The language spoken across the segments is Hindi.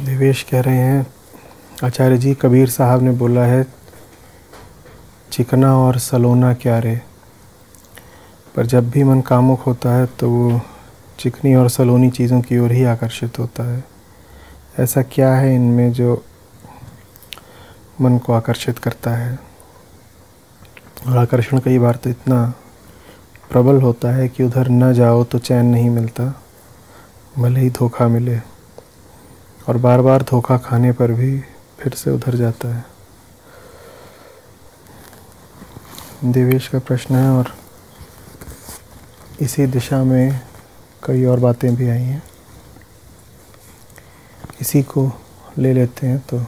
विवेश कह रहे हैं आचार्य जी कबीर साहब ने बोला है चिकना और सलोना क्या रे पर जब भी मन कामुक होता है तो वो चिकनी और सलोनी चीज़ों की ओर ही आकर्षित होता है ऐसा क्या है इनमें जो मन को आकर्षित करता है और आकर्षण कई बार तो इतना प्रबल होता है कि उधर न जाओ तो चैन नहीं मिलता भले ही धोखा मिले और बार बार धोखा खाने पर भी फिर से उधर जाता है देवेश का प्रश्न है और इसी दिशा में कई और बातें भी आई हैं इसी को ले लेते हैं तो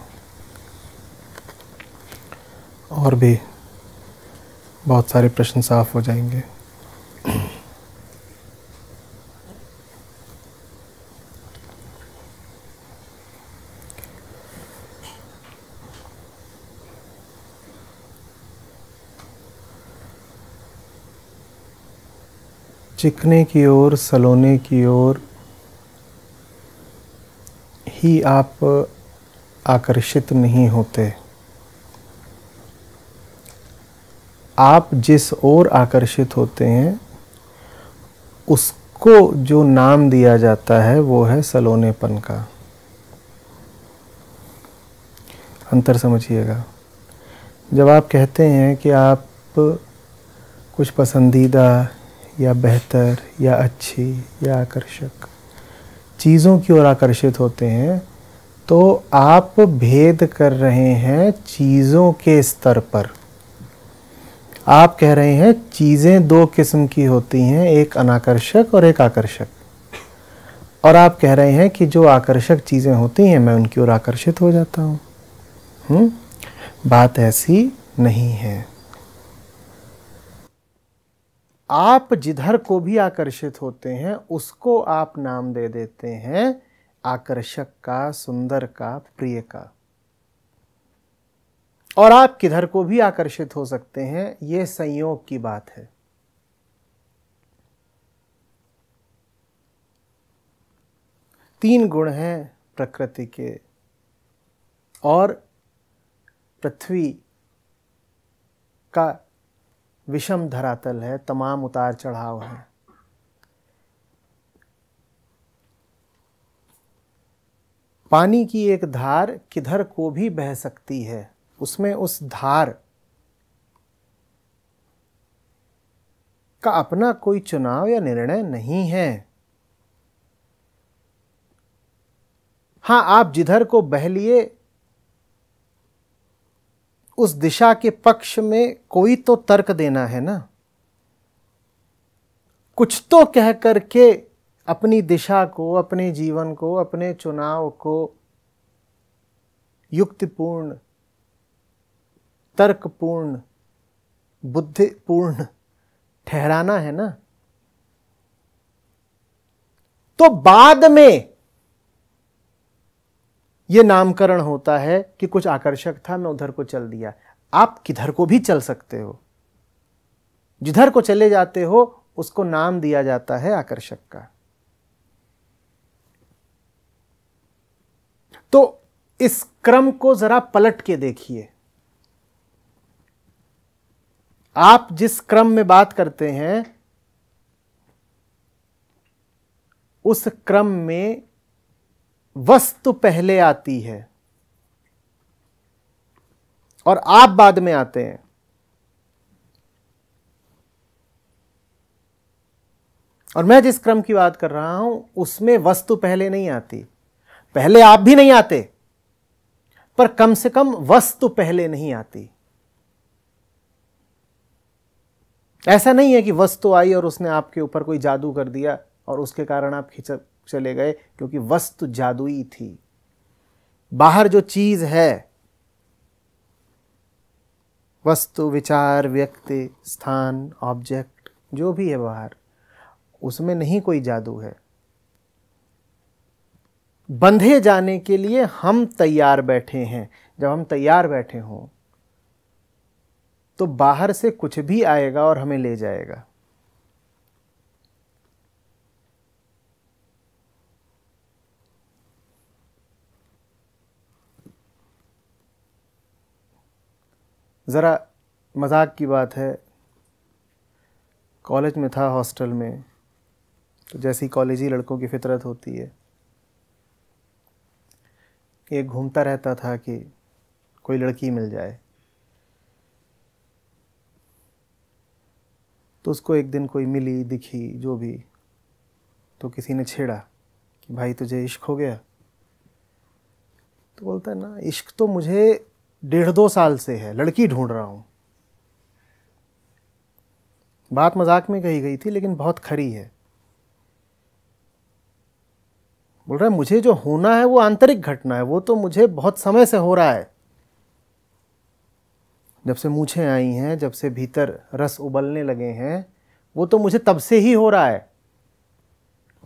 और भी बहुत सारे प्रश्न साफ हो जाएंगे चिकने की ओर सलोने की ओर ही आप आकर्षित नहीं होते आप जिस ओर आकर्षित होते हैं उसको जो नाम दिया जाता है वो है सलोनेपन का अंतर समझिएगा जब आप कहते हैं कि आप कुछ पसंदीदा या बेहतर या अच्छी या आकर्षक चीज़ों की ओर आकर्षित होते हैं तो आप भेद कर रहे हैं चीज़ों के स्तर पर आप कह रहे हैं चीज़ें दो किस्म की होती हैं एक अनाकर्षक और एक आकर्षक और आप कह रहे हैं कि जो आकर्षक चीज़ें होती हैं मैं उनकी ओर आकर्षित हो जाता हूँ हम्म? बात ऐसी नहीं है आप जिधर को भी आकर्षित होते हैं उसको आप नाम दे देते हैं आकर्षक का सुंदर का प्रिय का और आप किधर को भी आकर्षित हो सकते हैं यह संयोग की बात है तीन गुण हैं प्रकृति के और पृथ्वी का विषम धरातल है तमाम उतार चढ़ाव है पानी की एक धार किधर को भी बह सकती है उसमें उस धार का अपना कोई चुनाव या निर्णय नहीं है हाँ आप जिधर को बह लिए उस दिशा के पक्ष में कोई तो तर्क देना है ना कुछ तो कह करके के अपनी दिशा को अपने जीवन को अपने चुनाव को युक्तिपूर्ण तर्कपूर्ण बुद्धिपूर्ण ठहराना है ना तो बाद में ये नामकरण होता है कि कुछ आकर्षक था मैं उधर को चल दिया आप किधर को भी चल सकते हो जिधर को चले जाते हो उसको नाम दिया जाता है आकर्षक का तो इस क्रम को जरा पलट के देखिए आप जिस क्रम में बात करते हैं उस क्रम में वस्तु पहले आती है और आप बाद में आते हैं और मैं जिस क्रम की बात कर रहा हूं उसमें वस्तु पहले नहीं आती पहले आप भी नहीं आते पर कम से कम वस्तु पहले नहीं आती ऐसा नहीं है कि वस्तु आई और उसने आपके ऊपर कोई जादू कर दिया और उसके कारण आप खिचक चले गए क्योंकि वस्तु जादुई थी बाहर जो चीज़ है वस्तु विचार व्यक्ति स्थान ऑब्जेक्ट जो भी है बाहर उसमें नहीं कोई जादू है बंधे जाने के लिए हम तैयार बैठे हैं जब हम तैयार बैठे हों तो बाहर से कुछ भी आएगा और हमें ले जाएगा ज़रा मजाक की बात है कॉलेज में था हॉस्टल में तो जैसी कॉलेजी लड़कों की फितरत होती है ये घूमता रहता था कि कोई लड़की मिल जाए तो उसको एक दिन कोई मिली दिखी जो भी तो किसी ने छेड़ा कि भाई तुझे इश्क हो गया तो बोलता है ना इश्क तो मुझे डेढ़ दो साल से है लड़की ढूंढ रहा हूं बात मजाक में कही गई थी लेकिन बहुत खरी है बोल रहा है मुझे जो होना है वो आंतरिक घटना है वो तो मुझे बहुत समय से हो रहा है जब से मूछे आई हैं जब से भीतर रस उबलने लगे हैं वो तो मुझे तब से ही हो रहा है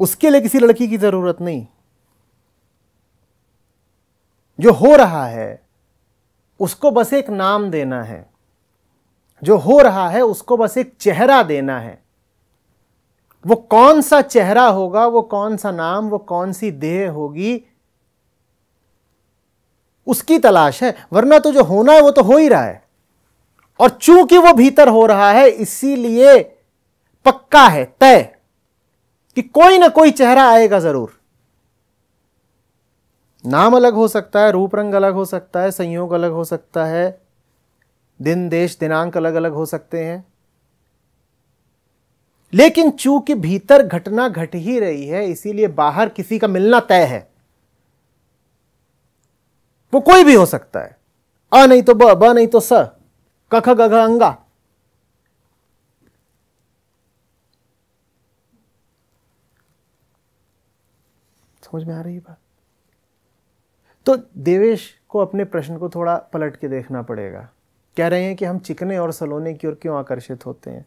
उसके लिए किसी लड़की की ज़रूरत नहीं जो हो रहा है उसको बस एक नाम देना है जो हो रहा है उसको बस एक चेहरा देना है वो कौन सा चेहरा होगा वो कौन सा नाम वो कौन सी देह होगी उसकी तलाश है वरना तो जो होना है वो तो हो ही रहा है और चूंकि वो भीतर हो रहा है इसीलिए पक्का है तय कि कोई ना कोई चेहरा आएगा जरूर नाम अलग हो सकता है रूप रंग अलग हो सकता है संयोग अलग हो सकता है दिन देश दिनांक अलग अलग हो सकते हैं लेकिन चूंकि भीतर घटना घट ही रही है इसीलिए बाहर किसी का मिलना तय है वो कोई भी हो सकता है अ नहीं तो ब ब नहीं तो स कख गघ अंगा समझ में आ रही है बात तो देवेश को अपने प्रश्न को थोड़ा पलट के देखना पड़ेगा कह रहे हैं कि हम चिकने और सलोने की ओर क्यों आकर्षित होते हैं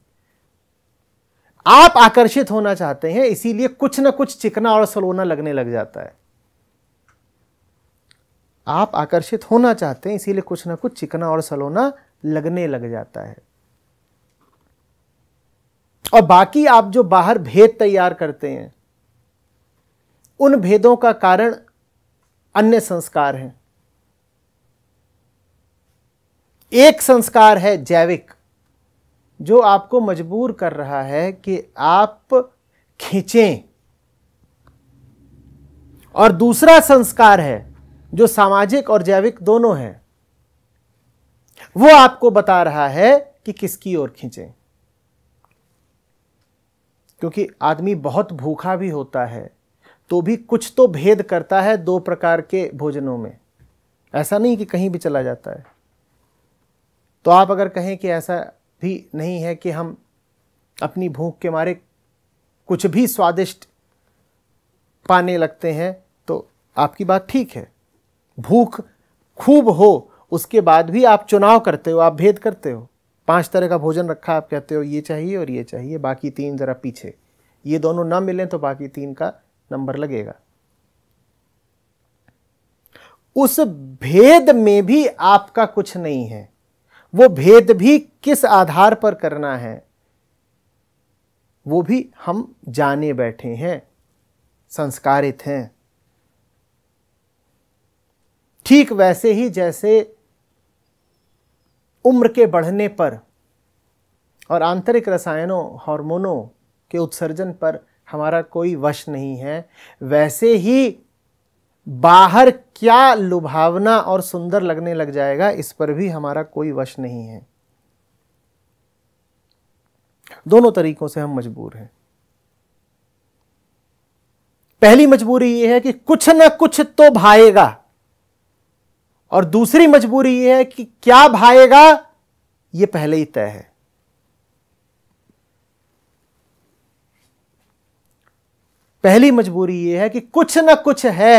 आप आकर्षित होना चाहते हैं इसीलिए कुछ ना कुछ चिकना और सलोना लगने लग जाता है आप आकर्षित होना चाहते हैं इसीलिए कुछ ना कुछ चिकना और सलोना लगने लग जाता है और बाकी आप जो बाहर भेद तैयार करते हैं उन भेदों का कारण अन्य संस्कार हैं एक संस्कार है जैविक जो आपको मजबूर कर रहा है कि आप खींचें और दूसरा संस्कार है जो सामाजिक और जैविक दोनों हैं वो आपको बता रहा है कि किसकी ओर खींचें क्योंकि आदमी बहुत भूखा भी होता है तो भी कुछ तो भेद करता है दो प्रकार के भोजनों में ऐसा नहीं कि कहीं भी चला जाता है तो आप अगर कहें कि ऐसा भी नहीं है कि हम अपनी भूख के मारे कुछ भी स्वादिष्ट पाने लगते हैं तो आपकी बात ठीक है भूख खूब हो उसके बाद भी आप चुनाव करते हो आप भेद करते हो पांच तरह का भोजन रखा आप कहते हो ये चाहिए और ये चाहिए बाकी तीन ज़रा पीछे ये दोनों ना मिलें तो बाकी तीन का नंबर लगेगा उस भेद में भी आपका कुछ नहीं है वो भेद भी किस आधार पर करना है वो भी हम जाने बैठे हैं संस्कारित हैं ठीक वैसे ही जैसे उम्र के बढ़ने पर और आंतरिक रसायनों हार्मोनों के उत्सर्जन पर हमारा कोई वश नहीं है वैसे ही बाहर क्या लुभावना और सुंदर लगने लग जाएगा इस पर भी हमारा कोई वश नहीं है दोनों तरीकों से हम मजबूर हैं पहली मजबूरी यह है कि कुछ ना कुछ तो भाएगा और दूसरी मजबूरी यह है कि क्या भाएगा यह पहले ही तय है पहली मजबूरी यह है कि कुछ ना कुछ है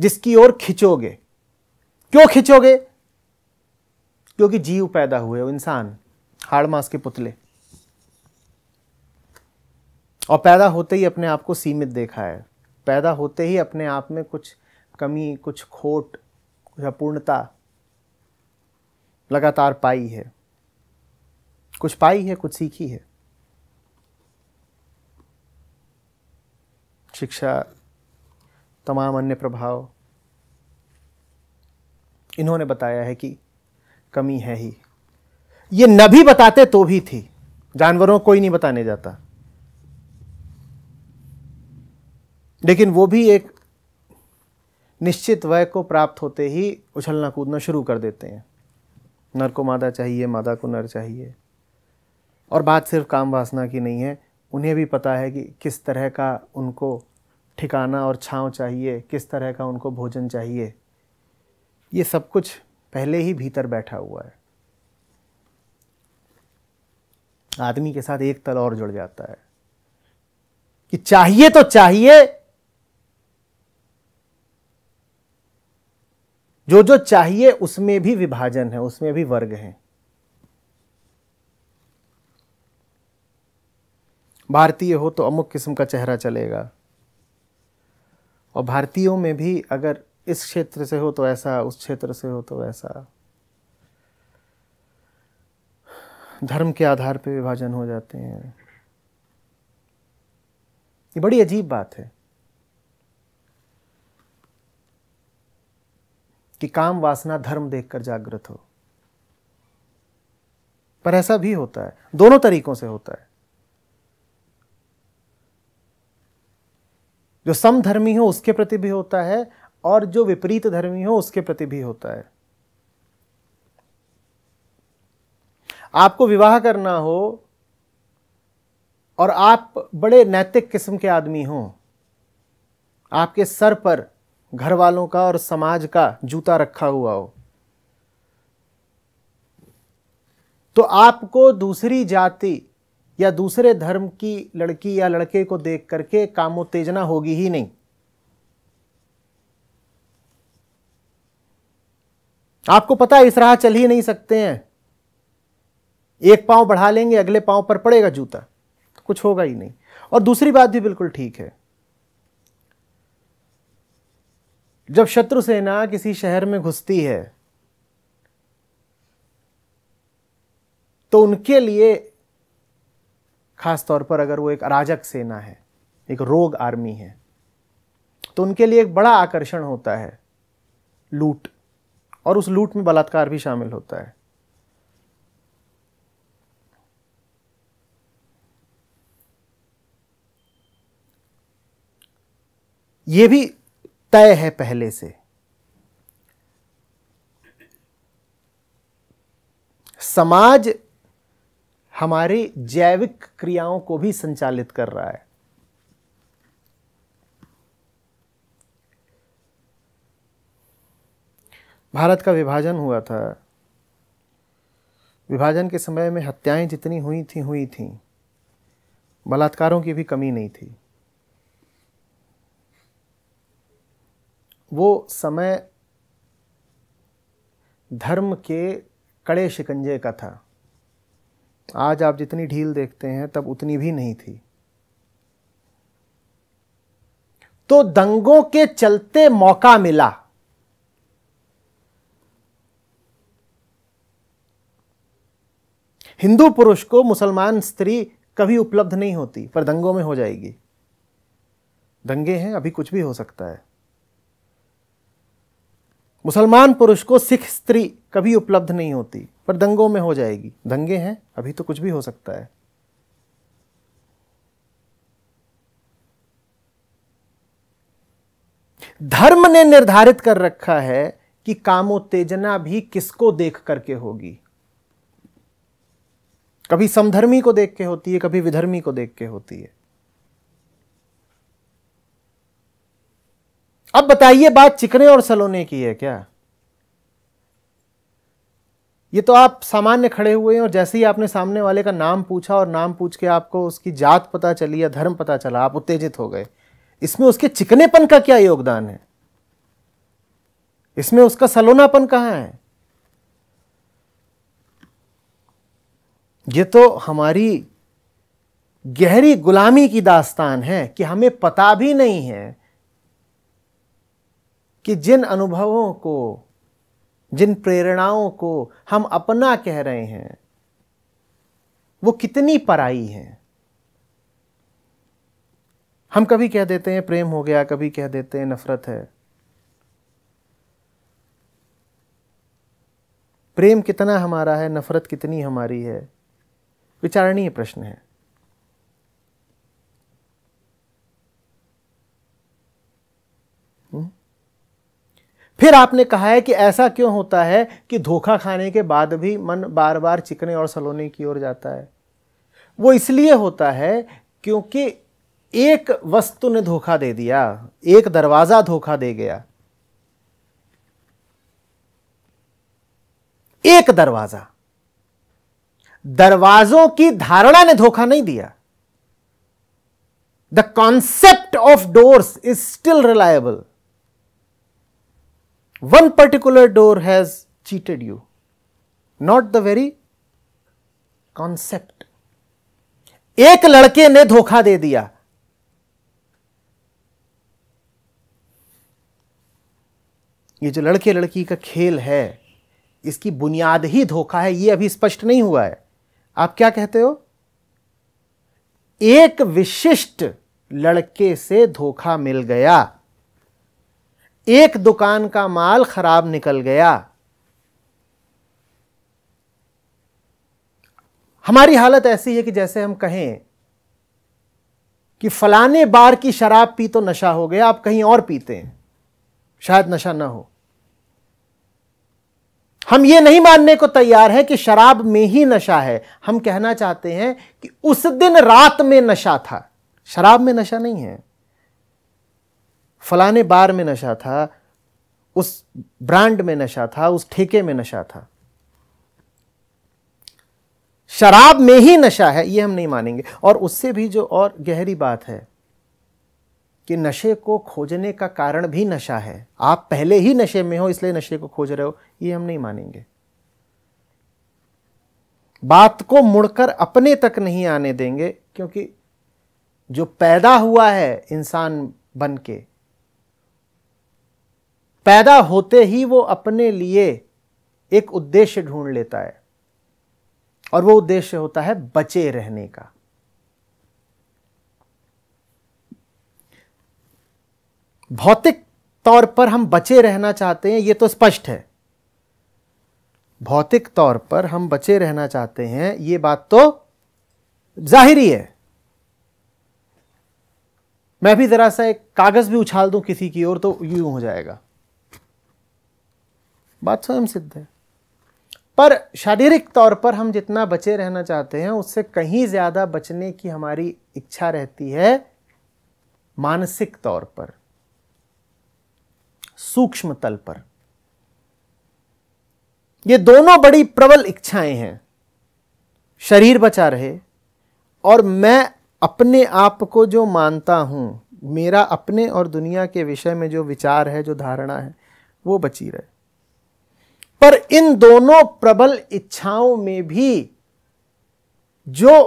जिसकी ओर खिंचोगे क्यों खिंचोगे क्योंकि जीव पैदा हुए हो इंसान हाड़ मास के पुतले और पैदा होते ही अपने आप को सीमित देखा है पैदा होते ही अपने आप में कुछ कमी कुछ खोट कुछ अपूर्णता लगातार पाई है कुछ पाई है कुछ सीखी है शिक्षा तमाम अन्य प्रभाव इन्होंने बताया है कि कमी है ही ये न भी बताते तो भी थी जानवरों को ही नहीं बताने जाता लेकिन वो भी एक निश्चित वय को प्राप्त होते ही उछलना कूदना शुरू कर देते हैं नर को मादा चाहिए मादा को नर चाहिए और बात सिर्फ काम वासना की नहीं है उन्हें भी पता है कि किस तरह का उनको ठिकाना और छांव चाहिए किस तरह का उनको भोजन चाहिए ये सब कुछ पहले ही भीतर बैठा हुआ है आदमी के साथ एक तल और जुड़ जाता है कि चाहिए तो चाहिए जो जो चाहिए उसमें भी विभाजन है उसमें भी वर्ग हैं भारतीय हो तो अमुक किस्म का चेहरा चलेगा और भारतीयों में भी अगर इस क्षेत्र से हो तो ऐसा उस क्षेत्र से हो तो ऐसा धर्म के आधार पर विभाजन हो जाते हैं ये बड़ी अजीब बात है कि काम वासना धर्म देखकर जागृत हो पर ऐसा भी होता है दोनों तरीकों से होता है जो समधर्मी हो उसके प्रति भी होता है और जो विपरीत धर्मी हो उसके प्रति भी होता है आपको विवाह करना हो और आप बड़े नैतिक किस्म के आदमी हो आपके सर पर घर वालों का और समाज का जूता रखा हुआ हो तो आपको दूसरी जाति या दूसरे धर्म की लड़की या लड़के को देख करके कामोत्तेजना होगी ही नहीं आपको पता है इस राह चल ही नहीं सकते हैं एक पांव बढ़ा लेंगे अगले पांव पर पड़ेगा जूता तो कुछ होगा ही नहीं और दूसरी बात भी बिल्कुल ठीक है जब शत्रु सेना किसी शहर में घुसती है तो उनके लिए ख़ास तौर पर अगर वो एक अराजक सेना है एक रोग आर्मी है तो उनके लिए एक बड़ा आकर्षण होता है लूट और उस लूट में बलात्कार भी शामिल होता है ये भी तय है पहले से समाज हमारे जैविक क्रियाओं को भी संचालित कर रहा है भारत का विभाजन हुआ था विभाजन के समय में हत्याएं जितनी हुई थी हुई थी बलात्कारों की भी कमी नहीं थी वो समय धर्म के कड़े शिकंजे का था आज आप जितनी ढील देखते हैं तब उतनी भी नहीं थी तो दंगों के चलते मौका मिला हिंदू पुरुष को मुसलमान स्त्री कभी उपलब्ध नहीं होती पर दंगों में हो जाएगी दंगे हैं अभी कुछ भी हो सकता है मुसलमान पुरुष को सिख स्त्री कभी उपलब्ध नहीं होती पर दंगों में हो जाएगी दंगे हैं अभी तो कुछ भी हो सकता है धर्म ने निर्धारित कर रखा है कि कामोत्तेजना भी किसको देख करके होगी कभी समधर्मी को देख के होती है कभी विधर्मी को देख के होती है अब बताइए बात चिकने और सलोने की है क्या ये तो आप सामान्य खड़े हुए हैं और जैसे ही आपने सामने वाले का नाम पूछा और नाम पूछ के आपको उसकी जात पता चली या धर्म पता चला आप उत्तेजित हो गए इसमें उसके चिकनेपन का क्या योगदान है इसमें उसका सलोनापन कहां है ये तो हमारी गहरी गुलामी की दास्तान है कि हमें पता भी नहीं है कि जिन अनुभवों को जिन प्रेरणाओं को हम अपना कह रहे हैं वो कितनी पराई हैं हम कभी कह देते हैं प्रेम हो गया कभी कह देते हैं नफरत है प्रेम कितना हमारा है नफरत कितनी हमारी है विचारणीय प्रश्न है फिर आपने कहा है कि ऐसा क्यों होता है कि धोखा खाने के बाद भी मन बार बार चिकने और सलोने की ओर जाता है वो इसलिए होता है क्योंकि एक वस्तु ने धोखा दे दिया एक दरवाज़ा धोखा दे गया एक दरवाज़ा दरवाज़ों की धारणा ने धोखा नहीं दिया the concept of doors is still reliable one particular door has cheated you, not the very concept. एक लड़के ने धोखा दे दिया ये जो लड़के लड़की का खेल है इसकी बुनियाद ही धोखा है ये अभी स्पष्ट नहीं हुआ है आप क्या कहते हो एक विशिष्ट लड़के से धोखा मिल गया एक दुकान का माल खराब निकल गया हमारी हालत ऐसी है कि जैसे हम कहें कि फलाने बार की शराब पी तो नशा हो गया आप कहीं और पीते हैं शायद नशा ना हो हम ये नहीं मानने को तैयार है कि शराब में ही नशा है हम कहना चाहते हैं कि उस दिन रात में नशा था शराब में नशा नहीं है फलाने बार में नशा था उस ब्रांड में नशा था उस ठेके में नशा था शराब में ही नशा है ये हम नहीं मानेंगे और उससे भी जो और गहरी बात है कि नशे को खोजने का कारण भी नशा है आप पहले ही नशे में हो इसलिए नशे को खोज रहे हो ये हम नहीं मानेंगे बात को मुड़कर अपने तक नहीं आने देंगे क्योंकि जो पैदा हुआ है इंसान बन के पैदा होते ही वो अपने लिए एक उद्देश्य ढूंढ लेता है और वो उद्देश्य होता है बचे रहने का भौतिक तौर पर हम बचे रहना चाहते हैं ये तो स्पष्ट है भौतिक तौर पर हम बचे रहना चाहते हैं ये बात तो ही है मैं भी ज़रा सा एक कागज़ भी उछाल दूं किसी की ओर तो यूं हो जाएगा बात स्वयं सिद्ध है पर शारीरिक तौर पर हम जितना बचे रहना चाहते हैं उससे कहीं ज़्यादा बचने की हमारी इच्छा रहती है मानसिक तौर पर सूक्ष्म तल पर ये दोनों बड़ी प्रबल इच्छाएं हैं शरीर बचा रहे और मैं अपने आप को जो मानता हूं मेरा अपने और दुनिया के विषय में जो विचार है जो धारणा है वो बची रहे पर इन दोनों प्रबल इच्छाओं में भी जो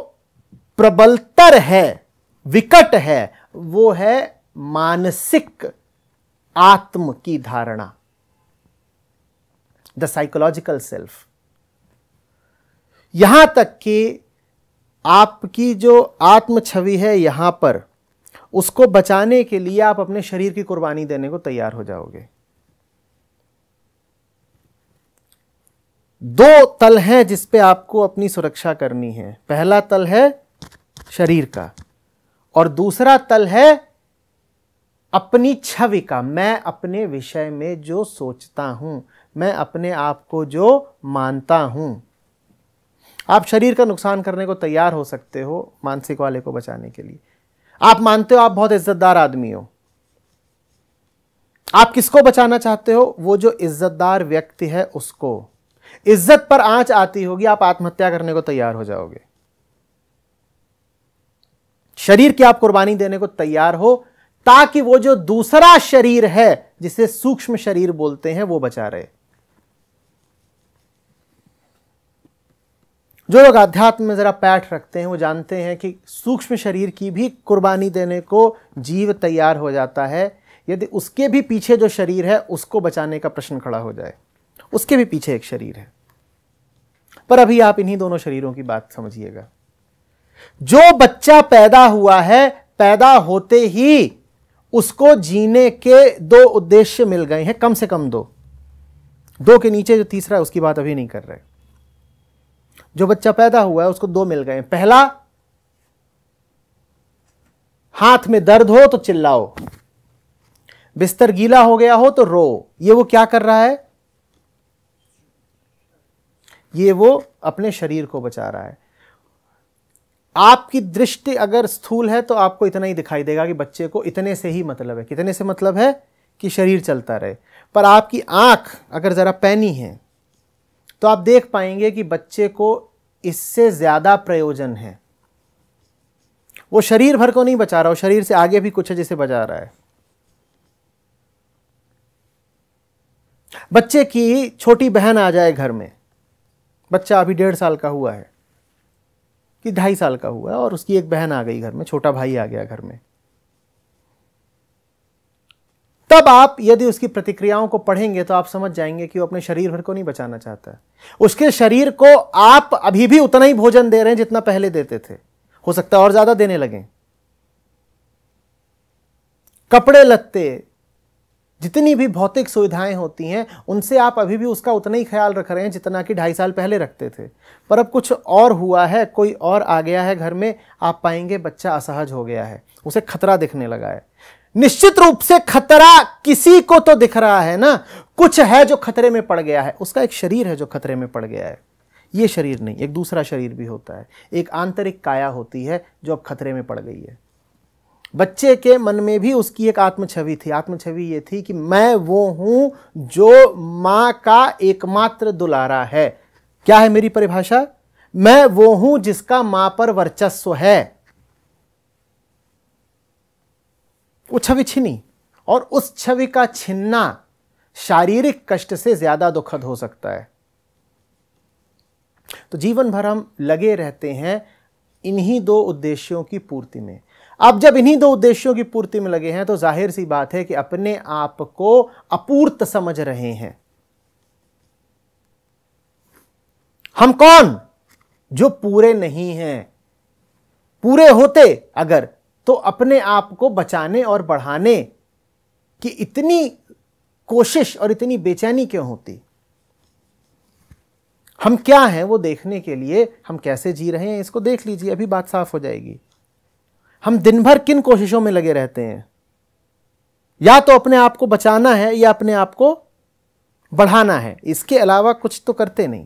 प्रबलतर है विकट है वो है मानसिक आत्म की धारणा द साइकोलॉजिकल सेल्फ यहां तक कि आपकी जो आत्म छवि है यहां पर उसको बचाने के लिए आप अपने शरीर की कुर्बानी देने को तैयार हो जाओगे दो तल हैं जिस पे आपको अपनी सुरक्षा करनी है पहला तल है शरीर का और दूसरा तल है अपनी छवि का मैं अपने विषय में जो सोचता हूं मैं अपने आप को जो मानता हूं आप शरीर का नुकसान करने को तैयार हो सकते हो मानसिक वाले को बचाने के लिए आप मानते हो आप बहुत इज्जतदार आदमी हो आप किसको बचाना चाहते हो वो जो इज्जतदार व्यक्ति है उसको इज्जत पर आंच आती होगी आप आत्महत्या करने को तैयार हो जाओगे शरीर की आप कुर्बानी देने को तैयार हो ताकि वो जो दूसरा शरीर है जिसे सूक्ष्म शरीर बोलते हैं वो बचा रहे जो लोग अध्यात्म में ज़रा पैठ रखते हैं वो जानते हैं कि सूक्ष्म शरीर की भी कुर्बानी देने को जीव तैयार हो जाता है यदि उसके भी पीछे जो शरीर है उसको बचाने का प्रश्न खड़ा हो जाए उसके भी पीछे एक शरीर है पर अभी आप इन्हीं दोनों शरीरों की बात समझिएगा जो बच्चा पैदा हुआ है पैदा होते ही उसको जीने के दो उद्देश्य मिल गए हैं कम से कम दो दो के नीचे जो तीसरा है उसकी बात अभी नहीं कर रहे जो बच्चा पैदा हुआ है उसको दो मिल गए पहला हाथ में दर्द हो तो चिल्लाओ बिस्तर गीला हो गया हो तो रो ये वो क्या कर रहा है ये वो अपने शरीर को बचा रहा है आपकी दृष्टि अगर स्थूल है तो आपको इतना ही दिखाई देगा कि बच्चे को इतने से ही मतलब है कितने से मतलब है कि शरीर चलता रहे पर आपकी आंख अगर ज़रा पैनी है तो आप देख पाएंगे कि बच्चे को इससे ज़्यादा प्रयोजन है वो शरीर भर को नहीं बचा रहा वो शरीर से आगे भी कुछ है जिसे बचा रहा है बच्चे की छोटी बहन आ जाए घर में बच्चा अभी डेढ़ साल का हुआ है कि ढाई साल का हुआ है और उसकी एक बहन आ गई घर में छोटा भाई आ गया घर में तब आप यदि उसकी प्रतिक्रियाओं को पढ़ेंगे तो आप समझ जाएंगे कि वो अपने शरीर भर को नहीं बचाना चाहता है उसके शरीर को आप अभी भी उतना ही भोजन दे रहे हैं जितना पहले देते थे हो सकता है और ज्यादा देने लगे कपड़े लत्ते जितनी भी भौतिक सुविधाएं होती हैं उनसे आप अभी भी उसका उतना ही ख्याल रख रहे हैं जितना कि ढाई साल पहले रखते थे पर अब कुछ और हुआ है कोई और आ गया है घर में आप पाएंगे बच्चा असहज हो गया है उसे खतरा दिखने लगा है निश्चित रूप से खतरा किसी को तो दिख रहा है ना कुछ है जो खतरे में पड़ गया है उसका एक शरीर है जो खतरे में पड़ गया है ये शरीर नहीं एक दूसरा शरीर भी होता है एक आंतरिक काया होती है जो अब खतरे में पड़ गई है बच्चे के मन में भी उसकी एक आत्म छवि थी आत्म छवि ये थी कि मैं वो हूँ जो माँ का एकमात्र दुलारा है क्या है मेरी परिभाषा मैं वो हूँ जिसका माँ पर वर्चस्व है वो छवि छिनी और उस छवि का छिनना शारीरिक कष्ट से ज्यादा दुखद हो सकता है तो जीवन भर हम लगे रहते हैं इन्हीं दो उद्देश्यों की पूर्ति में अब जब इन्हीं दो उद्देश्यों की पूर्ति में लगे हैं तो जाहिर सी बात है कि अपने आप को अपूर्त समझ रहे हैं हम कौन जो पूरे नहीं हैं पूरे होते अगर तो अपने आप को बचाने और बढ़ाने की इतनी कोशिश और इतनी बेचैनी क्यों होती हम क्या हैं वो देखने के लिए हम कैसे जी रहे हैं इसको देख लीजिए अभी बात साफ हो जाएगी हम दिन भर किन कोशिशों में लगे रहते हैं या तो अपने आप को बचाना है या अपने आप को बढ़ाना है इसके अलावा कुछ तो करते नहीं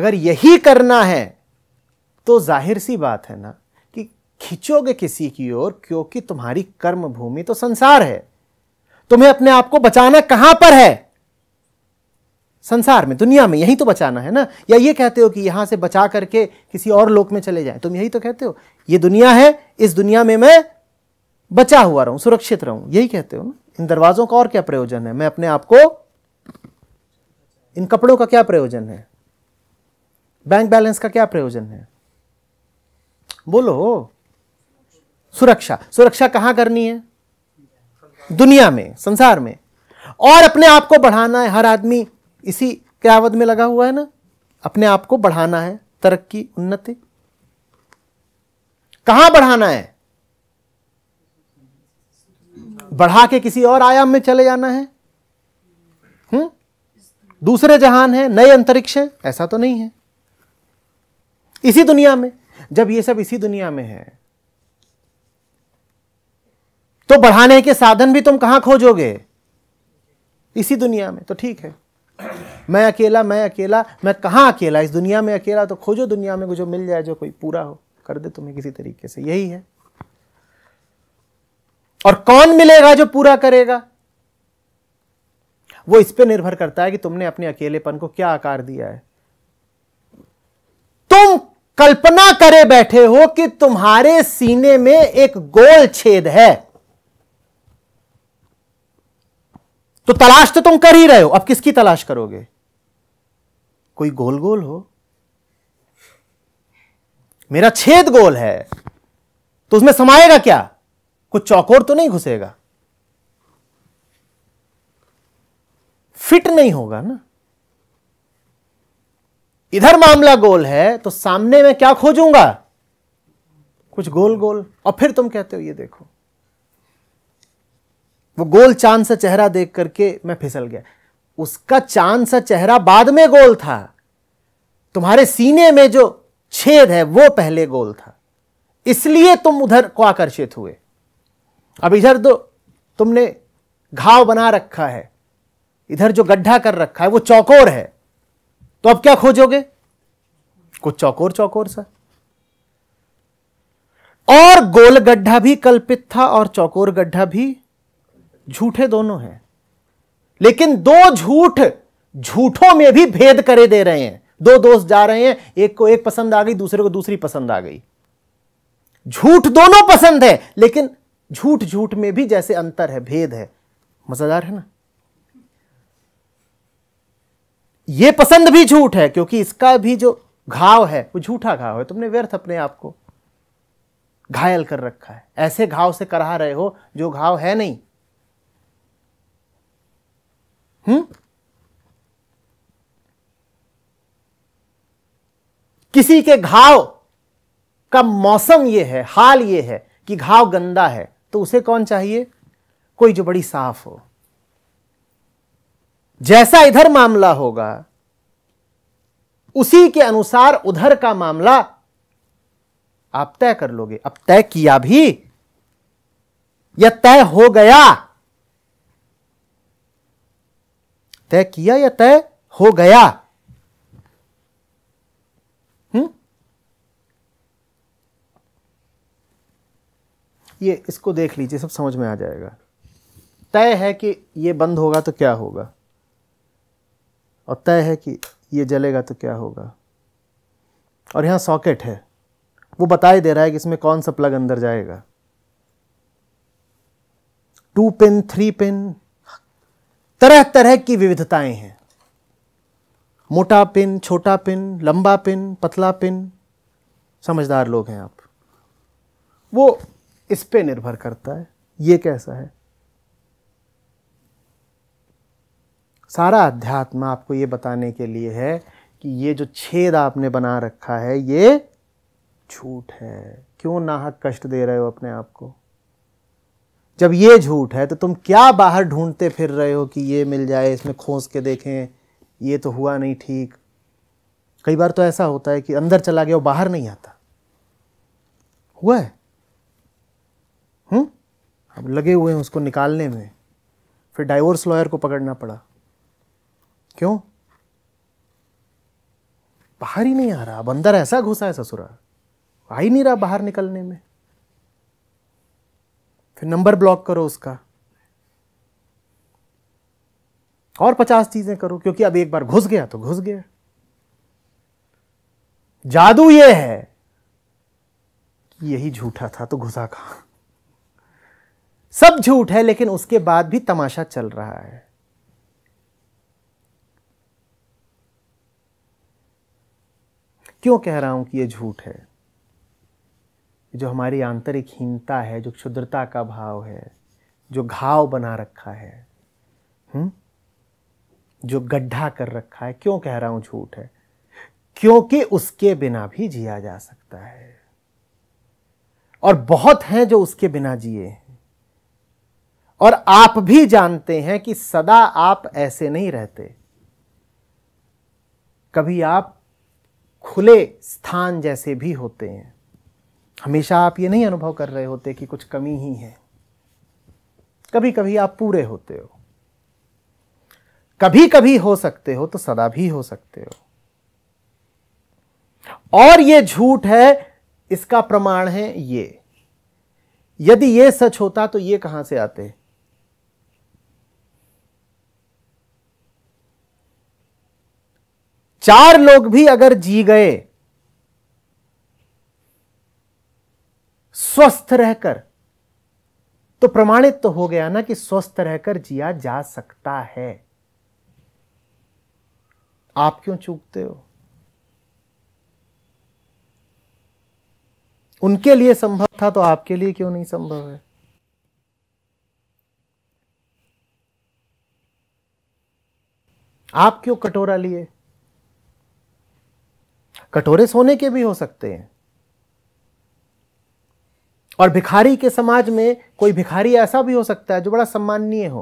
अगर यही करना है तो जाहिर सी बात है ना कि खींचोगे किसी की ओर क्योंकि तुम्हारी कर्म भूमि तो संसार है तुम्हें अपने आप को बचाना कहां पर है संसार में दुनिया में यही तो बचाना है ना या ये कहते हो कि यहां से बचा करके किसी और लोक में चले जाए तुम यही तो कहते हो ये दुनिया है इस दुनिया में मैं बचा हुआ रहूं सुरक्षित रहूं यही कहते हो ना इन दरवाजों का और क्या प्रयोजन है मैं अपने आप को इन कपड़ों का क्या प्रयोजन है बैंक बैलेंस का क्या प्रयोजन है बोलो सुरक्षा सुरक्षा कहां करनी है दुनिया में संसार में और अपने आप को बढ़ाना है हर आदमी इसी क्रियावध अवध में लगा हुआ है ना अपने आप को बढ़ाना है तरक्की उन्नति कहां बढ़ाना है बढ़ा के किसी और आयाम में चले जाना है हुँ? दूसरे जहान है नए अंतरिक्ष है ऐसा तो नहीं है इसी दुनिया में जब ये सब इसी दुनिया में है तो बढ़ाने के साधन भी तुम कहां खोजोगे इसी दुनिया में तो ठीक है मैं अकेला मैं अकेला मैं कहाँ अकेला इस दुनिया में अकेला तो खोजो दुनिया में जो मिल जाए जो कोई पूरा हो कर दे तुम्हें किसी तरीके से यही है और कौन मिलेगा जो पूरा करेगा वो इस पर निर्भर करता है कि तुमने अपने अकेलेपन को क्या आकार दिया है तुम कल्पना करे बैठे हो कि तुम्हारे सीने में एक गोल छेद है तो तलाश तो तुम कर ही रहे हो अब किसकी तलाश करोगे कोई गोल गोल हो मेरा छेद गोल है तो उसमें समाएगा क्या कुछ चौकोर तो नहीं घुसेगा फिट नहीं होगा ना इधर मामला गोल है तो सामने में क्या खोजूंगा कुछ गोल गोल और फिर तुम कहते हो ये देखो वो गोल चांद सा चेहरा देख करके मैं फिसल गया उसका चांद सा चेहरा बाद में गोल था तुम्हारे सीने में जो छेद है वो पहले गोल था इसलिए तुम उधर को आकर्षित हुए अब इधर तो तुमने घाव बना रखा है इधर जो गड्ढा कर रखा है वो चौकोर है तो अब क्या खोजोगे कुछ चौकोर चौकोर सा और गोल गड्ढा भी कल्पित था और चौकोर गड्ढा भी झूठे दोनों हैं लेकिन दो झूठ झूठों में भी भेद करे दे रहे हैं दो दोस्त जा रहे हैं एक को एक पसंद आ गई दूसरे को दूसरी पसंद आ गई झूठ दोनों पसंद है लेकिन झूठ झूठ में भी जैसे अंतर है भेद है मजेदार है ना यह पसंद भी झूठ है क्योंकि इसका भी जो घाव है वो झूठा घाव है तुमने व्यर्थ अपने आप को घायल कर रखा है ऐसे घाव से करा रहे हो जो घाव है नहीं हुँ? हम्म? किसी के घाव का मौसम यह है हाल यह है कि घाव गंदा है तो उसे कौन चाहिए कोई जो बड़ी साफ हो जैसा इधर मामला होगा उसी के अनुसार उधर का मामला आप तय कर लोगे अब तय किया भी या तय हो गया तय किया या तय हो गया हुँ? हम्म? ये इसको देख लीजिए सब समझ में आ जाएगा तय है कि ये बंद होगा तो क्या होगा और तय है कि ये जलेगा तो क्या होगा और यहां सॉकेट है वो बता ही दे रहा है कि इसमें कौन सा प्लग अंदर जाएगा टू पिन थ्री पिन तरह तरह की विविधताएं हैं मोटा पिन छोटा पिन लंबा पिन पतला पिन समझदार लोग हैं आप वो इस पे निर्भर करता है ये कैसा है सारा अध्यात्म आपको ये बताने के लिए है कि ये जो छेद आपने बना रखा है ये झूठ है क्यों नाहक कष्ट दे रहे हो अपने आप को जब ये झूठ है तो तुम क्या बाहर ढूंढते फिर रहे हो कि ये मिल जाए इसमें खोस के देखें ये तो हुआ नहीं ठीक कई बार तो ऐसा होता है कि अंदर चला गया वो बाहर नहीं आता हुआ है हुँ? अब लगे हुए हैं उसको निकालने में फिर डाइवोर्स लॉयर को पकड़ना पड़ा क्यों बाहर ही नहीं आ रहा अब अंदर ऐसा घुसा है ससुरा आ ही नहीं रहा बाहर निकलने में फिर नंबर ब्लॉक करो उसका और पचास चीजें करो क्योंकि अब एक बार घुस गया तो घुस गया जादू यह है कि यही झूठा था तो घुसा कहा सब झूठ है लेकिन उसके बाद भी तमाशा चल रहा है क्यों कह रहा हूं कि यह झूठ है जो हमारी आंतरिक हीनता है जो क्षुद्रता का भाव है जो घाव बना रखा है हुँ? हम्म? जो गड्ढा कर रखा है क्यों कह रहा हूं झूठ है क्योंकि उसके बिना भी जिया जा सकता है और बहुत हैं जो उसके बिना जिए हैं और आप भी जानते हैं कि सदा आप ऐसे नहीं रहते कभी आप खुले स्थान जैसे भी होते हैं हमेशा आप ये नहीं अनुभव कर रहे होते कि कुछ कमी ही है कभी कभी आप पूरे होते हो कभी कभी हो सकते हो तो सदा भी हो सकते हो और ये झूठ है इसका प्रमाण है ये यदि ये सच होता तो ये कहां से आते चार लोग भी अगर जी गए स्वस्थ रहकर तो प्रमाणित तो हो गया ना कि स्वस्थ रहकर जिया जा सकता है आप क्यों चूकते हो उनके लिए संभव था तो आपके लिए क्यों नहीं संभव है आप क्यों कटोरा लिए कटोरे सोने के भी हो सकते हैं और भिखारी के समाज में कोई भिखारी ऐसा भी हो सकता है जो बड़ा सम्माननीय हो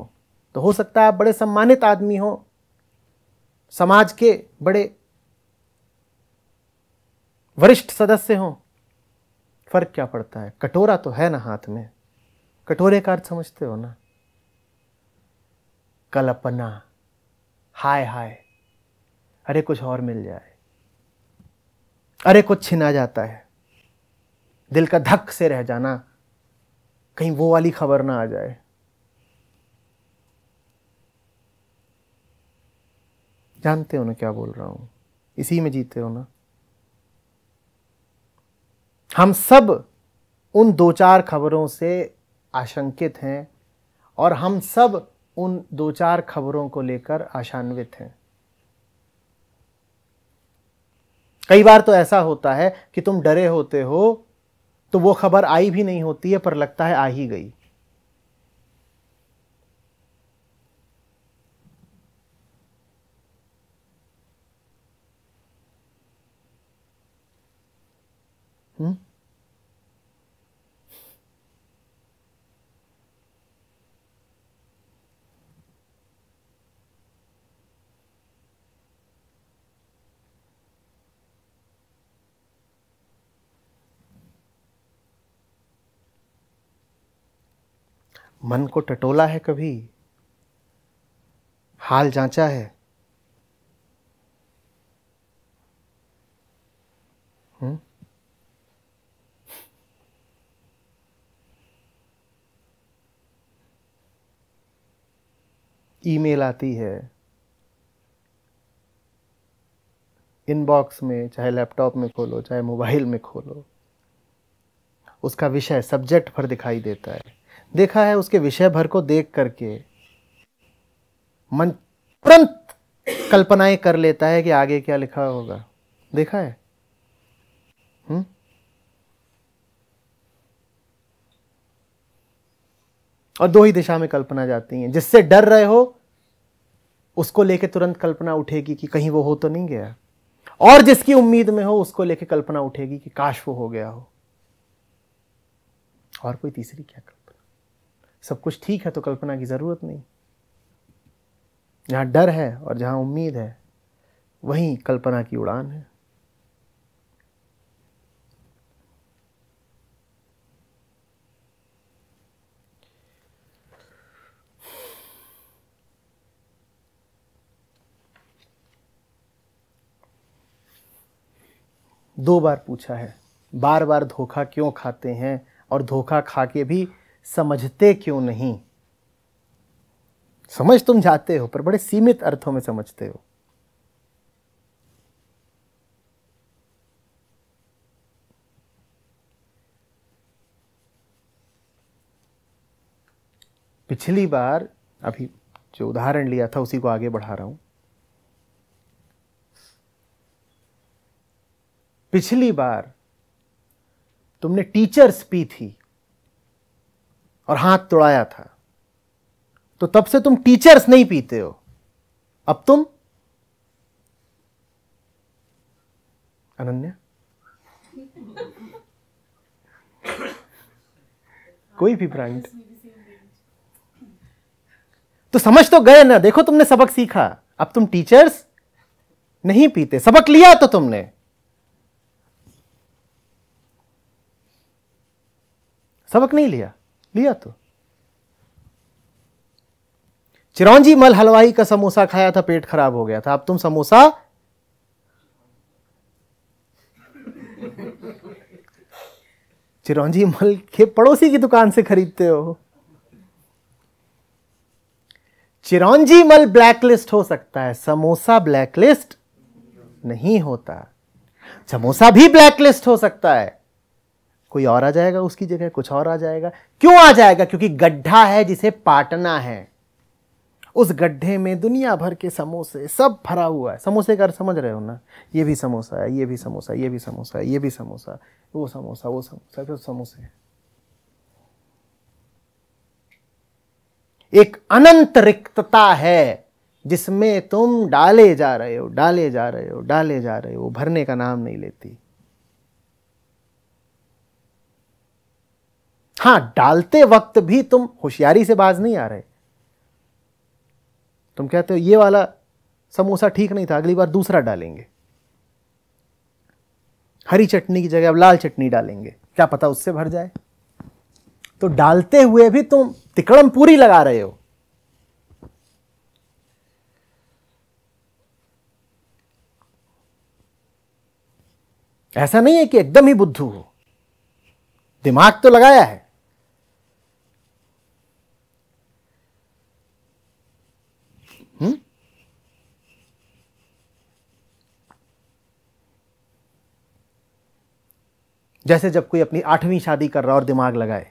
तो हो सकता है आप बड़े सम्मानित आदमी हो समाज के बड़े वरिष्ठ सदस्य हो फर्क क्या पड़ता है कटोरा तो है ना हाथ में कटोरे का अर्थ समझते हो ना कल्पना हाय हाय अरे कुछ और मिल जाए अरे कुछ छिना जाता है दिल का धक से रह जाना कहीं वो वाली खबर ना आ जाए जानते हो ना क्या बोल रहा हूं इसी में जीते हो ना हम सब उन दो चार खबरों से आशंकित हैं और हम सब उन दो चार खबरों को लेकर आशान्वित हैं कई बार तो ऐसा होता है कि तुम डरे होते हो तो वो खबर आई भी नहीं होती है पर लगता है आ ही गई हम्म मन को टटोला है कभी हाल जांचा है हम्म? ईमेल आती है इनबॉक्स में चाहे लैपटॉप में खोलो चाहे मोबाइल में खोलो उसका विषय सब्जेक्ट पर दिखाई देता है देखा है उसके विषय भर को देख करके मन तुरंत कल्पनाएं कर लेता है कि आगे क्या लिखा होगा देखा है हुँ? हम्म? और दो ही दिशा में कल्पना जाती है जिससे डर रहे हो उसको लेके तुरंत कल्पना उठेगी कि कहीं वो हो तो नहीं गया और जिसकी उम्मीद में हो उसको लेके कल्पना उठेगी कि काश वो हो गया हो और कोई तीसरी क्या कल्पना सब कुछ ठीक है तो कल्पना की ज़रूरत नहीं जहाँ डर है और जहाँ उम्मीद है वहीं कल्पना की उड़ान है दो बार पूछा है बार बार धोखा क्यों खाते हैं और धोखा खा के भी समझते क्यों नहीं समझ तुम जाते हो पर बड़े सीमित अर्थों में समझते हो पिछली बार अभी जो उदाहरण लिया था उसी को आगे बढ़ा रहा हूं पिछली बार तुमने टीचर्स पी थी और हाथ तोड़ाया था तो तब से तुम टीचर्स नहीं पीते हो अब तुम अनन्या कोई भी ब्रांड तो समझ तो गए ना देखो तुमने सबक सीखा अब तुम टीचर्स नहीं पीते सबक लिया तो तुमने सबक नहीं लिया लिया तो चिरौंजी मल हलवाई का समोसा खाया था पेट खराब हो गया था अब तुम समोसा चिरौंजी मल के पड़ोसी की दुकान से खरीदते हो चिरौंजी मल ब्लैकलिस्ट हो सकता है समोसा ब्लैकलिस्ट नहीं होता समोसा भी ब्लैकलिस्ट हो सकता है कोई और आ जाएगा उसकी जगह कुछ और आ जाएगा क्यों आ जाएगा क्योंकि गड्ढा है जिसे पाटना है उस गड्ढे में दुनिया भर के समोसे सब भरा हुआ है समोसे का समझ रहे हो ना ये भी समोसा है ये भी समोसा ये भी समोसा ये भी समोसा वो समोसा वो समोसा फिर समोसे एक अनंत रिक्तता है जिसमें तुम डाले जा रहे हो डाले जा रहे हो डाले जा रहे हो भरने का नाम नहीं लेती हां डालते वक्त भी तुम होशियारी से बाज नहीं आ रहे तुम कहते हो ये वाला समोसा ठीक नहीं था अगली बार दूसरा डालेंगे हरी चटनी की जगह अब लाल चटनी डालेंगे क्या पता उससे भर जाए तो डालते हुए भी तुम तिकड़म पूरी लगा रहे हो ऐसा नहीं है कि एकदम ही बुद्धू हो दिमाग तो लगाया है जैसे जब कोई अपनी आठवीं शादी कर रहा और दिमाग लगाए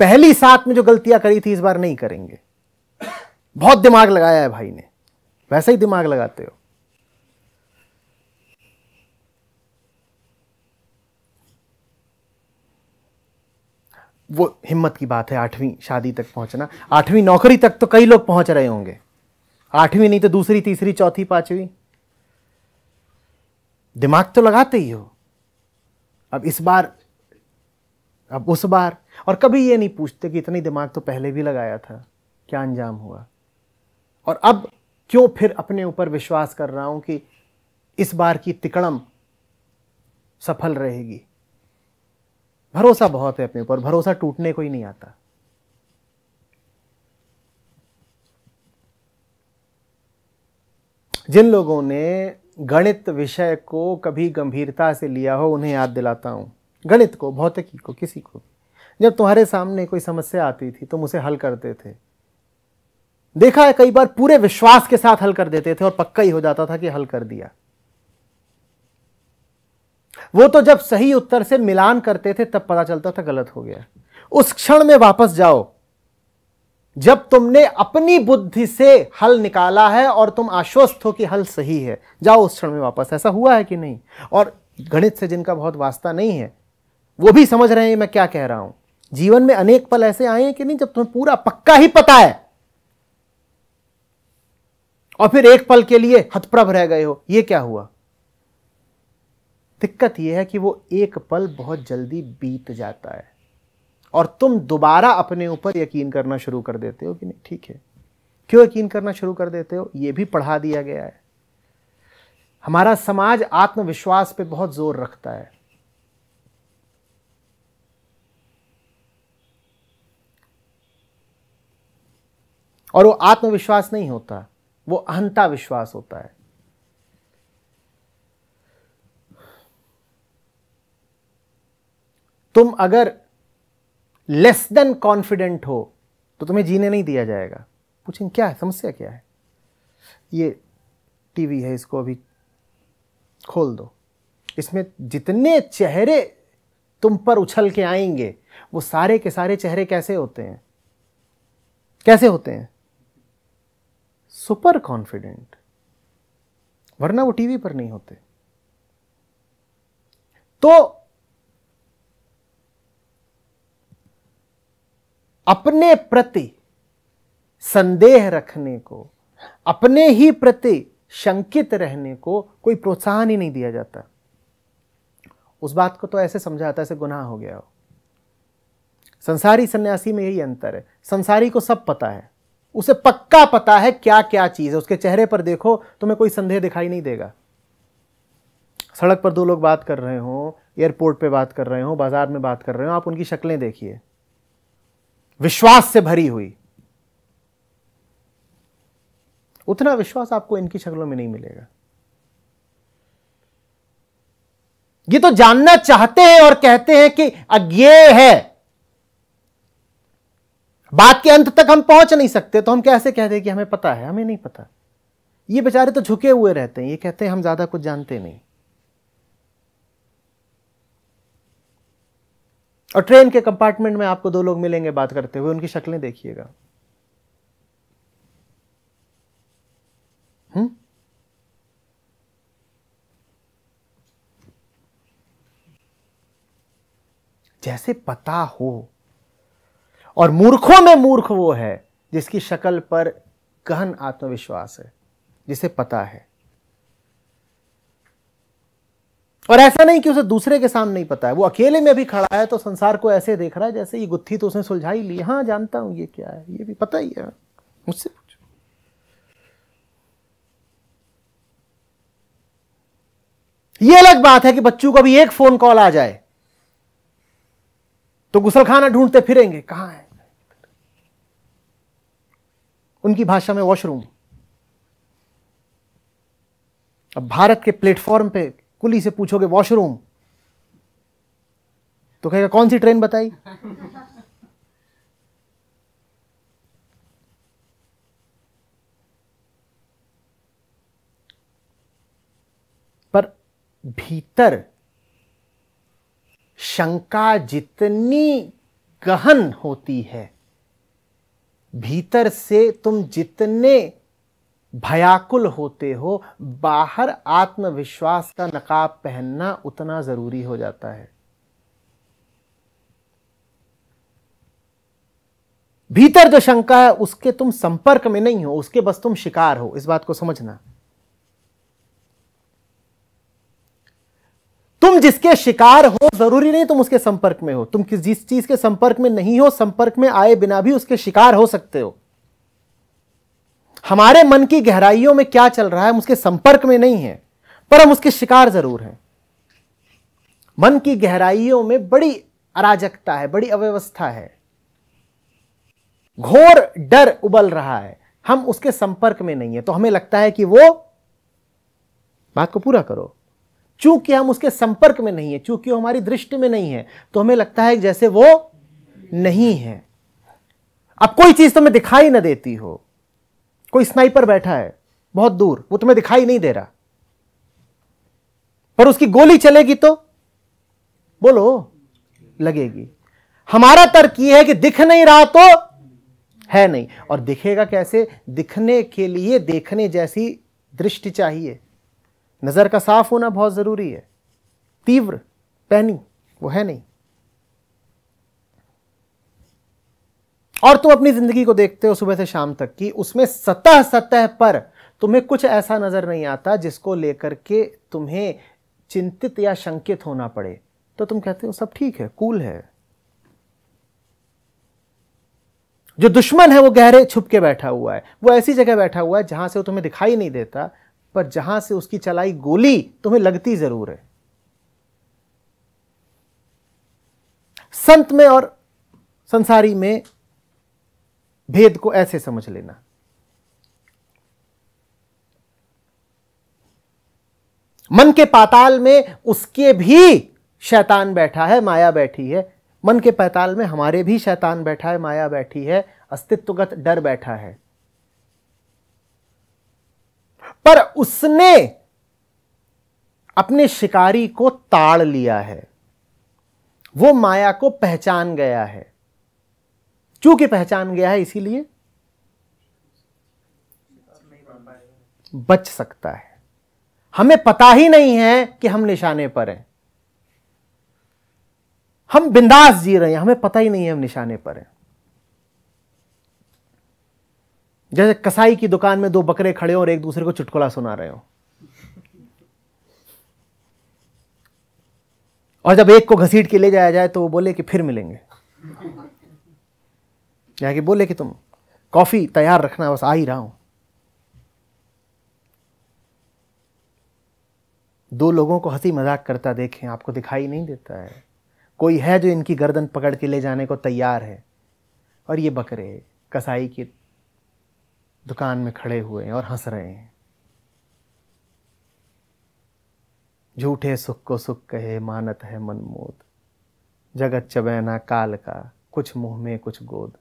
पहली साथ में जो गलतियां करी थी इस बार नहीं करेंगे बहुत दिमाग लगाया है भाई ने वैसा ही दिमाग लगाते हो वो हिम्मत की बात है आठवीं शादी तक पहुंचना आठवीं नौकरी तक तो कई लोग पहुंच रहे होंगे आठवीं नहीं तो दूसरी तीसरी चौथी पांचवी दिमाग तो लगाते ही हो अब इस बार अब उस बार और कभी ये नहीं पूछते कि इतनी दिमाग तो पहले भी लगाया था क्या अंजाम हुआ और अब क्यों फिर अपने ऊपर विश्वास कर रहा हूं कि इस बार की तिकड़म सफल रहेगी भरोसा बहुत है अपने ऊपर भरोसा टूटने को ही नहीं आता जिन लोगों ने गणित विषय को कभी गंभीरता से लिया हो उन्हें याद दिलाता हूँ गणित को भौतिकी को किसी को जब तुम्हारे सामने कोई समस्या आती थी तुम उसे हल करते थे देखा है कई बार पूरे विश्वास के साथ हल कर देते थे और पक्का ही हो जाता था कि हल कर दिया वो तो जब सही उत्तर से मिलान करते थे तब पता चलता था गलत हो गया उस क्षण में वापस जाओ जब तुमने अपनी बुद्धि से हल निकाला है और तुम आश्वस्त हो कि हल सही है जाओ उस क्षण में वापस ऐसा हुआ है कि नहीं और गणित से जिनका बहुत वास्ता नहीं है वो भी समझ रहे हैं मैं क्या कह रहा हूं जीवन में अनेक पल ऐसे आए हैं कि नहीं जब तुम्हें पूरा पक्का ही पता है और फिर एक पल के लिए हतप्रभ रह गए हो ये क्या हुआ दिक्कत यह है कि वो एक पल बहुत जल्दी बीत जाता है और तुम दोबारा अपने ऊपर यकीन करना शुरू कर देते हो कि नहीं ठीक है क्यों यकीन करना शुरू कर देते हो ये भी पढ़ा दिया गया है हमारा समाज आत्मविश्वास पे बहुत जोर रखता है और वो आत्मविश्वास नहीं होता वो अहंता विश्वास होता है तुम अगर लेस देन कॉन्फिडेंट हो तो तुम्हें जीने नहीं दिया जाएगा पूछेंगे क्या है समस्या क्या है ये टीवी है इसको अभी खोल दो इसमें जितने चेहरे तुम पर उछल के आएंगे वो सारे के सारे चेहरे कैसे होते हैं कैसे होते हैं सुपर कॉन्फिडेंट वरना वो टीवी पर नहीं होते तो अपने प्रति संदेह रखने को अपने ही प्रति शंकित रहने को कोई प्रोत्साहन ही नहीं दिया जाता उस बात को तो ऐसे समझाता तो ऐसे गुनाह हो गया हो संसारी सन्यासी में यही अंतर है संसारी को सब पता है उसे पक्का पता है क्या क्या चीज है उसके चेहरे पर देखो तुम्हें कोई संदेह दिखाई नहीं देगा सड़क पर दो लोग बात कर रहे हो एयरपोर्ट पे बात कर रहे हो बाजार में बात कर रहे हो आप उनकी शक्लें देखिए विश्वास से भरी हुई उतना विश्वास आपको इनकी शक्लों में नहीं मिलेगा ये तो जानना चाहते हैं और कहते हैं कि अज्ञे है बात के अंत तक हम पहुंच नहीं सकते तो हम कैसे कहते हैं कि हमें पता है हमें नहीं पता ये बेचारे तो झुके हुए रहते हैं ये कहते हैं हम ज्यादा कुछ जानते नहीं और ट्रेन के कंपार्टमेंट में आपको दो लोग मिलेंगे बात करते हुए उनकी शक्लें देखिएगा हम्म? जैसे पता हो और मूर्खों में मूर्ख वो है जिसकी शक्ल पर गहन आत्मविश्वास है जिसे पता है और ऐसा नहीं कि उसे दूसरे के सामने नहीं पता है वो अकेले में भी खड़ा है तो संसार को ऐसे देख रहा है जैसे ये गुत्थी तो उसने सुलझाई ली हाँ जानता हूं ये क्या है ये भी पता ही है मुझसे ये अलग बात है कि बच्चों को अभी एक फोन कॉल आ जाए तो गुसलखाना ढूंढते फिरेंगे कहां है उनकी भाषा में वॉशरूम अब भारत के प्लेटफॉर्म पे कुली से पूछोगे वॉशरूम तो कहेगा कौन सी ट्रेन बताई पर भीतर शंका जितनी गहन होती है भीतर से तुम जितने भयाकुल होते हो बाहर आत्मविश्वास का नकाब पहनना उतना ज़रूरी हो जाता है भीतर जो शंका है उसके तुम संपर्क में नहीं हो उसके बस तुम शिकार हो इस बात को समझना तुम जिसके शिकार हो जरूरी नहीं तुम उसके संपर्क में हो तुम किस जिस चीज के संपर्क में नहीं हो संपर्क में आए बिना भी उसके शिकार हो सकते हो हमारे मन की गहराइयों में क्या चल रहा है हम उसके संपर्क में नहीं है पर हम उसके शिकार जरूर हैं मन की गहराइयों में बड़ी अराजकता है बड़ी अव्यवस्था है घोर डर उबल रहा है हम उसके संपर्क में नहीं है तो हमें लगता है कि वो बात को पूरा करो चूंकि हम उसके संपर्क में नहीं है चूंकि वो हमारी दृष्टि में नहीं है तो हमें लगता है जैसे वो नहीं है अब कोई चीज तुम्हें तो दिखाई ना देती हो कोई स्नाइपर बैठा है बहुत दूर वो तुम्हें दिखाई नहीं दे रहा पर उसकी गोली चलेगी तो बोलो लगेगी हमारा तर्क यह है कि दिख नहीं रहा तो है नहीं और दिखेगा कैसे दिखने के लिए देखने जैसी दृष्टि चाहिए नजर का साफ होना बहुत जरूरी है तीव्र पैनी वो है नहीं और तुम अपनी जिंदगी को देखते हो सुबह से शाम तक की उसमें सतह सतह पर तुम्हें कुछ ऐसा नजर नहीं आता जिसको लेकर के तुम्हें चिंतित या शंकित होना पड़े तो तुम कहते हो सब ठीक है कूल है जो दुश्मन है वो गहरे छुप के बैठा हुआ है वो ऐसी जगह बैठा हुआ है जहां से वो तुम्हें दिखाई नहीं देता पर जहां से उसकी चलाई गोली तुम्हें लगती जरूर है संत में और संसारी में भेद को ऐसे समझ लेना मन के पाताल में उसके भी शैतान बैठा है माया बैठी है मन के पाताल में हमारे भी शैतान बैठा है माया बैठी है अस्तित्वगत डर बैठा है पर उसने अपने शिकारी को ताड़ लिया है वो माया को पहचान गया है चूंकि पहचान गया है इसीलिए बच सकता है हमें पता ही नहीं है कि हम निशाने पर हैं हम बिंदास जी रहे हैं हमें पता ही नहीं है हम निशाने पर हैं जैसे कसाई की दुकान में दो बकरे खड़े हो और एक दूसरे को चुटकुला सुना रहे हो और जब एक को घसीट के ले जाया जाए तो वो बोले कि फिर मिलेंगे जाके बोले कि तुम कॉफ़ी तैयार रखना बस आ ही रहा हूं दो लोगों को हंसी मजाक करता देखें आपको दिखाई नहीं देता है कोई है जो इनकी गर्दन पकड़ के ले जाने को तैयार है और ये बकरे कसाई की दुकान में खड़े हुए हैं और हंस रहे हैं झूठे सुख को सुख कहे मानत है मनमोद जगत चबैना काल का कुछ मुंह में कुछ गोद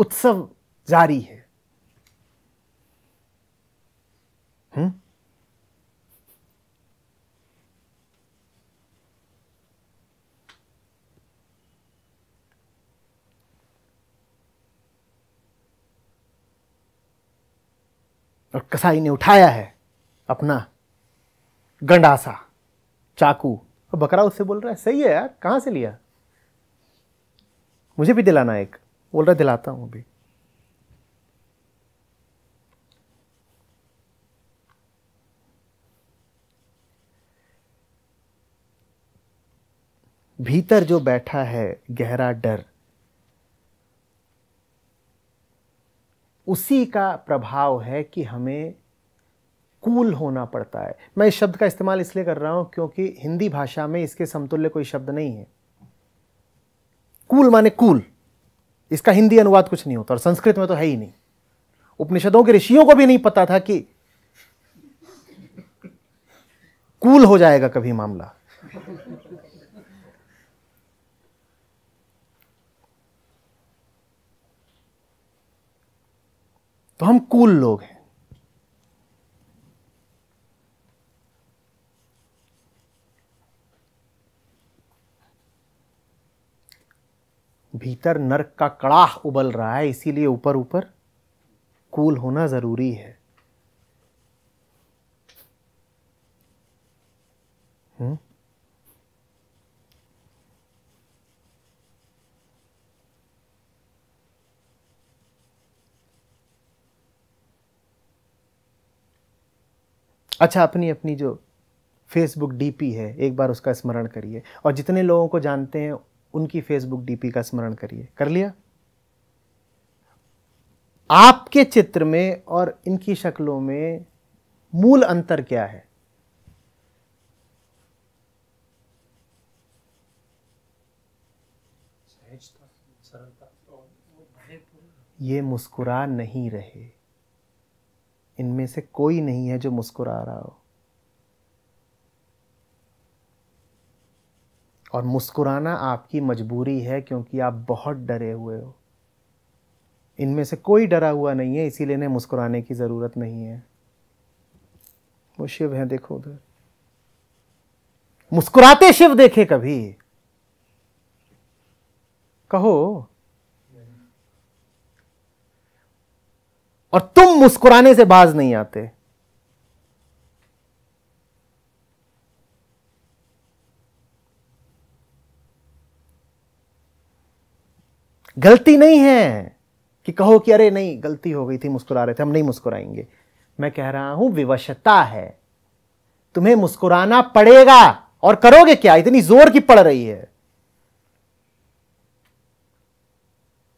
उत्सव जारी है हुँ? और कसाई ने उठाया है अपना गंडासा चाकू और बकरा उससे बोल रहा है सही है यार कहां से लिया मुझे भी दिलाना एक बोल रहा दिलाता हूँ अभी भीतर जो बैठा है गहरा डर उसी का प्रभाव है कि हमें कूल होना पड़ता है मैं इस शब्द का इस्तेमाल इसलिए कर रहा हूं क्योंकि हिंदी भाषा में इसके समतुल्य कोई शब्द नहीं है कूल माने कूल इसका हिंदी अनुवाद कुछ नहीं होता और संस्कृत में तो है ही नहीं उपनिषदों के ऋषियों को भी नहीं पता था कि कूल हो जाएगा कभी मामला तो हम कूल लोग हैं भीतर नरक का कड़ाह उबल रहा है इसीलिए ऊपर ऊपर कूल होना ज़रूरी है हुँ? हम्म? अच्छा अपनी अपनी जो फेसबुक डीपी है एक बार उसका स्मरण करिए और जितने लोगों को जानते हैं उनकी फेसबुक डीपी का स्मरण करिए कर लिया आपके चित्र में और इनकी शक्लों में मूल अंतर क्या है ये मुस्कुरा नहीं रहे इनमें से कोई नहीं है जो मुस्कुरा रहा हो और मुस्कुराना आपकी मजबूरी है क्योंकि आप बहुत डरे हुए हो इनमें से कोई डरा हुआ नहीं है इसीलिए इन्हें मुस्कुराने की ज़रूरत नहीं है वो शिव हैं देखो उधर मुस्कुराते शिव देखे कभी कहो और तुम मुस्कुराने से बाज नहीं आते गलती नहीं है कि कहो कि अरे नहीं गलती हो गई थी मुस्कुरा रहे थे हम नहीं मुस्कुराएंगे मैं कह रहा हूं विवशता है तुम्हें मुस्कुराना पड़ेगा और करोगे क्या इतनी जोर की पड़ रही है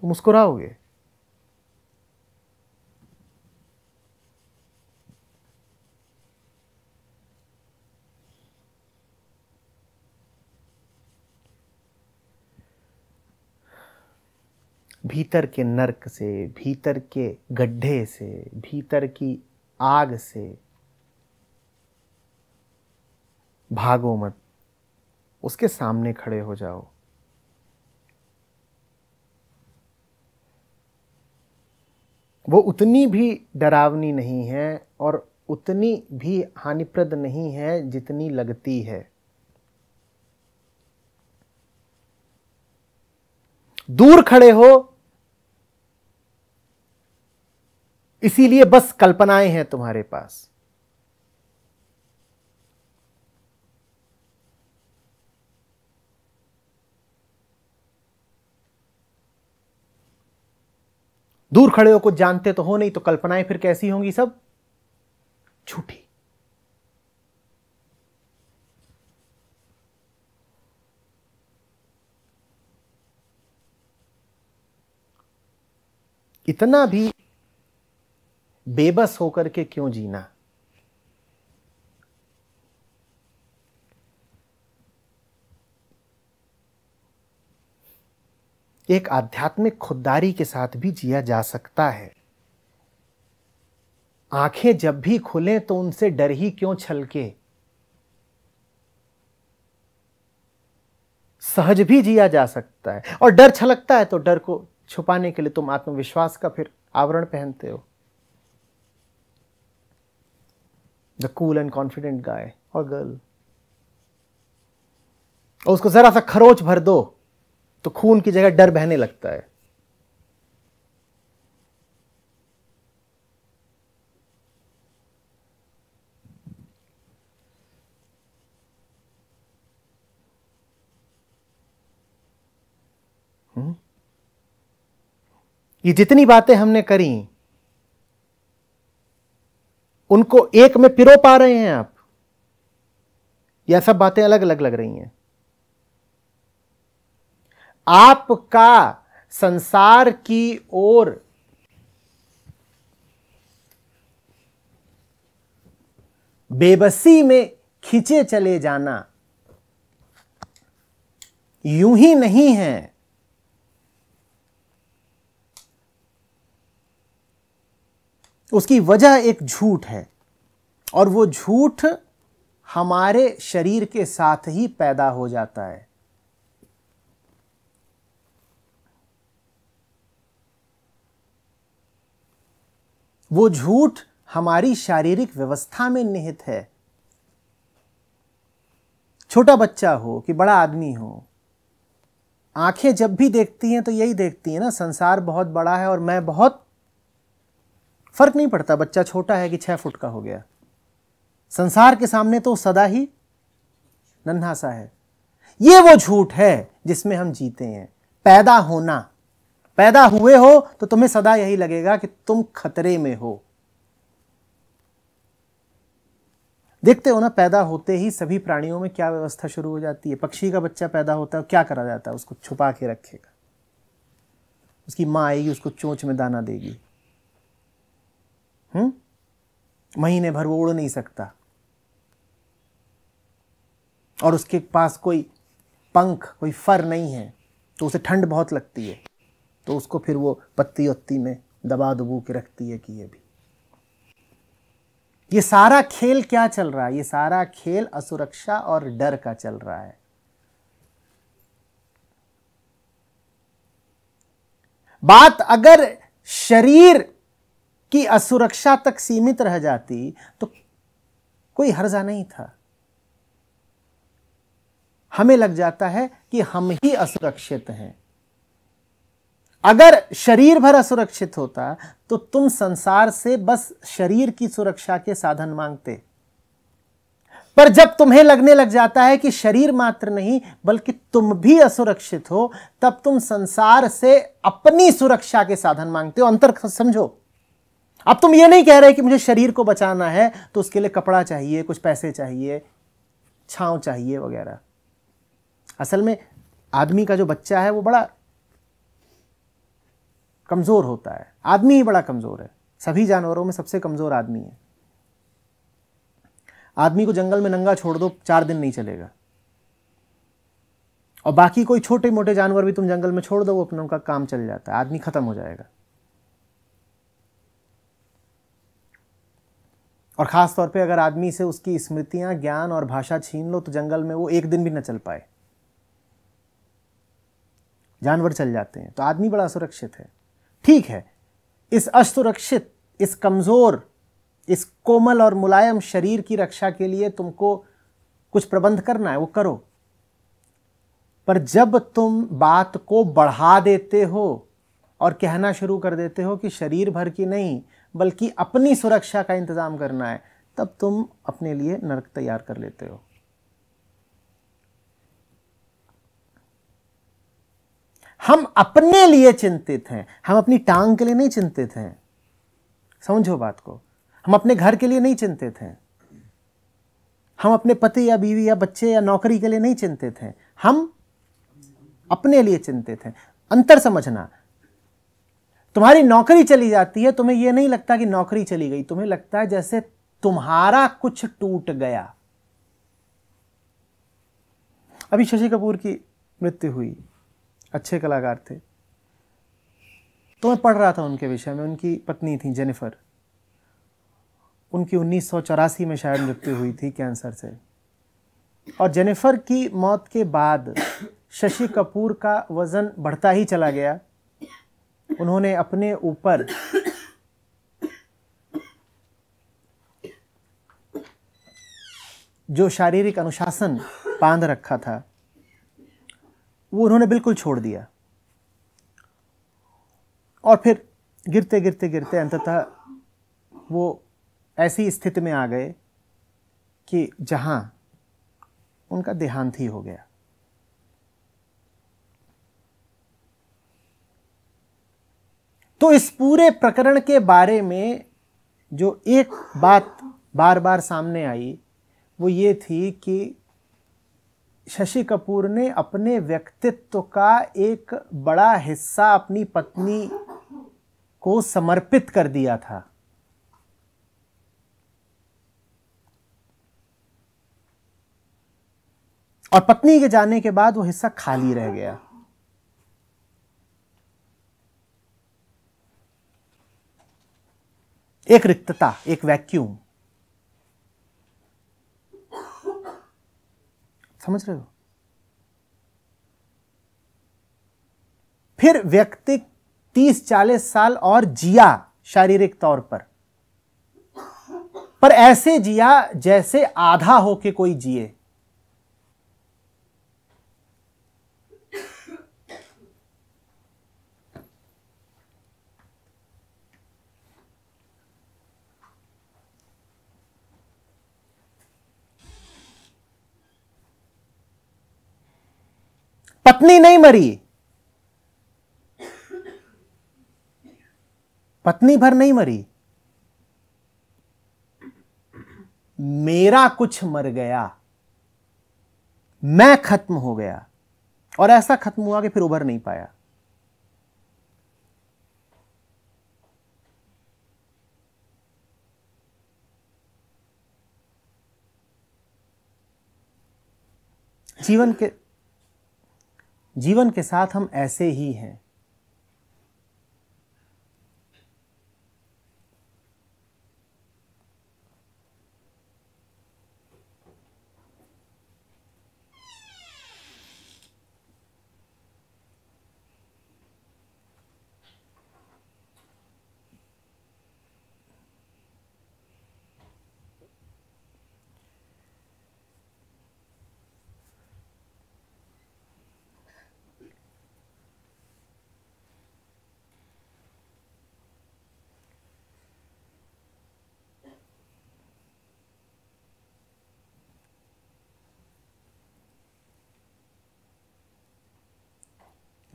तो मुस्कुराओगे भीतर के नरक से भीतर के गड्ढे से भीतर की आग से भागो मत उसके सामने खड़े हो जाओ वो उतनी भी डरावनी नहीं है और उतनी भी हानिप्रद नहीं है जितनी लगती है दूर खड़े हो इसीलिए बस कल्पनाएं हैं तुम्हारे पास दूर खड़े हो कुछ जानते तो हो नहीं तो कल्पनाएं फिर कैसी होंगी सब झूठी इतना भी बेबस होकर के क्यों जीना एक आध्यात्मिक खुददारी के साथ भी जिया जा सकता है आंखें जब भी खुलें तो उनसे डर ही क्यों छलके सहज भी जिया जा सकता है और डर छलकता है तो डर को छुपाने के लिए तुम आत्मविश्वास का फिर आवरण पहनते हो the cool and confident guy और गर्ल और उसको ज़रा सा खरोच भर दो तो खून की जगह डर बहने लगता है हम्म? ये जितनी बातें हमने करी उनको एक में पिरो पा रहे हैं आप यह सब बातें अलग अलग लग रही हैं आपका संसार की ओर बेबसी में खींचे चले जाना यूं ही नहीं है उसकी वजह एक झूठ है और वो झूठ हमारे शरीर के साथ ही पैदा हो जाता है वो झूठ हमारी शारीरिक व्यवस्था में निहित है छोटा बच्चा हो कि बड़ा आदमी हो आंखें जब भी देखती हैं तो यही देखती हैं ना संसार बहुत बड़ा है और मैं बहुत फर्क नहीं पड़ता बच्चा छोटा है कि छह फुट का हो गया संसार के सामने तो सदा ही नन्हा सा है ये वो झूठ है जिसमें हम जीते हैं पैदा होना पैदा हुए हो तो तुम्हें सदा यही लगेगा कि तुम खतरे में हो देखते हो ना पैदा होते ही सभी प्राणियों में क्या व्यवस्था शुरू हो जाती है पक्षी का बच्चा पैदा होता है क्या करा जाता है उसको छुपा के रखेगा उसकी माँ आएगी उसको चोंच में दाना देगी हुँ? हम्म? महीने भर वो उड़ नहीं सकता और उसके पास कोई पंख कोई फर नहीं है तो उसे ठंड बहुत लगती है तो उसको फिर वो पत्ती उत्ती में दबा दबू के रखती है कि ये भी ये सारा खेल क्या चल रहा है ये सारा खेल असुरक्षा और डर का चल रहा है बात अगर शरीर की असुरक्षा तक सीमित रह जाती तो कोई हर्जा नहीं था हमें लग जाता है कि हम ही असुरक्षित हैं अगर शरीर भर असुरक्षित होता तो तुम संसार से बस शरीर की सुरक्षा के साधन मांगते पर जब तुम्हें लगने लग जाता है कि शरीर मात्र नहीं बल्कि तुम भी असुरक्षित हो तब तुम संसार से अपनी सुरक्षा के साधन मांगते हो अंतर समझो अब तुम ये नहीं कह रहे कि मुझे शरीर को बचाना है तो उसके लिए कपड़ा चाहिए कुछ पैसे चाहिए छाँव चाहिए वगैरह असल में आदमी का जो बच्चा है वो बड़ा कमज़ोर होता है आदमी ही बड़ा कमज़ोर है सभी जानवरों में सबसे कमज़ोर आदमी है आदमी को जंगल में नंगा छोड़ दो चार दिन नहीं चलेगा और बाकी कोई छोटे मोटे जानवर भी तुम जंगल में छोड़ दो वो अपनों उनका काम चल जाता है आदमी ख़त्म हो जाएगा और ख़ास तौर पे अगर आदमी से उसकी स्मृतियाँ ज्ञान और भाषा छीन लो तो जंगल में वो एक दिन भी न चल पाए जानवर चल जाते हैं तो आदमी बड़ा सुरक्षित है ठीक है इस असुरक्षित इस कमज़ोर इस कोमल और मुलायम शरीर की रक्षा के लिए तुमको कुछ प्रबंध करना है वो करो पर जब तुम बात को बढ़ा देते हो और कहना शुरू कर देते हो कि शरीर भर की नहीं बल्कि अपनी सुरक्षा का इंतज़ाम करना है तब तुम अपने लिए नरक तैयार कर लेते हो हम अपने लिए चिंतित हैं हम अपनी टांग के लिए नहीं चिंतित हैं समझो बात को हम अपने घर के लिए नहीं चिंतित हैं हम अपने पति या बीवी या बच्चे या नौकरी के लिए नहीं चिंतित हैं हम अपने लिए चिंतित हैं अंतर समझना तुम्हारी नौकरी चली जाती है तुम्हें यह नहीं लगता कि नौकरी चली गई तुम्हें लगता है जैसे तुम्हारा कुछ टूट गया अभी शशि कपूर की मृत्यु हुई अच्छे कलाकार थे तो मैं पढ़ रहा था उनके विषय में उनकी पत्नी थी जेनिफर उनकी उन्नीस में शायद मृत्यु हुई थी कैंसर से और जेनिफर की मौत के बाद शशि कपूर का वज़न बढ़ता ही चला गया उन्होंने अपने ऊपर जो शारीरिक अनुशासन बांध रखा था वो उन्होंने बिल्कुल छोड़ दिया और फिर गिरते गिरते गिरते अंततः वो ऐसी स्थिति में आ गए कि जहाँ उनका देहांत ही हो गया तो इस पूरे प्रकरण के बारे में जो एक बात बार बार सामने आई वो ये थी कि शशि कपूर ने अपने व्यक्तित्व का एक बड़ा हिस्सा अपनी पत्नी को समर्पित कर दिया था और पत्नी के जाने के बाद वो हिस्सा खाली रह गया एक रिक्तता एक वैक्यूम समझ रहे हो फिर व्यक्ति तीस चालीस साल और जिया शारीरिक तौर पर पर ऐसे जिया जैसे आधा होके कोई जिए पत्नी नहीं मरी पत्नी भर नहीं मरी मेरा कुछ मर गया मैं खत्म हो गया और ऐसा खत्म हुआ कि फिर उभर नहीं पाया जीवन के जीवन के साथ हम ऐसे ही हैं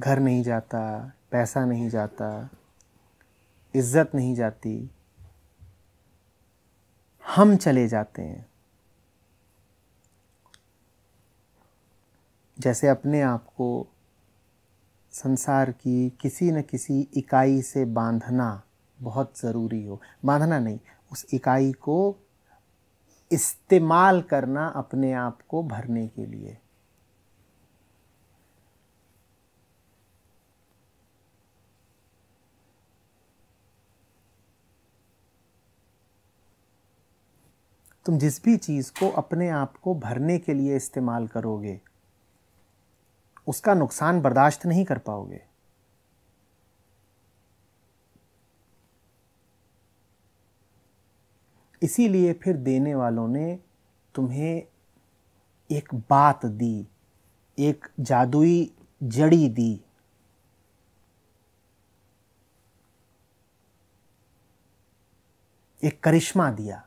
घर नहीं जाता पैसा नहीं जाता इज्जत नहीं जाती हम चले जाते हैं जैसे अपने आप को संसार की किसी न किसी इकाई से बांधना बहुत ज़रूरी हो बांधना नहीं उस इकाई को इस्तेमाल करना अपने आप को भरने के लिए तुम जिस भी चीज़ को अपने आप को भरने के लिए इस्तेमाल करोगे उसका नुकसान बर्दाश्त नहीं कर पाओगे इसीलिए फिर देने वालों ने तुम्हें एक बात दी एक जादुई जड़ी दी एक करिश्मा दिया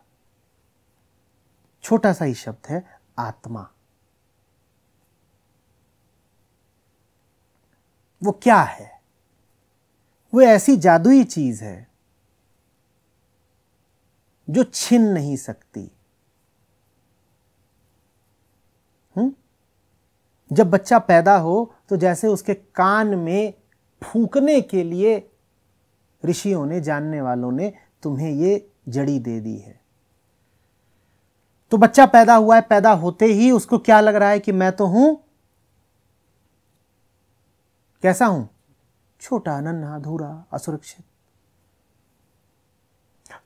छोटा सा ही शब्द है आत्मा वो क्या है वो ऐसी जादुई चीज है जो छीन नहीं सकती हुँ? जब बच्चा पैदा हो तो जैसे उसके कान में फूकने के लिए ऋषियों ने जानने वालों ने तुम्हें ये जड़ी दे दी है तो बच्चा पैदा हुआ है पैदा होते ही उसको क्या लग रहा है कि मैं तो हूं कैसा हूं छोटा नन्हा धूरा असुरक्षित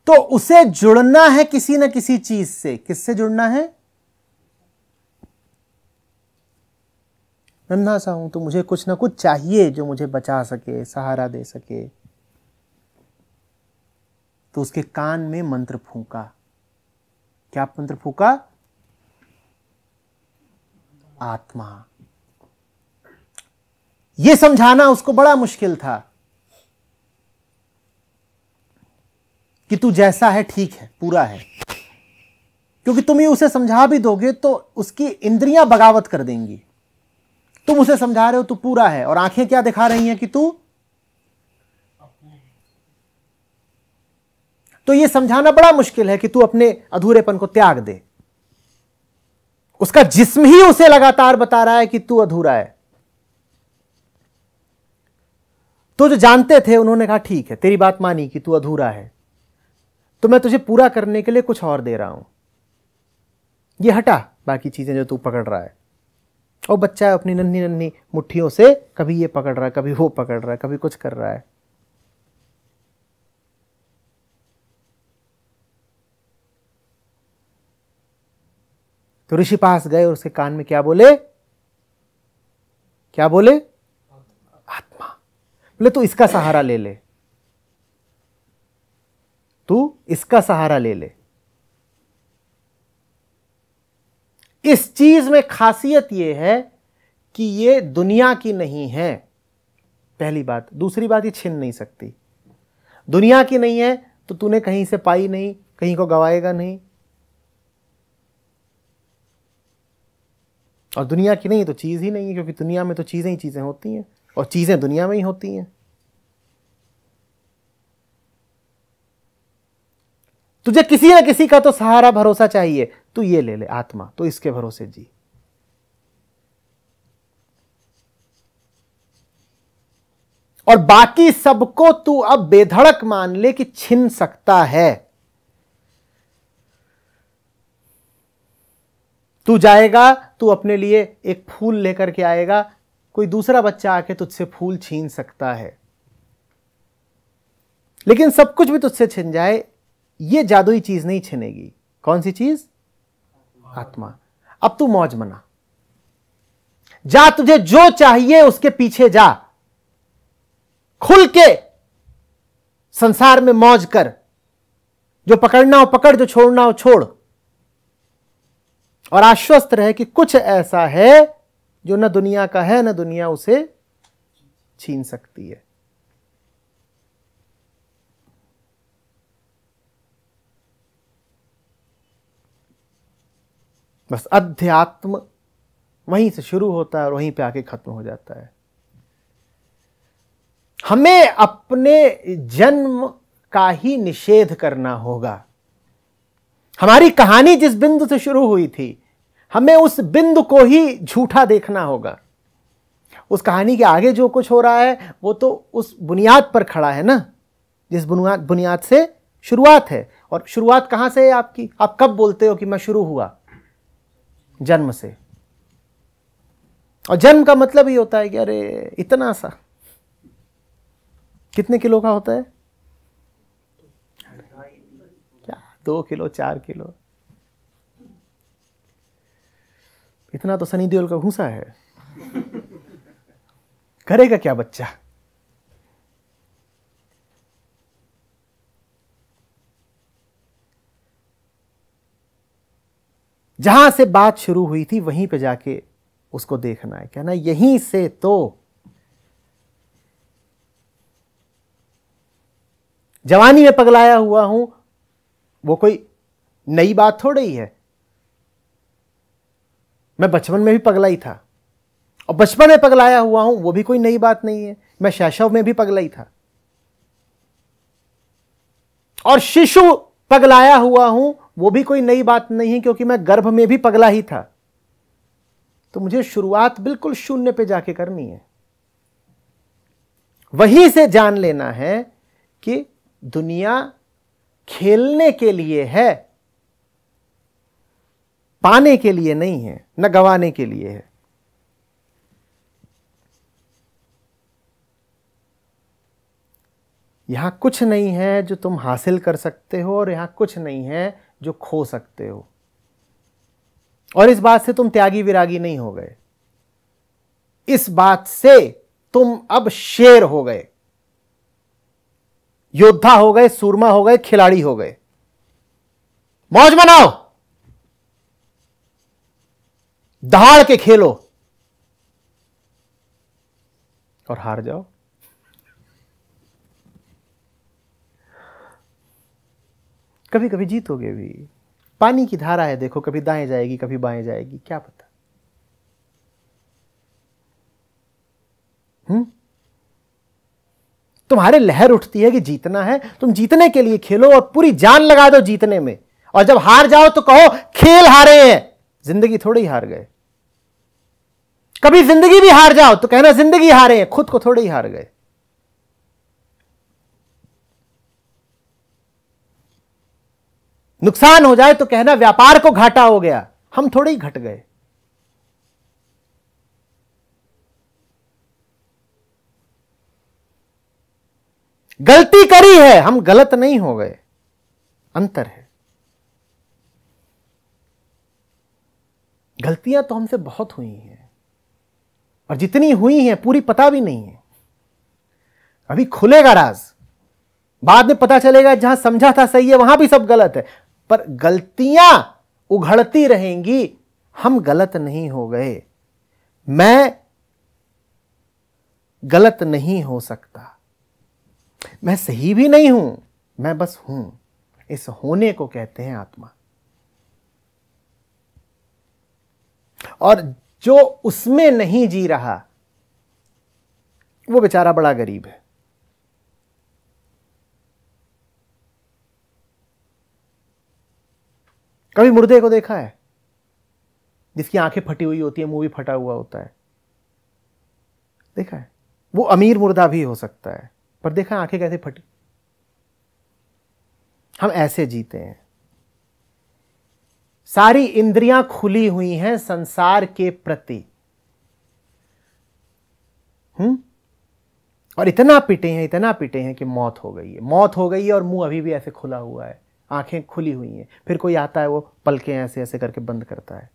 तो उसे जुड़ना है किसी ना किसी चीज से किससे जुड़ना है नन्हा सा हूं तो मुझे कुछ ना कुछ चाहिए जो मुझे बचा सके सहारा दे सके तो उसके कान में मंत्र फूका क्या मंत्र फूका आत्मा यह समझाना उसको बड़ा मुश्किल था कि तू जैसा है ठीक है पूरा है क्योंकि तुम ही उसे समझा भी दोगे तो उसकी इंद्रियां बगावत कर देंगी तुम उसे समझा रहे हो तू पूरा है और आंखें क्या दिखा रही हैं कि तू तो यह समझाना बड़ा मुश्किल है कि तू अपने अधूरेपन को त्याग दे उसका जिस्म ही उसे लगातार बता रहा है कि तू अधूरा है तो जो जानते थे उन्होंने कहा ठीक है तेरी बात मानी कि तू अधूरा है तो मैं तुझे पूरा करने के लिए कुछ और दे रहा हूं ये हटा बाकी चीजें जो तू पकड़ रहा है और बच्चा अपनी नन्ही नन्ही मुट्ठियों से कभी ये पकड़ रहा है कभी वो पकड़ रहा है कभी कुछ कर रहा है तो ऋषि पास गए और उसके कान में क्या बोले क्या बोले आत्मा बोले तू इसका सहारा ले ले तू इसका सहारा ले ले इस चीज में खासियत यह है कि ये दुनिया की नहीं है पहली बात दूसरी बात यह छीन नहीं सकती दुनिया की नहीं है तो तूने कहीं से पाई नहीं कहीं को गवाएगा नहीं और दुनिया की नहीं तो चीज़ ही नहीं है क्योंकि दुनिया में तो चीज़ें ही चीज़ें होती हैं और चीज़ें दुनिया में ही होती हैं तुझे किसी ना किसी का तो सहारा भरोसा चाहिए तू ये ले ले आत्मा तो इसके भरोसे जी और बाकी सबको तू अब बेधड़क मान ले कि छिन सकता है तू जाएगा तू अपने लिए एक फूल लेकर के आएगा कोई दूसरा बच्चा आके तुझसे फूल छीन सकता है लेकिन सब कुछ भी तुझसे छिन जाए ये जादुई चीज नहीं छिनेगी कौन सी चीज आत्मा अब तू मौज मना जा तुझे जो चाहिए उसके पीछे जा खुल के संसार में मौज कर जो पकड़ना हो पकड़ जो छोड़ना हो छोड़ और आश्वस्त रहे कि कुछ ऐसा है जो न दुनिया का है न दुनिया उसे छीन सकती है बस अध्यात्म वहीं से शुरू होता है और वहीं पे आके खत्म हो जाता है हमें अपने जन्म का ही निषेध करना होगा हमारी कहानी जिस बिंदु से शुरू हुई थी हमें उस बिंदु को ही झूठा देखना होगा उस कहानी के आगे जो कुछ हो रहा है वो तो उस बुनियाद पर खड़ा है ना जिस बुनियाद बुनियाद से शुरुआत है और शुरुआत कहाँ से है आपकी आप कब बोलते हो कि मैं शुरू हुआ जन्म से और जन्म का मतलब ही होता है कि अरे इतना सा कितने किलो का होता है क्या दो किलो चार किलो इतना तो सनी देओल का घूसा है करेगा क्या बच्चा जहां से बात शुरू हुई थी वहीं पे जाके उसको देखना है कहना यहीं से तो जवानी में पगलाया हुआ हूं वो कोई नई बात थोड़ी है मैं बचपन में भी पगला ही था और बचपन में पगलाया हुआ हूं वो भी कोई नई बात नहीं है मैं शैशव में भी पगला ही था और शिशु पगलाया हुआ हूं वो भी कोई नई बात नहीं है क्योंकि मैं गर्भ में भी पगला ही था तो मुझे शुरुआत बिल्कुल शून्य पे जाके करनी है वहीं से जान लेना है कि दुनिया खेलने के लिए है पाने के लिए नहीं है न गंवाने के लिए है यहां कुछ नहीं है जो तुम हासिल कर सकते हो और यहां कुछ नहीं है जो खो सकते हो और इस बात से तुम त्यागी विरागी नहीं हो गए इस बात से तुम अब शेर हो गए योद्धा हो गए सूरमा हो गए खिलाड़ी हो गए मौज मनाओ दहाड़ के खेलो और हार जाओ कभी कभी जीतोगे भी पानी की धारा है देखो कभी दाएं जाएगी कभी बाएं जाएगी क्या पता हम्म तुम्हारे लहर उठती है कि जीतना है तुम जीतने के लिए खेलो और पूरी जान लगा दो जीतने में और जब हार जाओ तो कहो खेल हारे हैं जिंदगी थोड़ी हार गए कभी जिंदगी भी हार जाओ तो कहना जिंदगी हारे हैं खुद को थोड़े ही हार गए नुकसान हो जाए तो कहना व्यापार को घाटा हो गया हम थोड़े ही घट गए गलती करी है हम गलत नहीं हो गए अंतर है गलतियां तो हमसे बहुत हुई हैं और जितनी हुई हैं पूरी पता भी नहीं है अभी खुलेगा राज बाद में पता चलेगा जहां समझा था सही है वहां भी सब गलत है पर गलतियां उघड़ती रहेंगी हम गलत नहीं हो गए मैं गलत नहीं हो सकता मैं सही भी नहीं हूं मैं बस हूं इस होने को कहते हैं आत्मा और जो उसमें नहीं जी रहा वो बेचारा बड़ा गरीब है कभी मुर्दे को देखा है जिसकी आंखें फटी हुई होती है मुंह भी फटा हुआ होता है देखा है वो अमीर मुर्दा भी हो सकता है पर देखा आंखें कैसे फटी हम ऐसे जीते हैं सारी इंद्रियां खुली हुई हैं संसार के प्रति हम्म और इतना पिटे हैं इतना पिटे हैं कि मौत हो गई है मौत हो गई है और मुंह अभी भी ऐसे खुला हुआ है आंखें खुली हुई हैं फिर कोई आता है वो पलकें ऐसे ऐसे करके बंद करता है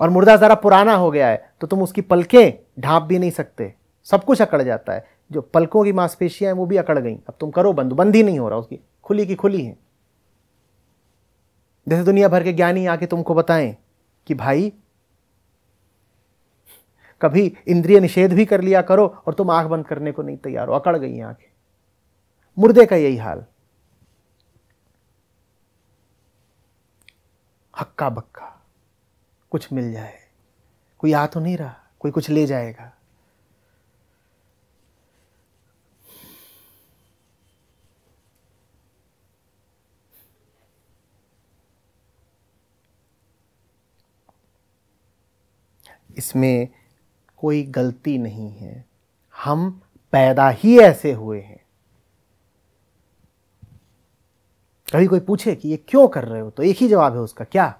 और मुर्दा ज़रा पुराना हो गया है तो तुम उसकी पलकें ढांप भी नहीं सकते सब कुछ अकड़ जाता है जो पलकों की मांसपेशियां हैं वो भी अकड़ गई अब तुम करो बंद बंद ही नहीं हो रहा उसकी खुली की खुली है जैसे दुनिया भर के ज्ञानी आके तुमको बताएं कि भाई कभी इंद्रिय निषेध भी कर लिया करो और तुम आंख बंद करने को नहीं तैयार हो अकड़ गई आंखें मुर्दे का यही हाल हक्का बक्का कुछ मिल जाए कोई आ तो नहीं रहा कोई कुछ ले जाएगा इसमें कोई गलती नहीं है हम पैदा ही ऐसे हुए हैं कभी कोई पूछे कि ये क्यों कर रहे हो तो एक ही जवाब है उसका क्या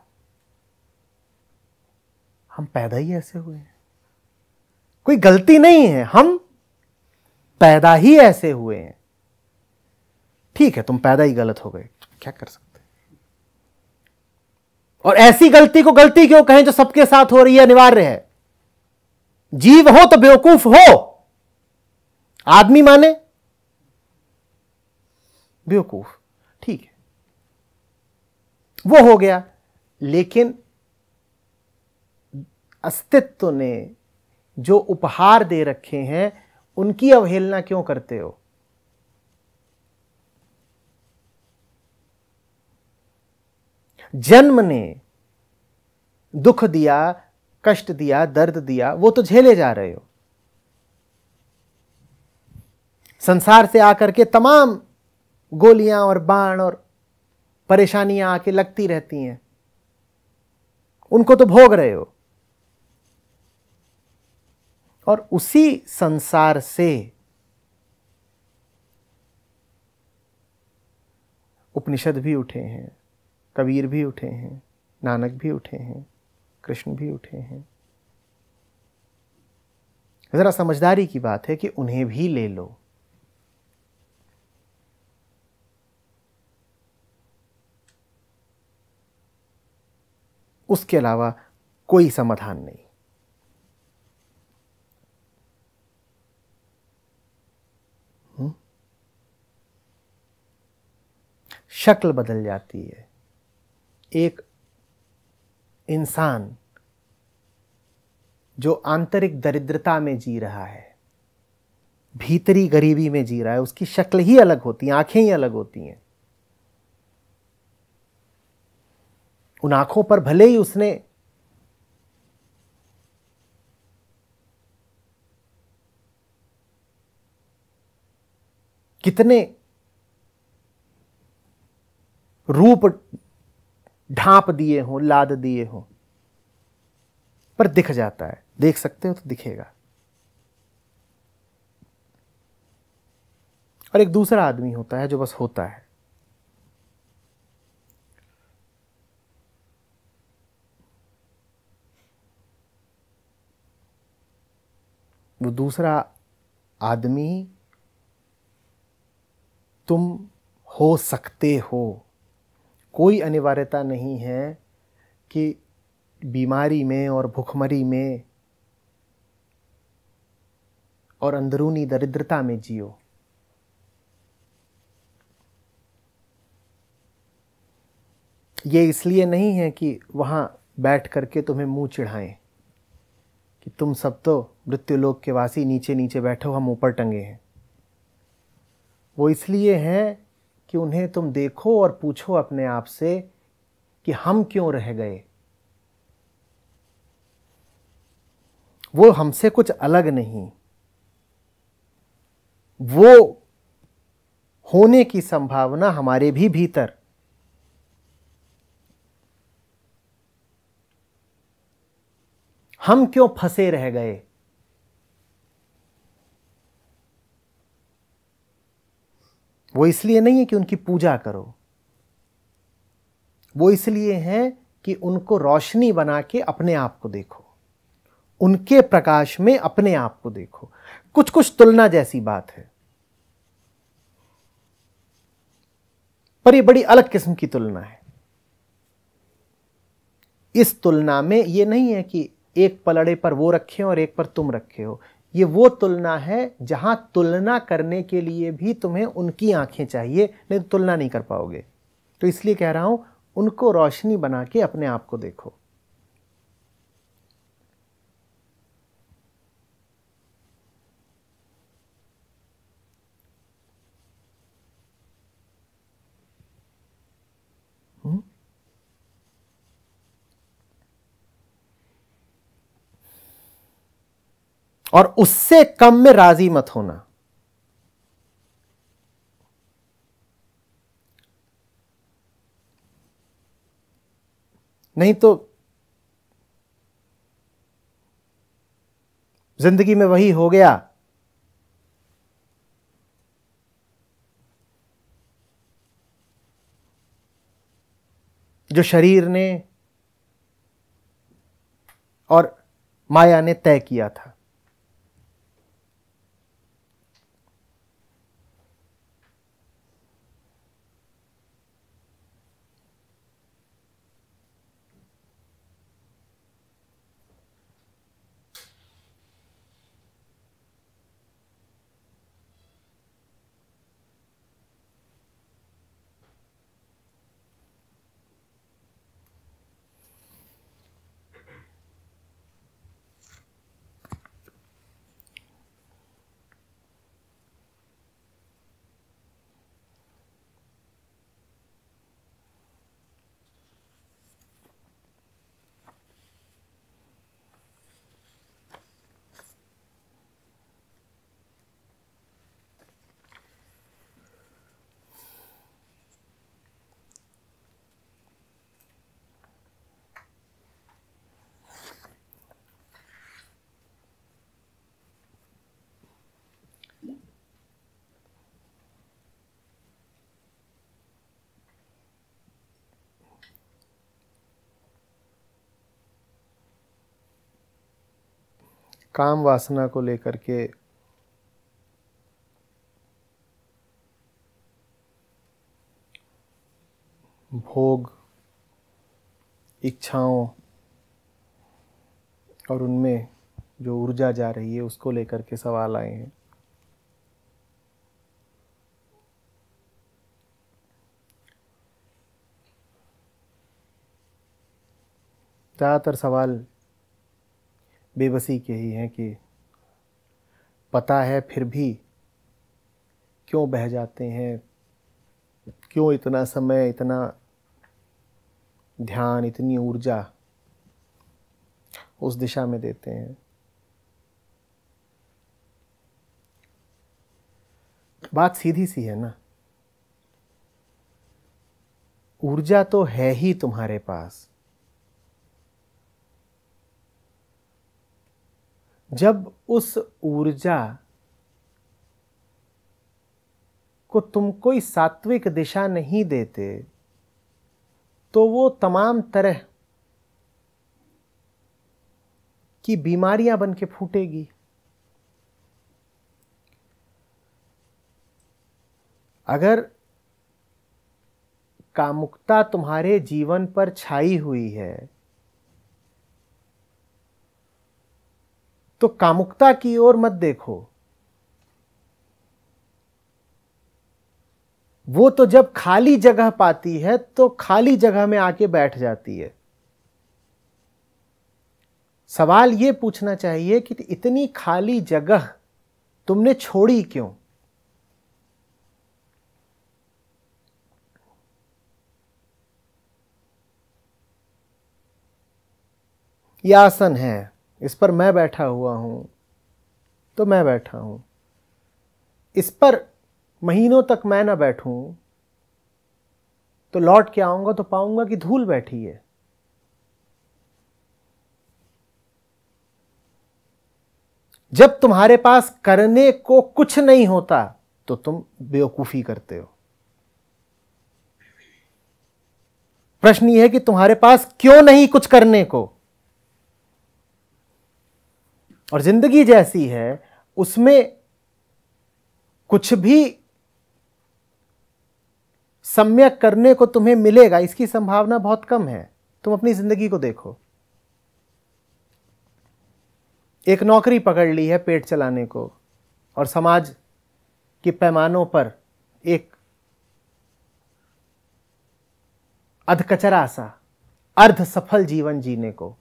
हम पैदा ही ऐसे हुए हैं कोई गलती नहीं है हम पैदा ही ऐसे हुए हैं ठीक है तुम पैदा ही गलत हो गए क्या कर सकते और ऐसी गलती को गलती क्यों कहें जो सबके साथ हो रही है अनिवार्य है जीव हो तो बेवकूफ हो आदमी माने बेवकूफ ठीक है वो हो गया लेकिन अस्तित्व ने जो उपहार दे रखे हैं उनकी अवहेलना क्यों करते हो जन्म ने दुख दिया कष्ट दिया दर्द दिया वो तो झेले जा रहे हो संसार से आकर के तमाम गोलियां और बाण और परेशानियां आके लगती रहती हैं उनको तो भोग रहे हो और उसी संसार से उपनिषद भी उठे हैं कबीर भी उठे हैं नानक भी उठे हैं कृष्ण भी उठे हैं ज़रा समझदारी की बात है कि उन्हें भी ले लो उसके अलावा कोई समाधान नहीं हम्म? शक्ल बदल जाती है एक इंसान जो आंतरिक दरिद्रता में जी रहा है भीतरी गरीबी में जी रहा है उसकी शक्ल ही अलग होती है आंखें ही अलग होती हैं उन आंखों पर भले ही उसने कितने रूप ढांप दिए हों लाद दिए हों पर दिख जाता है देख सकते हो तो दिखेगा और एक दूसरा आदमी होता है जो बस होता है वो दूसरा आदमी तुम हो सकते हो कोई अनिवार्यता नहीं है कि बीमारी में और भुखमरी में और अंदरूनी दरिद्रता में जियो ये इसलिए नहीं है कि वहाँ बैठ करके तुम्हें मुंह चिढ़ाएं कि तुम सब तो मृत्यु लोक के वासी नीचे नीचे बैठो हम ऊपर टंगे हैं वो इसलिए हैं कि उन्हें तुम देखो और पूछो अपने आप से कि हम क्यों रह गए वो हमसे कुछ अलग नहीं वो होने की संभावना हमारे भी भीतर हम क्यों फंसे रह गए वो इसलिए नहीं है कि उनकी पूजा करो वो इसलिए है कि उनको रोशनी बना के अपने आप को देखो उनके प्रकाश में अपने आप को देखो कुछ कुछ तुलना जैसी बात है पर ये बड़ी अलग किस्म की तुलना है इस तुलना में यह नहीं है कि एक पलड़े पर वो रखे हो और एक पर तुम रखे हो ये वो तुलना है जहां तुलना करने के लिए भी तुम्हें उनकी आंखें चाहिए नहीं तो तुलना नहीं कर पाओगे तो इसलिए कह रहा हूँ उनको रोशनी बना के अपने आप को देखो और उससे कम में राजी मत होना नहीं तो जिंदगी में वही हो गया जो शरीर ने और माया ने तय किया था काम वासना को लेकर के भोग इच्छाओं और उनमें जो ऊर्जा जा रही है उसको लेकर के सवाल आए हैं ज़्यादातर सवाल बेबसी के ही हैं कि पता है फिर भी क्यों बह जाते हैं क्यों इतना समय इतना ध्यान इतनी ऊर्जा उस दिशा में देते हैं बात सीधी सी है ना ऊर्जा तो है ही तुम्हारे पास जब उस ऊर्जा को तुम कोई सात्विक दिशा नहीं देते तो वो तमाम तरह की बीमारियां बन के फूटेगी अगर कामुकता तुम्हारे जीवन पर छाई हुई है तो कामुकता की ओर मत देखो वो तो जब खाली जगह पाती है तो खाली जगह में आके बैठ जाती है सवाल ये पूछना चाहिए कि इतनी खाली जगह तुमने छोड़ी क्यों ये आसन है इस पर मैं बैठा हुआ हूँ तो मैं बैठा हूँ इस पर महीनों तक मैं ना बैठूँ तो लौट के आऊँगा तो पाऊँगा कि धूल बैठी है जब तुम्हारे पास करने को कुछ नहीं होता तो तुम बेवकूफ़ी करते हो प्रश्न यह है कि तुम्हारे पास क्यों नहीं कुछ करने को और ज़िंदगी जैसी है उसमें कुछ भी सम्यक करने को तुम्हें मिलेगा इसकी संभावना बहुत कम है तुम अपनी ज़िंदगी को देखो एक नौकरी पकड़ ली है पेट चलाने को और समाज के पैमानों पर एक अधकचरा सा अर्ध सफल जीवन जीने को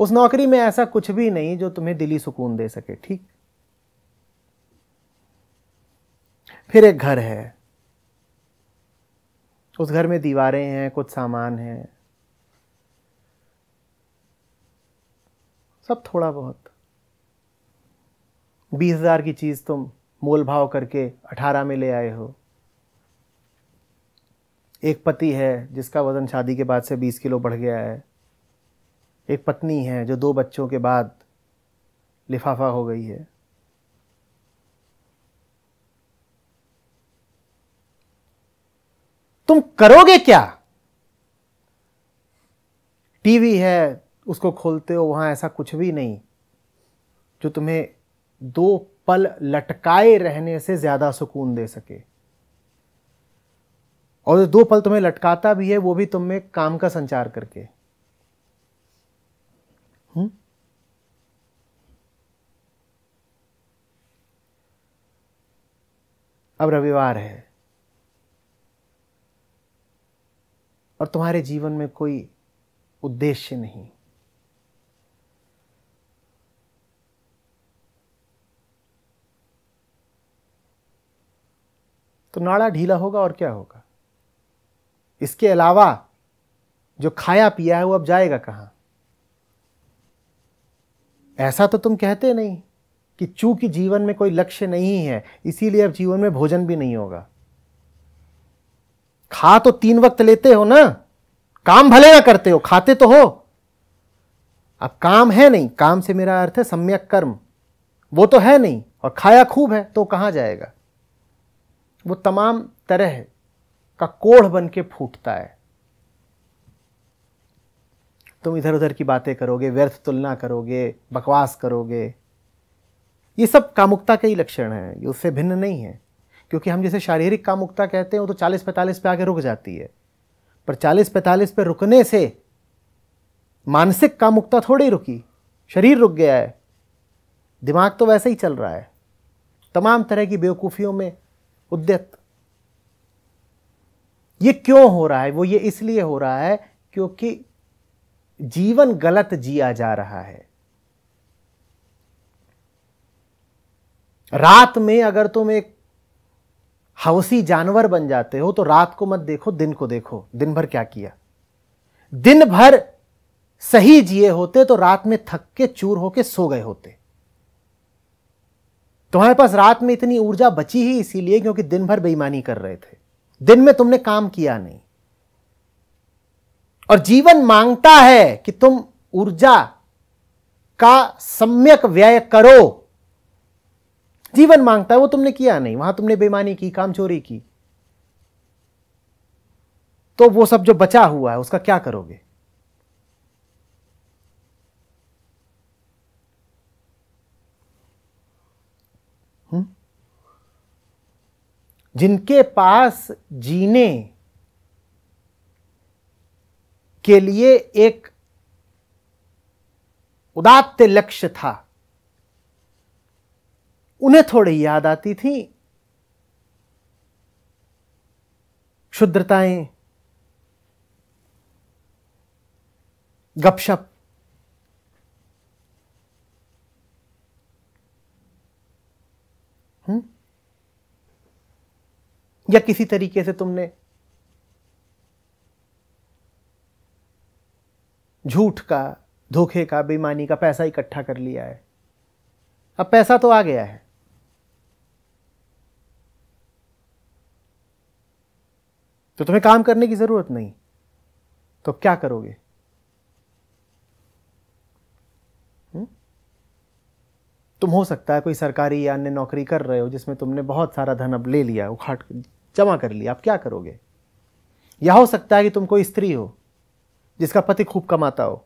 उस नौकरी में ऐसा कुछ भी नहीं जो तुम्हें दिली सुकून दे सके ठीक फिर एक घर है उस घर में दीवारें हैं कुछ सामान है सब थोड़ा बहुत बीस हजार की चीज तुम मोल भाव करके अठारह में ले आए हो एक पति है जिसका वजन शादी के बाद से बीस किलो बढ़ गया है एक पत्नी है जो दो बच्चों के बाद लिफाफा हो गई है तुम करोगे क्या टीवी है उसको खोलते हो वहां ऐसा कुछ भी नहीं जो तुम्हें दो पल लटकाए रहने से ज्यादा सुकून दे सके और जो दो पल तुम्हें लटकाता भी है वो भी तुम्हें काम का संचार करके अब रविवार है और तुम्हारे जीवन में कोई उद्देश्य नहीं तो नाड़ा ढीला होगा और क्या होगा इसके अलावा जो खाया पिया है वो अब जाएगा कहां ऐसा तो तुम कहते नहीं कि चूंकि जीवन में कोई लक्ष्य नहीं है इसीलिए अब जीवन में भोजन भी नहीं होगा खा तो तीन वक्त लेते हो ना काम भले ना करते हो खाते तो हो अब काम है नहीं काम से मेरा अर्थ है सम्यक कर्म वो तो है नहीं और खाया खूब है तो कहां जाएगा वो तमाम तरह का कोढ़ बन के फूटता है तुम इधर उधर की बातें करोगे व्यर्थ तुलना करोगे बकवास करोगे ये सब कामुकता के ही लक्षण हैं ये उससे भिन्न नहीं है क्योंकि हम जैसे शारीरिक कामुकता कहते हैं वो तो चालीस पैंतालीस पे आके रुक जाती है पर चालीस पैंतालीस पे रुकने से मानसिक कामुकता थोड़ी रुकी शरीर रुक गया है दिमाग तो वैसे ही चल रहा है तमाम तरह की बेवकूफ़ियों में उद्यत ये क्यों हो रहा है वो ये इसलिए हो रहा है क्योंकि जीवन गलत जिया जा रहा है रात में अगर तुम एक हवसी जानवर बन जाते हो तो रात को मत देखो दिन को देखो दिन भर क्या किया दिन भर सही जिए होते तो रात में थक के चूर होके सो गए होते तुम्हारे पास रात में इतनी ऊर्जा बची ही इसीलिए क्योंकि दिन भर बेईमानी कर रहे थे दिन में तुमने काम किया नहीं और जीवन मांगता है कि तुम ऊर्जा का सम्यक व्यय करो जीवन मांगता है वो तुमने किया नहीं वहां तुमने बेमानी की काम चोरी की तो वो सब जो बचा हुआ है उसका क्या करोगे हुँ? जिनके पास जीने के लिए एक उदात्त लक्ष्य था उन्हें थोड़ी याद आती थी क्षुद्रताएं गपशप हुँ? हम्म, या किसी तरीके से तुमने झूठ का धोखे का बेईमानी का पैसा इकट्ठा कर लिया है अब पैसा तो आ गया है तो तुम्हें काम करने की ज़रूरत नहीं तो क्या करोगे हुँ? हम्म? तुम हो सकता है कोई सरकारी या अन्य नौकरी कर रहे हो जिसमें तुमने बहुत सारा धन अब ले लिया उखाट जमा कर लिया आप क्या करोगे या हो सकता है कि तुम कोई स्त्री हो जिसका पति खूब कमाता हो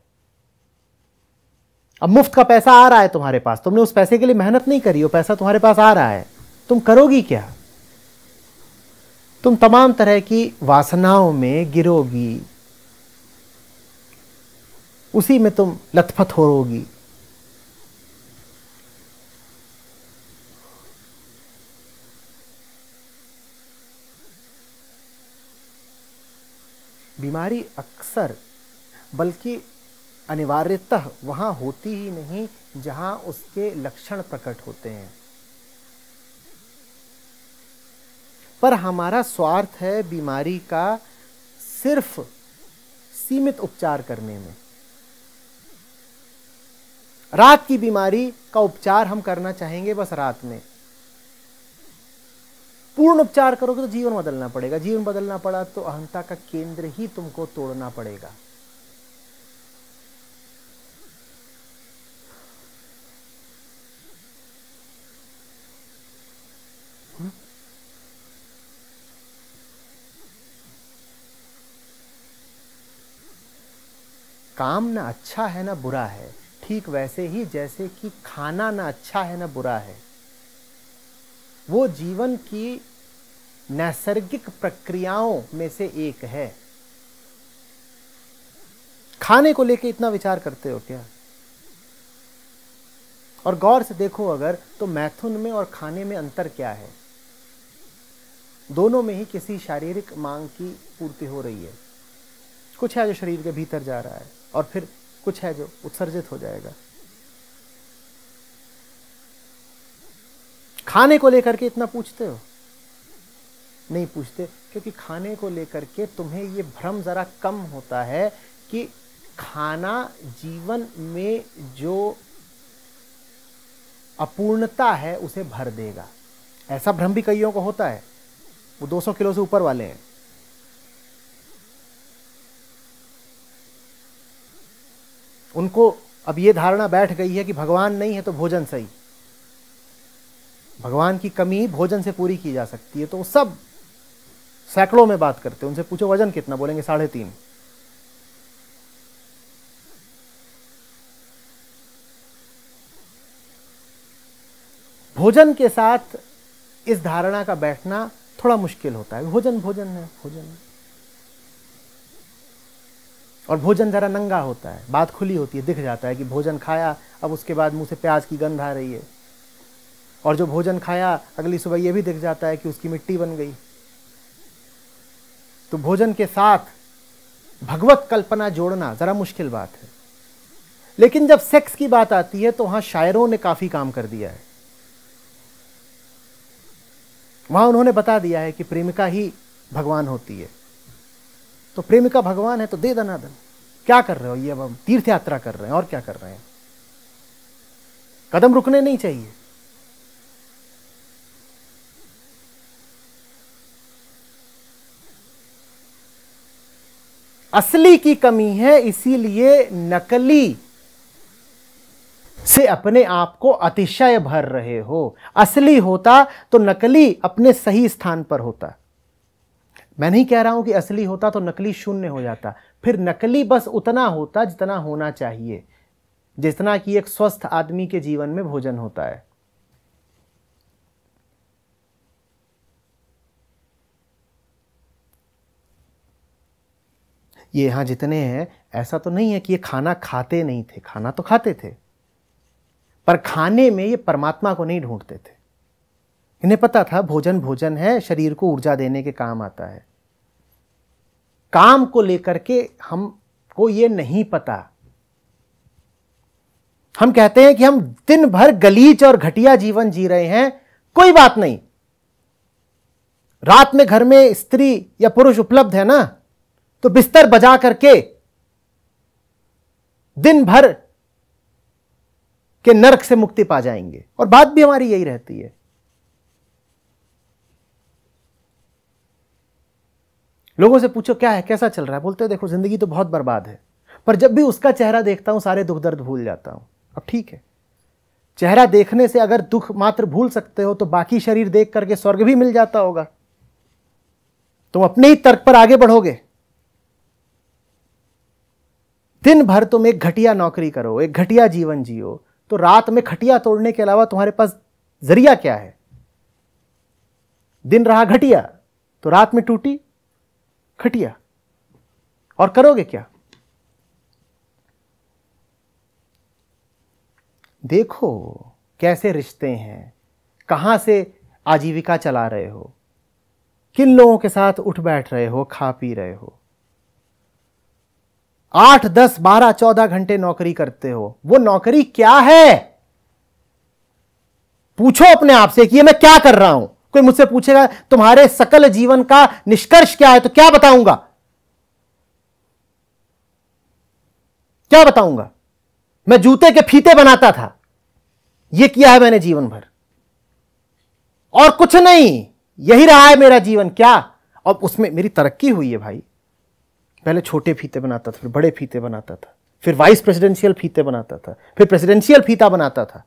अब मुफ्त का पैसा आ रहा है तुम्हारे पास तुमने उस पैसे के लिए मेहनत नहीं करी हो पैसा तुम्हारे पास आ रहा है तुम करोगी क्या तुम तमाम तरह की वासनाओं में गिरोगी उसी में तुम लथपथ होगी बीमारी अक्सर बल्कि अनिवार्यतः वहां होती ही नहीं जहां उसके लक्षण प्रकट होते हैं पर हमारा स्वार्थ है बीमारी का सिर्फ सीमित उपचार करने में रात की बीमारी का उपचार हम करना चाहेंगे बस रात में पूर्ण उपचार करोगे तो जीवन बदलना पड़ेगा जीवन बदलना पड़ा तो अहंता का केंद्र ही तुमको तोड़ना पड़ेगा काम ना अच्छा है ना बुरा है ठीक वैसे ही जैसे कि खाना ना अच्छा है ना बुरा है वो जीवन की नैसर्गिक प्रक्रियाओं में से एक है खाने को लेके इतना विचार करते हो क्या और गौर से देखो अगर तो मैथुन में और खाने में अंतर क्या है दोनों में ही किसी शारीरिक मांग की पूर्ति हो रही है कुछ है जो शरीर के भीतर जा रहा है और फिर कुछ है जो उत्सर्जित हो जाएगा खाने को लेकर के इतना पूछते हो नहीं पूछते क्योंकि खाने को लेकर के तुम्हें ये भ्रम ज़रा कम होता है कि खाना जीवन में जो अपूर्णता है उसे भर देगा ऐसा भ्रम भी कईयों को होता है वो 200 किलो से ऊपर वाले हैं उनको अब ये धारणा बैठ गई है कि भगवान नहीं है तो भोजन सही भगवान की कमी भोजन से पूरी की जा सकती है तो सब सैकड़ों में बात करते हैं उनसे पूछो वजन कितना बोलेंगे साढ़े तीन भोजन के साथ इस धारणा का बैठना थोड़ा मुश्किल होता है भोजन भोजन है भोजन है और भोजन ज़रा नंगा होता है बात खुली होती है दिख जाता है कि भोजन खाया अब उसके बाद मुँह से प्याज की गंध आ रही है और जो भोजन खाया अगली सुबह ये भी दिख जाता है कि उसकी मिट्टी बन गई तो भोजन के साथ भगवत कल्पना जोड़ना ज़रा मुश्किल बात है लेकिन जब सेक्स की बात आती है तो वहाँ शायरों ने काफ़ी काम कर दिया है वहाँ उन्होंने बता दिया है कि प्रेमिका ही भगवान होती है तो प्रेमिका भगवान है तो दे दना दन क्या कर रहे हो ये अब हम तीर्थ यात्रा कर रहे हैं और क्या कर रहे हैं कदम रुकने नहीं चाहिए असली की कमी है इसीलिए नकली से अपने आप को अतिशय भर रहे हो असली होता तो नकली अपने सही स्थान पर होता मैं नहीं कह रहा हूं कि असली होता तो नकली शून्य हो जाता फिर नकली बस उतना होता जितना होना चाहिए जितना कि एक स्वस्थ आदमी के जीवन में भोजन होता है ये यहां जितने हैं ऐसा तो नहीं है कि ये खाना खाते नहीं थे खाना तो खाते थे पर खाने में ये परमात्मा को नहीं ढूंढते थे इन्हें पता था भोजन भोजन है शरीर को ऊर्जा देने के काम आता है काम को लेकर के हम को ये नहीं पता हम कहते हैं कि हम दिन भर गलीच और घटिया जीवन जी रहे हैं कोई बात नहीं रात में घर में स्त्री या पुरुष उपलब्ध है ना तो बिस्तर बजा करके दिन भर के नरक से मुक्ति पा जाएंगे और बात भी हमारी यही रहती है लोगों से पूछो क्या है कैसा चल रहा है बोलते देखो जिंदगी तो बहुत बर्बाद है पर जब भी उसका चेहरा देखता हूं सारे दुख दर्द भूल जाता हूं अब ठीक है चेहरा देखने से अगर दुख मात्र भूल सकते हो तो बाकी शरीर देख करके स्वर्ग भी मिल जाता होगा तुम अपने ही तर्क पर आगे बढ़ोगे दिन भर तुम एक घटिया नौकरी करो एक घटिया जीवन जियो तो रात में खटिया तोड़ने के अलावा तुम्हारे पास जरिया क्या है दिन रहा घटिया तो रात में टूटी खटिया और करोगे क्या देखो कैसे रिश्ते हैं कहां से आजीविका चला रहे हो किन लोगों के साथ उठ बैठ रहे हो खा पी रहे हो आठ दस बारह चौदह घंटे नौकरी करते हो वो नौकरी क्या है पूछो अपने आप से कि मैं क्या कर रहा हूं कोई मुझसे पूछेगा तुम्हारे सकल जीवन का निष्कर्ष क्या है तो क्या बताऊंगा क्या बताऊंगा मैं जूते के फीते बनाता था यह किया है मैंने जीवन भर और कुछ नहीं यही रहा है मेरा जीवन क्या और उसमें मेरी तरक्की हुई है भाई पहले छोटे फीते बनाता था फिर बड़े फीते बनाता था फिर वाइस प्रेसिडेंशियल फीते बनाता था फिर प्रेसिडेंशियल फीता बनाता था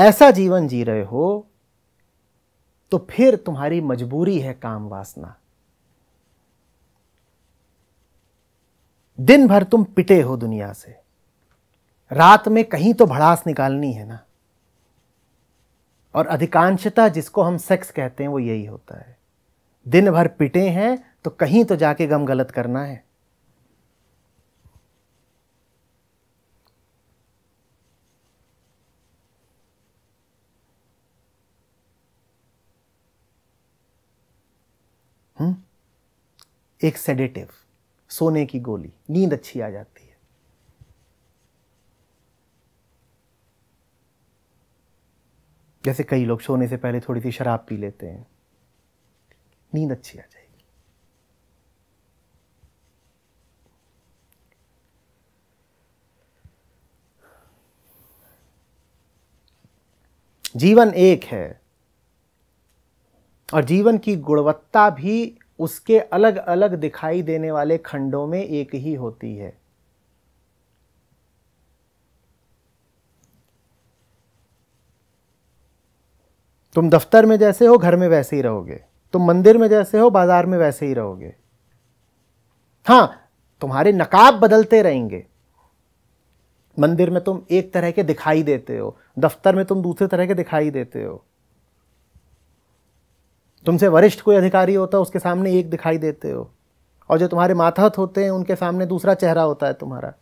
ऐसा जीवन जी रहे हो तो फिर तुम्हारी मजबूरी है काम वासना दिन भर तुम पिटे हो दुनिया से रात में कहीं तो भड़ास निकालनी है ना और अधिकांशता जिसको हम सेक्स कहते हैं वो यही होता है दिन भर पिटे हैं तो कहीं तो जाके गम गलत करना है एक सेडेटिव सोने की गोली नींद अच्छी आ जाती है जैसे कई लोग सोने से पहले थोड़ी सी शराब पी लेते हैं नींद अच्छी आ जाएगी जीवन एक है और जीवन की गुणवत्ता भी उसके अलग अलग दिखाई देने वाले खंडों में एक ही होती है तुम दफ्तर में जैसे हो घर में वैसे ही रहोगे तुम मंदिर में जैसे हो बाजार में वैसे ही रहोगे हां तुम्हारे नकाब बदलते रहेंगे मंदिर में तुम एक तरह के दिखाई देते हो दफ्तर में तुम दूसरे तरह के दिखाई देते हो तुमसे वरिष्ठ कोई अधिकारी होता है उसके सामने एक दिखाई देते हो और जो तुम्हारे माथहत होते हैं उनके सामने दूसरा चेहरा होता है तुम्हारा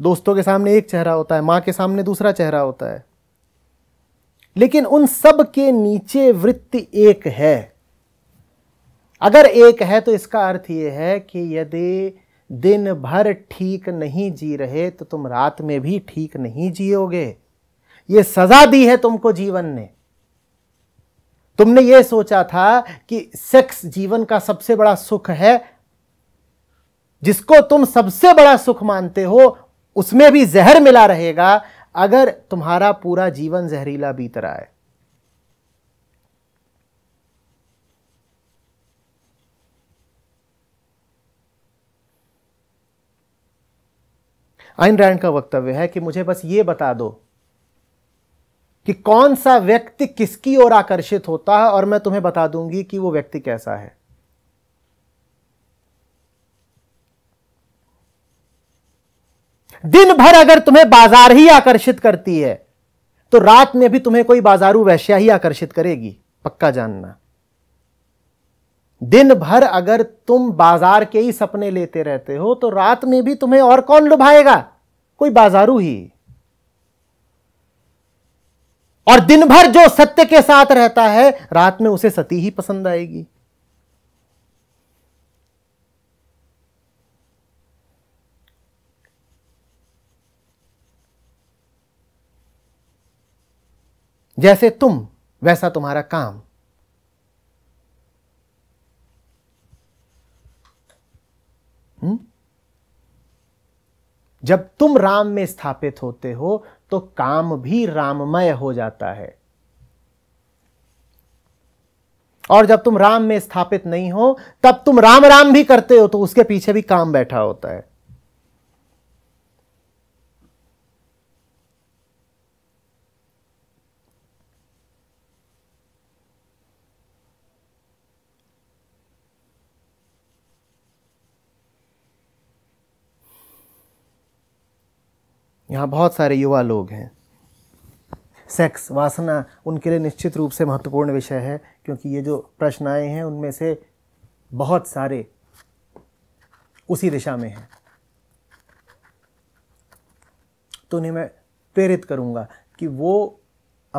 दोस्तों के सामने एक चेहरा होता है माँ के सामने दूसरा चेहरा होता है लेकिन उन सब के नीचे वृत्ति एक है अगर एक है तो इसका अर्थ यह है कि यदि दिन भर ठीक नहीं जी रहे तो तुम रात में भी ठीक नहीं जियोगे ये सजा दी है तुमको जीवन ने तुमने यह सोचा था कि सेक्स जीवन का सबसे बड़ा सुख है जिसको तुम सबसे बड़ा सुख मानते हो उसमें भी जहर मिला रहेगा अगर तुम्हारा पूरा जीवन जहरीला बीत रहा है आइन रैंड का वक्तव्य है कि मुझे बस ये बता दो कि कौन सा व्यक्ति किसकी ओर आकर्षित होता है और मैं तुम्हें बता दूंगी कि वो व्यक्ति कैसा है दिन भर अगर तुम्हें बाजार ही आकर्षित करती है तो रात में भी तुम्हें कोई बाजारू वैश्या ही आकर्षित करेगी पक्का जानना दिन भर अगर तुम बाजार के ही सपने लेते रहते हो तो रात में भी तुम्हें और कौन लुभाएगा कोई बाजारू ही और दिन भर जो सत्य के साथ रहता है रात में उसे सती ही पसंद आएगी जैसे तुम वैसा तुम्हारा काम हुँ? हम्म? जब तुम राम में स्थापित होते हो तो काम भी राममय हो जाता है और जब तुम राम में स्थापित नहीं हो तब तुम राम राम भी करते हो तो उसके पीछे भी काम बैठा होता है यहाँ बहुत सारे युवा लोग हैं सेक्स वासना उनके लिए निश्चित रूप से महत्वपूर्ण विषय है क्योंकि ये जो प्रश्न आए हैं उनमें से बहुत सारे उसी दिशा में हैं तो उन्हें मैं प्रेरित करूँगा कि वो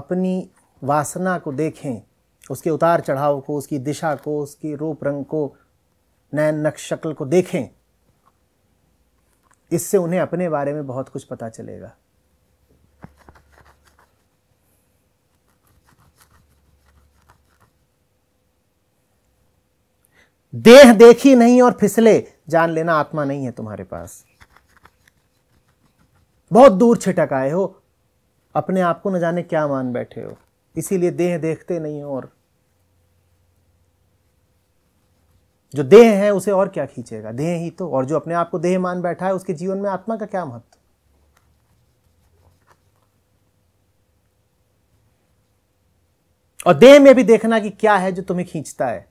अपनी वासना को देखें उसके उतार चढ़ाव को उसकी दिशा को उसकी रूप रंग को नयन नक्ष शक्ल को देखें इससे उन्हें अपने बारे में बहुत कुछ पता चलेगा देह देखी नहीं और फिसले जान लेना आत्मा नहीं है तुम्हारे पास बहुत दूर छिटक आए हो अपने आप को न जाने क्या मान बैठे हो इसीलिए देह देखते नहीं हो और जो देह है उसे और क्या खींचेगा देह ही तो और जो अपने आप को देह मान बैठा है उसके जीवन में आत्मा का क्या महत्व और देह में भी देखना कि क्या है जो तुम्हें खींचता है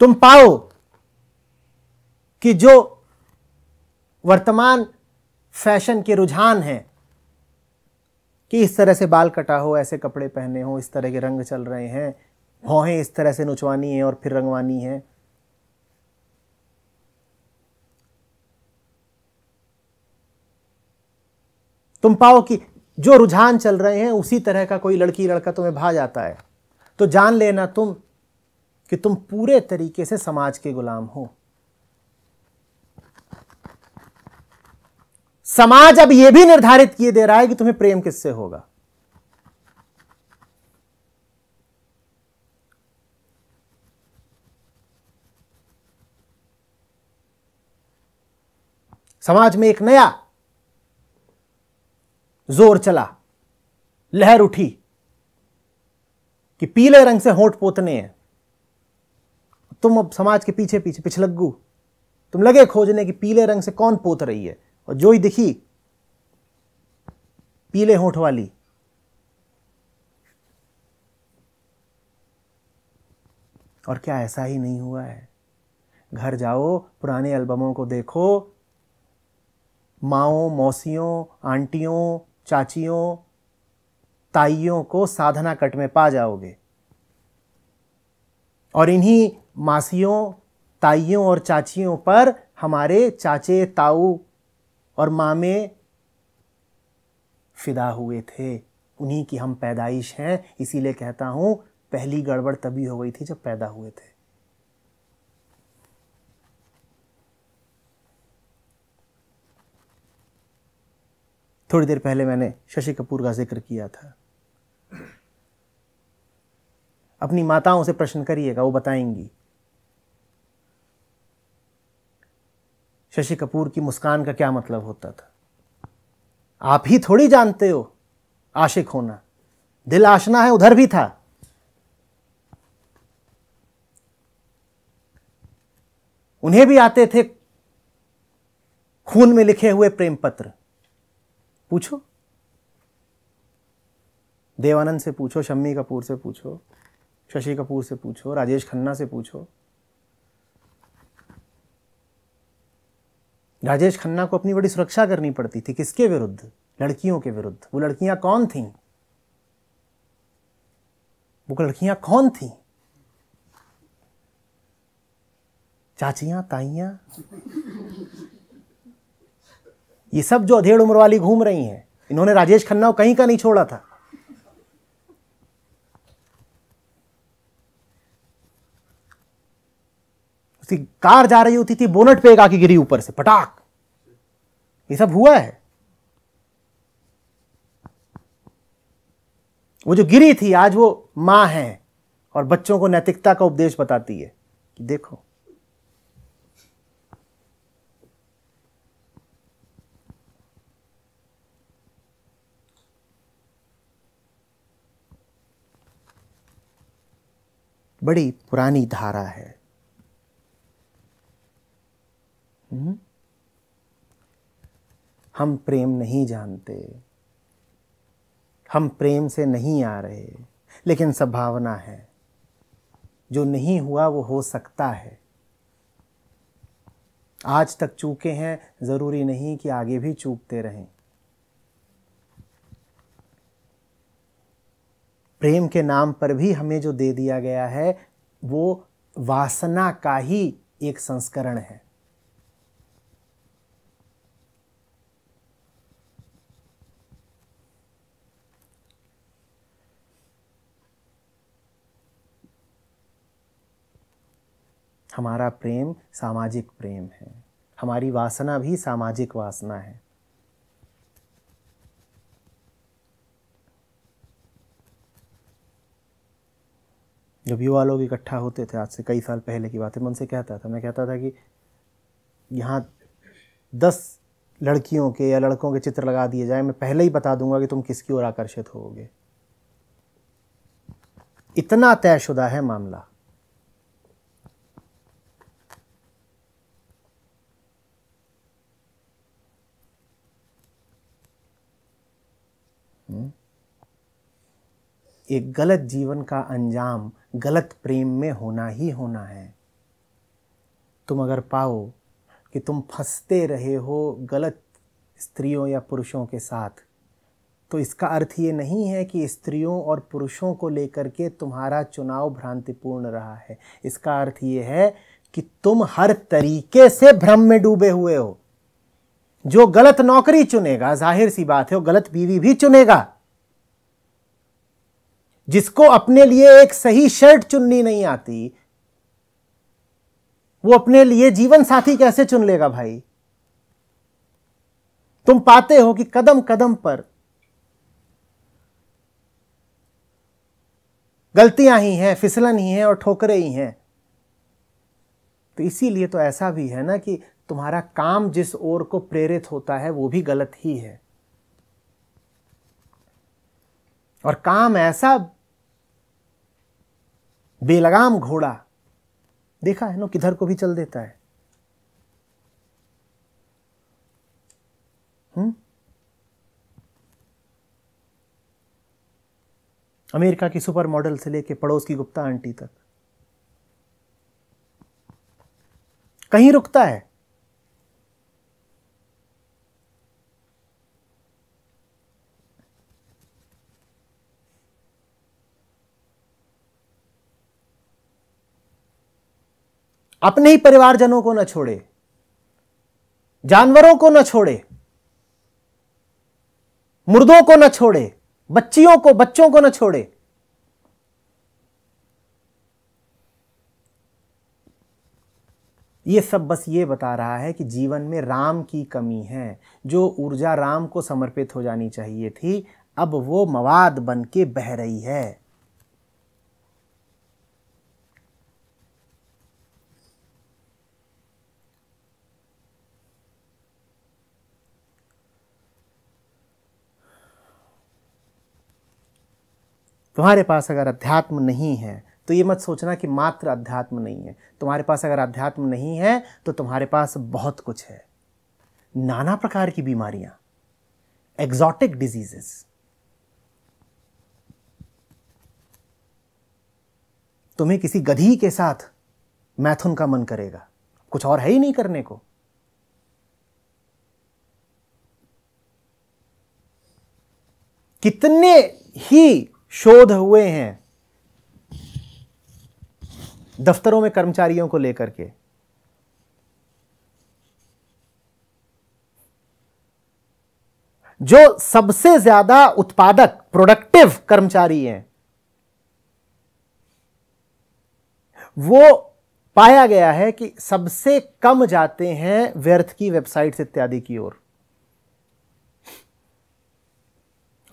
तुम पाओ कि जो वर्तमान फैशन के रुझान है कि इस तरह से बाल कटा हो ऐसे कपड़े पहने हो इस तरह के रंग चल रहे हैं भौहें इस तरह से नुचवानी है और फिर रंगवानी है तुम पाओ कि जो रुझान चल रहे हैं उसी तरह का कोई लड़की लड़का तुम्हें भा जाता है तो जान लेना तुम कि तुम पूरे तरीके से समाज के गुलाम हो समाज अब यह भी निर्धारित किए दे रहा है कि तुम्हें प्रेम किससे होगा समाज में एक नया जोर चला लहर उठी कि पीले रंग से होठ पोतने हैं तुम अब समाज के पीछे पीछे पिछलग्गू तुम लगे खोजने कि पीले रंग से कौन पोत रही है और जो ही दिखी पीले होठ वाली और क्या ऐसा ही नहीं हुआ है घर जाओ पुराने एल्बमों को देखो माओ मौसियों आंटियों चाचियों ताइयों को साधना कट में पा जाओगे और इन्हीं मासियों ताइयों और चाचियों पर हमारे चाचे ताऊ और मामे फिदा हुए थे उन्हीं की हम पैदाइश हैं इसीलिए कहता हूँ पहली गड़बड़ तभी हो गई थी जब पैदा हुए थे थोड़ी देर पहले मैंने शशि कपूर का जिक्र किया था अपनी माताओं से प्रश्न करिएगा वो बताएंगी शशि कपूर की मुस्कान का क्या मतलब होता था आप ही थोड़ी जानते हो आशिक होना दिल आशना है उधर भी था उन्हें भी आते थे खून में लिखे हुए प्रेम पत्र पूछो देवानंद से पूछो शम्मी कपूर से पूछो शशि कपूर से पूछो राजेश खन्ना से पूछो राजेश खन्ना को अपनी बड़ी सुरक्षा करनी पड़ती थी किसके विरुद्ध लड़कियों के विरुद्ध वो लड़कियां कौन थी वो लड़कियां कौन थी चाचियां ताइया ये सब जो अधेड़ उम्र वाली घूम रही हैं इन्होंने राजेश खन्ना को कहीं का नहीं छोड़ा था उसकी कार जा रही होती थी बोनट पे एक आके गिरी ऊपर से पटाख ये सब हुआ है वो जो गिरी थी आज वो मां है और बच्चों को नैतिकता का उपदेश बताती है कि देखो बड़ी पुरानी धारा है हम्म? हम प्रेम नहीं जानते हम प्रेम से नहीं आ रहे लेकिन संभावना है जो नहीं हुआ वो हो सकता है आज तक चूके हैं ज़रूरी नहीं कि आगे भी चूकते रहें प्रेम के नाम पर भी हमें जो दे दिया गया है वो वासना का ही एक संस्करण है हमारा प्रेम सामाजिक प्रेम है हमारी वासना भी सामाजिक वासना है जब युवा लोग इकट्ठा होते थे आज से कई साल पहले की बात है मैं उनसे कहता था मैं कहता था कि यहाँ दस लड़कियों के या लड़कों के चित्र लगा दिए जाए मैं पहले ही बता दूंगा कि तुम किसकी ओर आकर्षित हो इतना तयशुदा है मामला हम्म? एक गलत जीवन का अंजाम गलत प्रेम में होना ही होना है तुम अगर पाओ कि तुम फंसते रहे हो गलत स्त्रियों या पुरुषों के साथ तो इसका अर्थ ये नहीं है कि स्त्रियों और पुरुषों को लेकर के तुम्हारा चुनाव भ्रांतिपूर्ण रहा है इसका अर्थ ये है कि तुम हर तरीके से भ्रम में डूबे हुए हो जो गलत नौकरी चुनेगा जाहिर सी बात है वो गलत बीवी भी चुनेगा जिसको अपने लिए एक सही शर्ट चुननी नहीं आती वो अपने लिए जीवन साथी कैसे चुन लेगा भाई तुम पाते हो कि कदम कदम पर गलतियां ही हैं फिसलन ही हैं और ठोकरे ही हैं तो इसीलिए तो ऐसा भी है ना कि तुम्हारा काम जिस ओर को प्रेरित होता है वो भी गलत ही है और काम ऐसा बेलगाम घोड़ा देखा है ना किधर को भी चल देता है हुँ? हम्म? अमेरिका की सुपर मॉडल से लेके पड़ोस की गुप्ता आंटी तक कहीं रुकता है अपने ही परिवारजनों को न छोड़े जानवरों को न छोड़े मुर्दों को न छोड़े बच्चियों को बच्चों को न छोड़े ये सब बस ये बता रहा है कि जीवन में राम की कमी है जो ऊर्जा राम को समर्पित हो जानी चाहिए थी अब वो मवाद बन के बह रही है तुम्हारे पास अगर अध्यात्म नहीं है तो ये मत सोचना कि मात्र अध्यात्म नहीं है तुम्हारे पास अगर अध्यात्म नहीं है तो तुम्हारे पास बहुत कुछ है नाना प्रकार की बीमारियां एग्जॉटिक डिजीजेस तुम्हें किसी गधी के साथ मैथुन का मन करेगा कुछ और है ही नहीं करने को कितने ही शोध हुए हैं दफ्तरों में कर्मचारियों को लेकर के जो सबसे ज्यादा उत्पादक प्रोडक्टिव कर्मचारी हैं वो पाया गया है कि सबसे कम जाते हैं व्यर्थ की वेबसाइट्स इत्यादि की ओर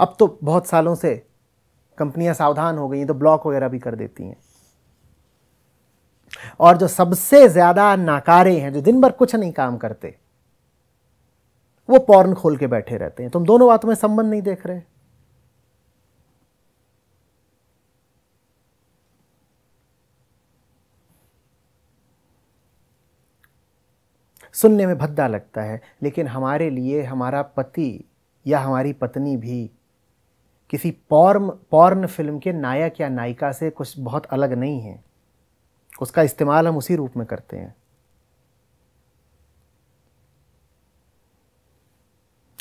अब तो बहुत सालों से कंपनियां सावधान हो गई हैं तो ब्लॉक वगैरह भी कर देती हैं और जो सबसे ज्यादा नाकारे हैं जो दिन भर कुछ नहीं काम करते वो पॉर्न खोल के बैठे रहते हैं तुम दोनों बातों में संबंध नहीं देख रहे सुनने में भद्दा लगता है लेकिन हमारे लिए हमारा पति या हमारी पत्नी भी किसी पॉर्म पॉर्न फिल्म के नायक या नायिका से कुछ बहुत अलग नहीं है उसका इस्तेमाल हम उसी रूप में करते हैं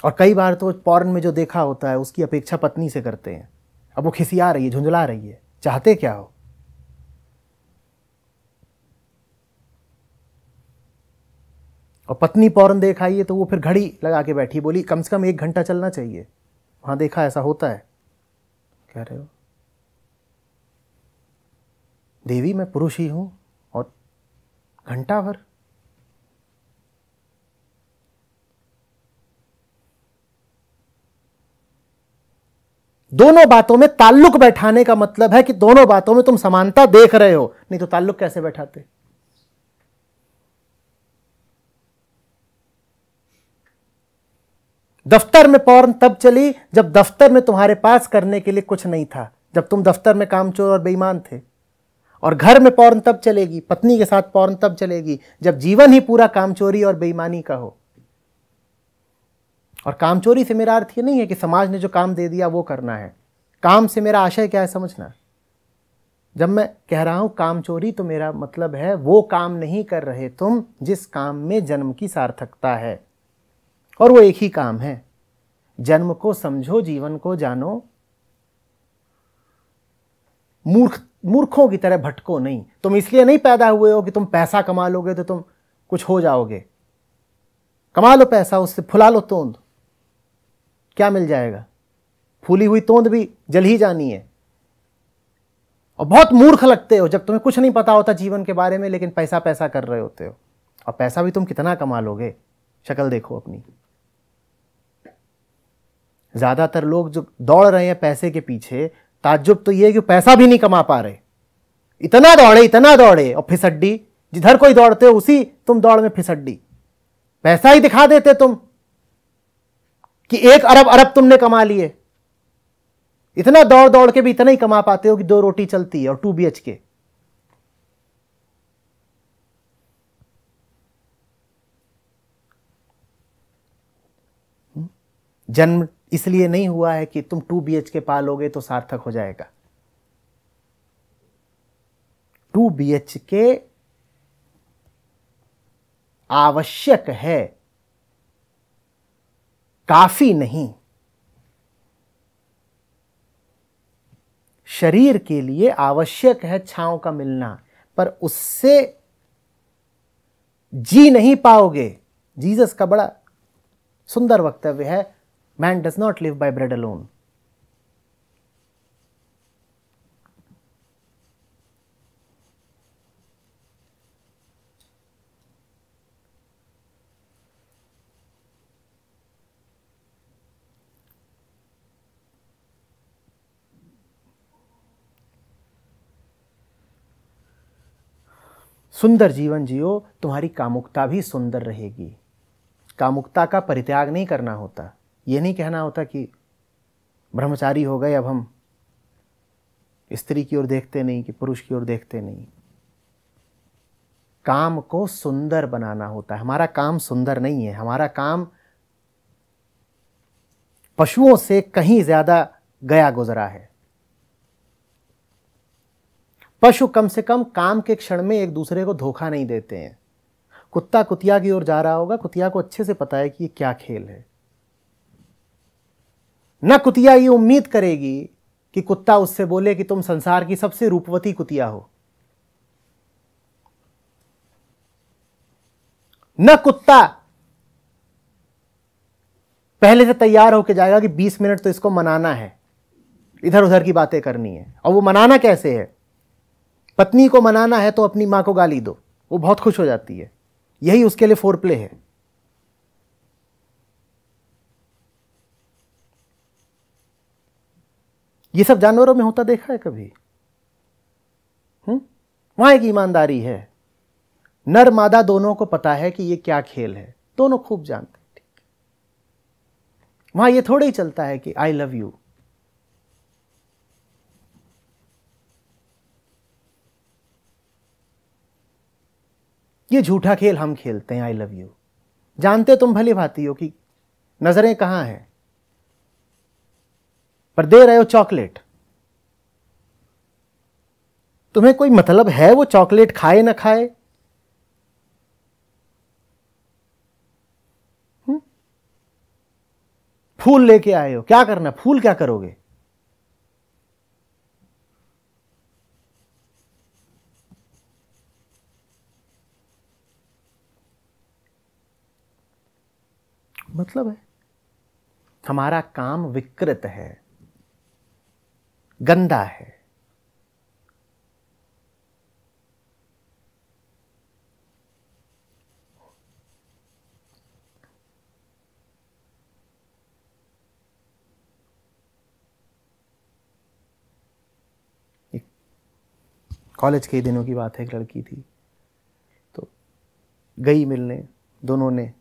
और कई बार तो पॉर्न में जो देखा होता है उसकी अपेक्षा पत्नी से करते हैं अब वो खिसिया रही है झुंझला रही है चाहते क्या हो और पत्नी पौरन देख आई है तो वो फिर घड़ी लगा के बैठी बोली कम से कम एक घंटा चलना चाहिए वहां देखा ऐसा होता है कह रहे हो देवी मैं पुरुष ही हूं और घंटा भर दोनों बातों में ताल्लुक बैठाने का मतलब है कि दोनों बातों में तुम समानता देख रहे हो नहीं तो ताल्लुक कैसे बैठाते दफ्तर में पौरन तब चली जब दफ्तर में तुम्हारे पास करने के लिए कुछ नहीं था जब तुम दफ्तर में कामचोर और बेईमान थे और घर में पौरन तब चलेगी पत्नी के साथ पौरन तब चलेगी जब जीवन ही पूरा कामचोरी और बेईमानी का हो और कामचोरी से मेरा अर्थ ये नहीं है कि समाज ने जो काम दे दिया वो करना है काम से मेरा आशय क्या है समझना जब मैं कह रहा हूं काम चोरी तो मेरा मतलब है वो काम नहीं कर रहे तुम जिस काम में जन्म की सार्थकता है और वो एक ही काम है जन्म को समझो जीवन को जानो मूर्ख मूर्खों की तरह भटको नहीं तुम इसलिए नहीं पैदा हुए हो कि तुम पैसा कमा लोगे तो तुम कुछ हो जाओगे कमा लो पैसा उससे फुला लो तोंद क्या मिल जाएगा फूली हुई तोंद भी जल ही जानी है और बहुत मूर्ख लगते हो जब तुम्हें कुछ नहीं पता होता जीवन के बारे में लेकिन पैसा पैसा कर रहे होते हो और पैसा भी तुम कितना कमा लोगे शक्ल देखो अपनी ज़्यादातर लोग जो दौड़ रहे हैं पैसे के पीछे ताज्जुब तो ये है कि पैसा भी नहीं कमा पा रहे इतना दौड़े इतना दौड़े और फिसड्डी जिधर कोई दौड़ते हो उसी तुम दौड़ में फिसड्डी पैसा ही दिखा देते तुम कि एक अरब अरब तुमने कमा लिए इतना दौड़ दौड़ के भी इतना ही कमा पाते हो कि दो रोटी चलती है और टू बी एच के हम्म? जन्म इसलिए नहीं हुआ है कि तुम टू बी के पालोगे तो सार्थक हो जाएगा टू बी के आवश्यक है काफी नहीं शरीर के लिए आवश्यक है छाओं का मिलना पर उससे जी नहीं पाओगे जीसस का बड़ा सुंदर वक्तव्य है Man does not live by bread alone. सुंदर जीवन जियो तुम्हारी कामुकता भी सुंदर रहेगी कामुकता का परित्याग नहीं करना होता ये नहीं कहना होता कि ब्रह्मचारी हो गए अब हम स्त्री की ओर देखते नहीं कि पुरुष की ओर देखते नहीं काम को सुंदर बनाना होता है हमारा काम सुंदर नहीं है हमारा काम पशुओं से कहीं ज़्यादा गया गुजरा है पशु कम से कम काम के क्षण में एक दूसरे को धोखा नहीं देते हैं कुत्ता कुतिया की ओर जा रहा होगा कुतिया को अच्छे से पता है कि ये क्या खेल है न कुतिया ये उम्मीद करेगी कि कुत्ता उससे बोले कि तुम संसार की सबसे रूपवती कुतिया हो न कुत्ता पहले से तैयार होकर जाएगा कि 20 मिनट तो इसको मनाना है इधर उधर की बातें करनी है और वो मनाना कैसे है पत्नी को मनाना है तो अपनी मां को गाली दो वो बहुत खुश हो जाती है यही उसके लिए फोर प्ले है ये सब जानवरों में होता देखा है कभी वहां एक ईमानदारी है नर मादा दोनों को पता है कि ये क्या खेल है दोनों खूब जानते हैं ठीक ये थोड़ा ही चलता है कि आई लव यू ये झूठा खेल हम खेलते हैं आई लव यू जानते तुम भली भाती हो कि नज़रें कहां हैं पर दे रहे हो चॉकलेट तुम्हें कोई मतलब है वो चॉकलेट खाए ना खाए फूल लेके आए हो क्या करना फूल क्या करोगे मतलब है हमारा काम विकृत है गंदा है कॉलेज के दिनों की बात है एक लड़की थी तो गई मिलने दोनों ने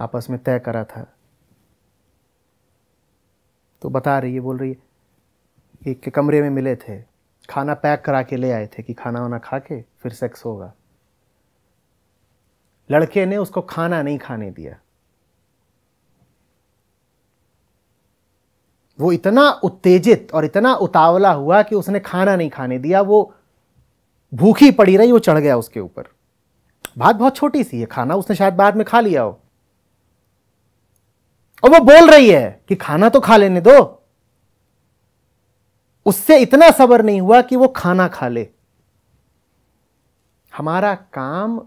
आपस में तय करा था तो बता रही है बोल रही है कि कमरे में मिले थे खाना पैक करा के ले आए थे कि खाना वाना खा के फिर सेक्स होगा लड़के ने उसको खाना नहीं खाने दिया वो इतना उत्तेजित और इतना उतावला हुआ कि उसने खाना नहीं खाने दिया वो भूखी पड़ी रही वो चढ़ गया उसके ऊपर बात बहुत छोटी सी है खाना उसने शायद बाद में खा लिया हो और वो बोल रही है कि खाना तो खा लेने दो उससे इतना सबर नहीं हुआ कि वो खाना खा ले हमारा काम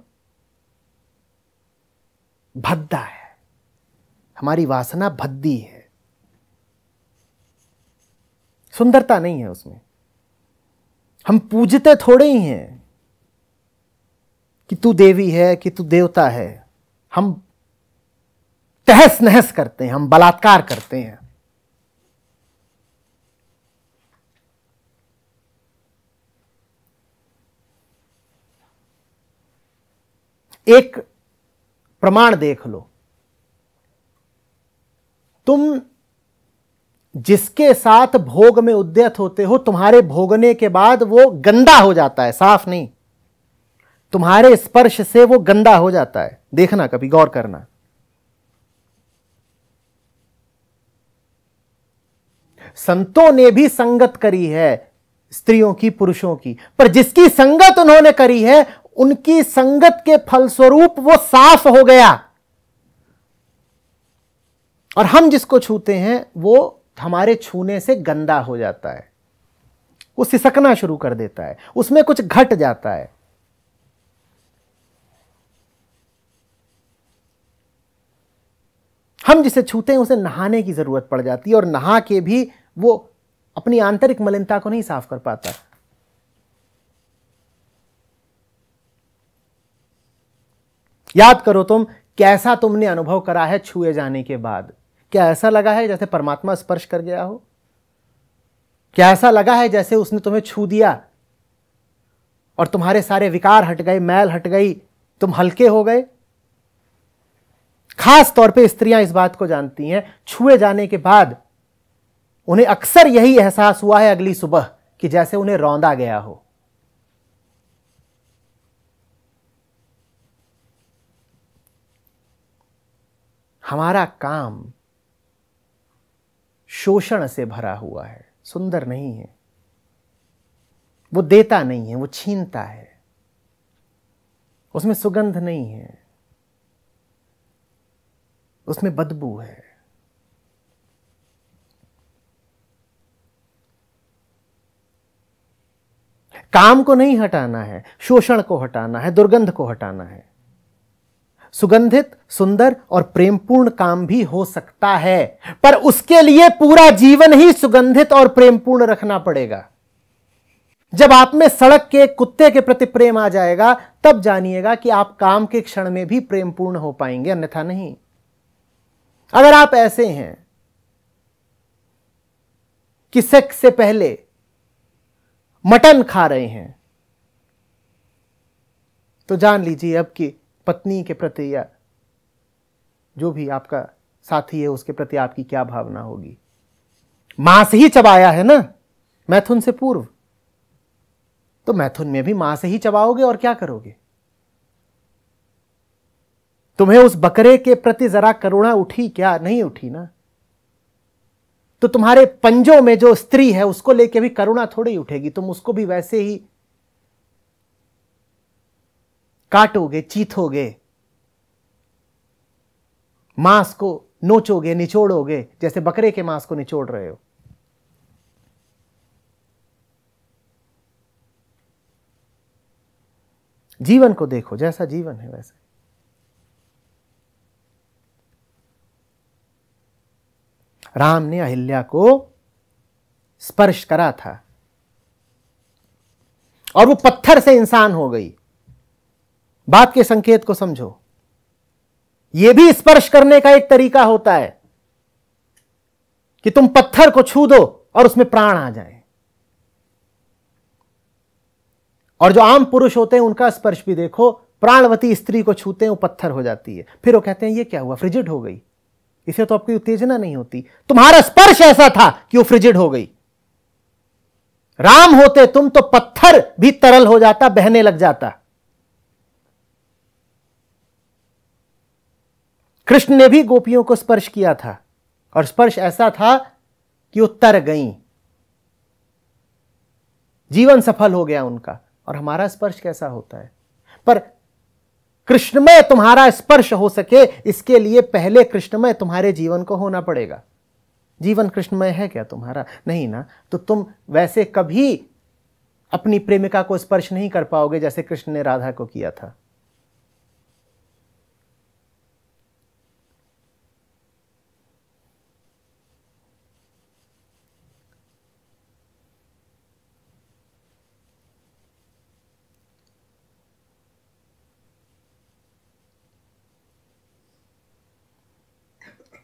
भद्दा है हमारी वासना भद्दी है सुंदरता नहीं है उसमें हम पूजते थोड़े ही हैं कि तू देवी है कि तू देवता है हम तहस नहस करते हैं हम बलात्कार करते हैं एक प्रमाण देख लो तुम जिसके साथ भोग में उद्यत होते हो तुम्हारे भोगने के बाद वो गंदा हो जाता है साफ नहीं तुम्हारे स्पर्श से वो गंदा हो जाता है देखना कभी गौर करना संतों ने भी संगत करी है स्त्रियों की पुरुषों की पर जिसकी संगत उन्होंने करी है उनकी संगत के फलस्वरूप वो साफ हो गया और हम जिसको छूते हैं वो हमारे छूने से गंदा हो जाता है वो सिसकना शुरू कर देता है उसमें कुछ घट जाता है हम जिसे छूते हैं उसे नहाने की जरूरत पड़ जाती है और नहा के भी वो अपनी आंतरिक मलिनता को नहीं साफ कर पाता याद करो तुम कैसा तुमने अनुभव करा है छुए जाने के बाद क्या ऐसा लगा है जैसे परमात्मा स्पर्श कर गया हो क्या ऐसा लगा है जैसे उसने तुम्हें छू दिया और तुम्हारे सारे विकार हट गए मैल हट गई तुम हल्के हो गए खास तौर पे स्त्रियां इस बात को जानती हैं छुए जाने के बाद उन्हें अक्सर यही एहसास हुआ है अगली सुबह कि जैसे उन्हें रौंदा गया हो हमारा काम शोषण से भरा हुआ है सुंदर नहीं है वो देता नहीं है वो छीनता है उसमें सुगंध नहीं है उसमें बदबू है काम को नहीं हटाना है शोषण को हटाना है दुर्गंध को हटाना है सुगंधित सुंदर और प्रेमपूर्ण काम भी हो सकता है पर उसके लिए पूरा जीवन ही सुगंधित और प्रेमपूर्ण रखना पड़ेगा जब आप में सड़क के कुत्ते के प्रति प्रेम आ जाएगा तब जानिएगा कि आप काम के क्षण में भी प्रेमपूर्ण हो पाएंगे अन्यथा नहीं अगर आप ऐसे हैं कि सेक्स से पहले मटन खा रहे हैं तो जान लीजिए अब कि पत्नी के प्रति या जो भी आपका साथी है उसके प्रति आपकी क्या भावना होगी मांस ही चबाया है ना मैथुन से पूर्व तो मैथुन में भी मांस ही चबाओगे और क्या करोगे तुम्हें उस बकरे के प्रति जरा करुणा उठी क्या नहीं उठी ना तो तुम्हारे पंजों में जो स्त्री है उसको लेके भी करुणा थोड़ी उठेगी तुम उसको भी वैसे ही काटोगे चीथोगे मांस को नोचोगे निचोड़ोगे जैसे बकरे के मांस को निचोड़ रहे हो जीवन को देखो जैसा जीवन है वैसे राम ने अहिल्या को स्पर्श करा था और वो पत्थर से इंसान हो गई बात के संकेत को समझो यह भी स्पर्श करने का एक तरीका होता है कि तुम पत्थर को छू दो और उसमें प्राण आ जाए और जो आम पुरुष होते हैं उनका स्पर्श भी देखो प्राणवती स्त्री को छूते हैं वो पत्थर हो जाती है फिर वो कहते हैं ये क्या हुआ फ्रिजिड हो गई इसे तो आपकी उत्तेजना नहीं होती तुम्हारा स्पर्श ऐसा था कि वो फ्रिजिड हो गई राम होते तुम तो पत्थर भी तरल हो जाता बहने लग जाता कृष्ण ने भी गोपियों को स्पर्श किया था और स्पर्श ऐसा था कि वो तर गई जीवन सफल हो गया उनका और हमारा स्पर्श कैसा होता है पर कृष्णमय तुम्हारा स्पर्श हो सके इसके लिए पहले कृष्णमय तुम्हारे जीवन को होना पड़ेगा जीवन कृष्णमय है क्या तुम्हारा नहीं ना तो तुम वैसे कभी अपनी प्रेमिका को स्पर्श नहीं कर पाओगे जैसे कृष्ण ने राधा को किया था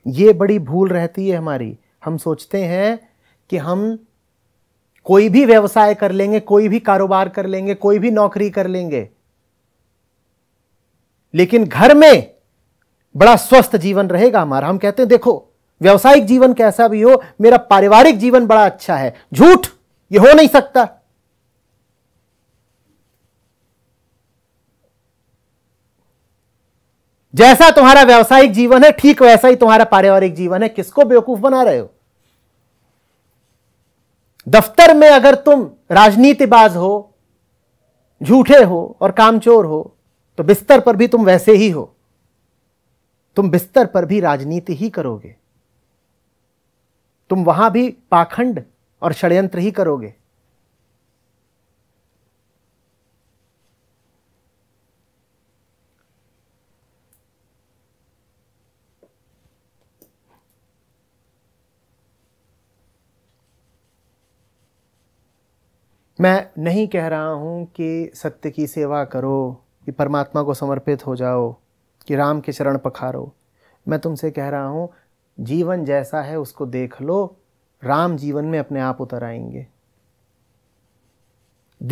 ये बड़ी भूल रहती है हमारी हम सोचते हैं कि हम कोई भी व्यवसाय कर लेंगे कोई भी कारोबार कर लेंगे कोई भी नौकरी कर लेंगे लेकिन घर में बड़ा स्वस्थ जीवन रहेगा हमारा हम कहते हैं देखो व्यावसायिक जीवन कैसा भी हो मेरा पारिवारिक जीवन बड़ा अच्छा है झूठ ये हो नहीं सकता जैसा तुम्हारा व्यावसायिक जीवन है ठीक वैसा ही तुम्हारा पारिवारिक जीवन है किसको बेवकूफ बना रहे हो दफ्तर में अगर तुम राजनीतिबाज हो झूठे हो और कामचोर हो तो बिस्तर पर भी तुम वैसे ही हो तुम बिस्तर पर भी राजनीति ही करोगे तुम वहां भी पाखंड और षड्यंत्र ही करोगे मैं नहीं कह रहा हूँ कि सत्य की सेवा करो कि परमात्मा को समर्पित हो जाओ कि राम के चरण पखारो मैं तुमसे कह रहा हूँ जीवन जैसा है उसको देख लो राम जीवन में अपने आप उतर आएंगे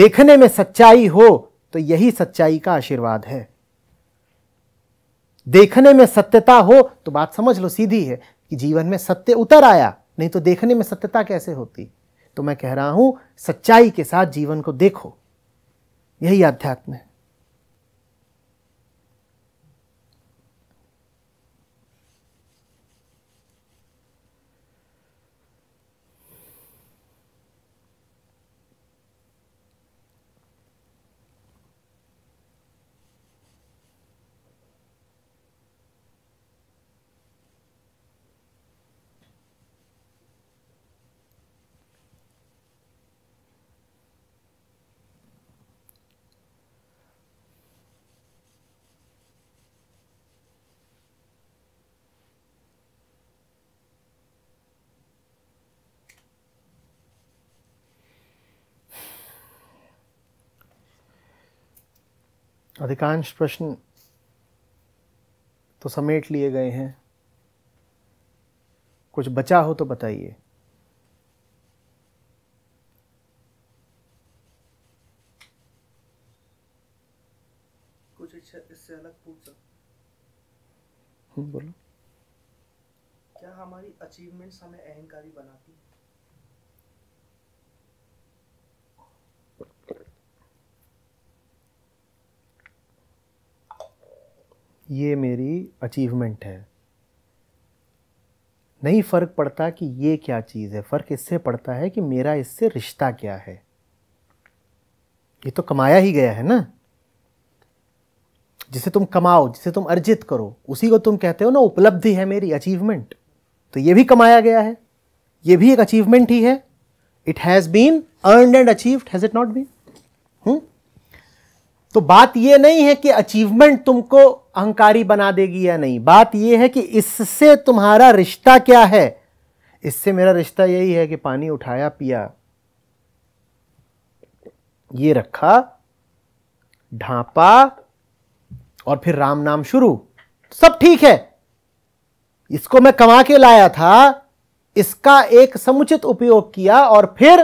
देखने में सच्चाई हो तो यही सच्चाई का आशीर्वाद है देखने में सत्यता हो तो बात समझ लो सीधी है कि जीवन में सत्य उतर आया नहीं तो देखने में सत्यता कैसे होती तो मैं कह रहा हूं सच्चाई के साथ जीवन को देखो यही आध्यात्म है अधिकांश प्रश्न तो समेट लिए गए हैं कुछ बचा हो तो बताइए कुछ इससे अलग पूछ सकते हम्म, बोलो क्या हमारी अचीवमेंट्स हमें अहंकारी बनाती है ये मेरी अचीवमेंट है नहीं फ़र्क पड़ता कि ये क्या चीज़ है फ़र्क इससे पड़ता है कि मेरा इससे रिश्ता क्या है ये तो कमाया ही गया है ना जिसे तुम कमाओ जिसे तुम अर्जित करो उसी को तुम कहते हो ना उपलब्धि है मेरी अचीवमेंट तो ये भी कमाया गया है ये भी एक अचीवमेंट ही है it has been earned and achieved has it not been तो बात यह नहीं है कि अचीवमेंट तुमको अहंकारी बना देगी या नहीं बात यह है कि इससे तुम्हारा रिश्ता क्या है इससे मेरा रिश्ता यही है कि पानी उठाया पिया ये रखा ढांपा और फिर राम नाम शुरू सब ठीक है इसको मैं कमा के लाया था इसका एक समुचित उपयोग किया और फिर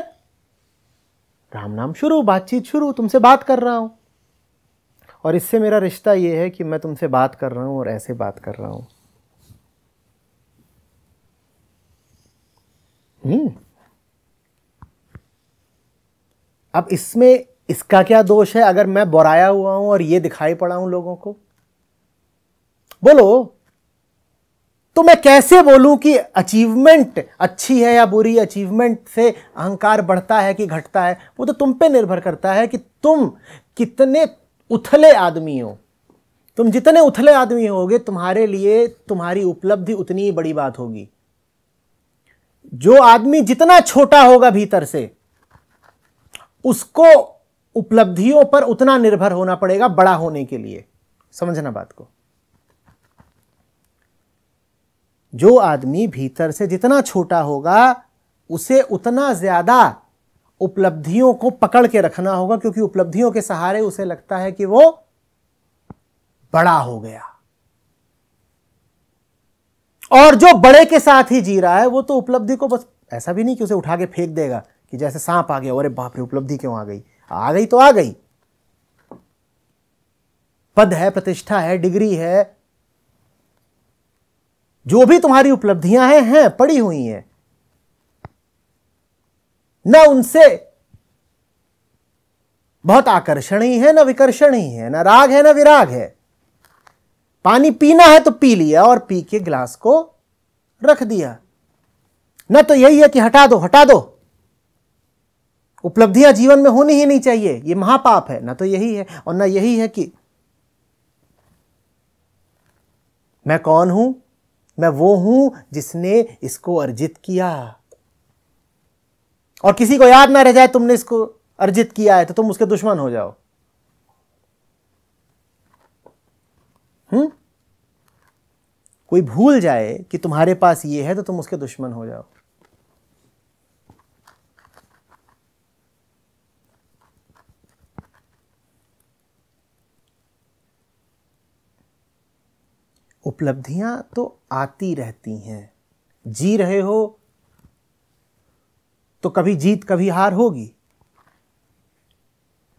राम नाम शुरू बातचीत शुरू तुमसे बात कर रहा हूं और इससे मेरा रिश्ता ये है कि मैं तुमसे बात कर रहा हूँ और ऐसे बात कर रहा हूँ हम्म। अब इसमें इसका क्या दोष है अगर मैं बोराया हुआ हूं और ये दिखाई पड़ा हूं लोगों को बोलो तो मैं कैसे बोलूं कि अचीवमेंट अच्छी है या बुरी अचीवमेंट से अहंकार बढ़ता है कि घटता है वो तो तुम पे निर्भर करता है कि तुम कितने उथले आदमी हो तुम जितने उथले आदमी होगे तुम्हारे लिए तुम्हारी उपलब्धि उतनी ही बड़ी बात होगी जो आदमी जितना छोटा होगा भीतर से उसको उपलब्धियों पर उतना निर्भर होना पड़ेगा बड़ा होने के लिए समझना बात को जो आदमी भीतर से जितना छोटा होगा उसे उतना ज्यादा उपलब्धियों को पकड़ के रखना होगा क्योंकि उपलब्धियों के सहारे उसे लगता है कि वो बड़ा हो गया और जो बड़े के साथ ही जी रहा है वो तो उपलब्धि को बस ऐसा भी नहीं कि उसे उठा के फेंक देगा कि जैसे सांप आ गया अरे बाप रे उपलब्धि क्यों आ गई आ गई तो आ गई पद है प्रतिष्ठा है डिग्री है जो भी तुम्हारी उपलब्धियां हैं हैं पड़ी हुई हैं न उनसे बहुत आकर्षण ही है ना विकर्षण ही है ना राग है ना विराग है पानी पीना है तो पी लिया और पी के गिलास को रख दिया न तो यही है कि हटा दो हटा दो उपलब्धियां जीवन में होनी ही नहीं चाहिए ये महापाप है ना तो यही है और ना यही है कि मैं कौन हूं मैं वो हूं जिसने इसको अर्जित किया और किसी को याद ना रह जाए तुमने इसको अर्जित किया है तो तुम उसके दुश्मन हो जाओ हम्म कोई भूल जाए कि तुम्हारे पास ये है तो तुम उसके दुश्मन हो जाओ उपलब्धियां तो आती रहती हैं जी रहे हो तो कभी जीत कभी हार होगी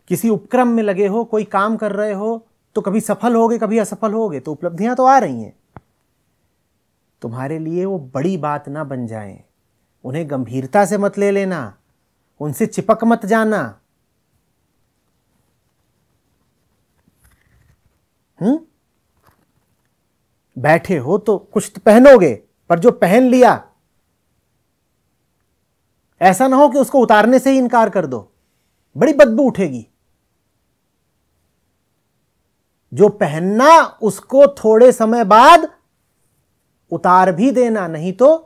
किसी उपक्रम में लगे हो कोई काम कर रहे हो तो कभी सफल होगे कभी असफल होगे तो उपलब्धियां तो आ रही हैं तुम्हारे लिए वो बड़ी बात ना बन जाए उन्हें गंभीरता से मत ले लेना उनसे चिपक मत जाना हम्म बैठे हो तो कुछ तो पहनोगे पर जो पहन लिया ऐसा ना हो कि उसको उतारने से ही इनकार कर दो बड़ी बदबू उठेगी जो पहनना उसको थोड़े समय बाद उतार भी देना नहीं तो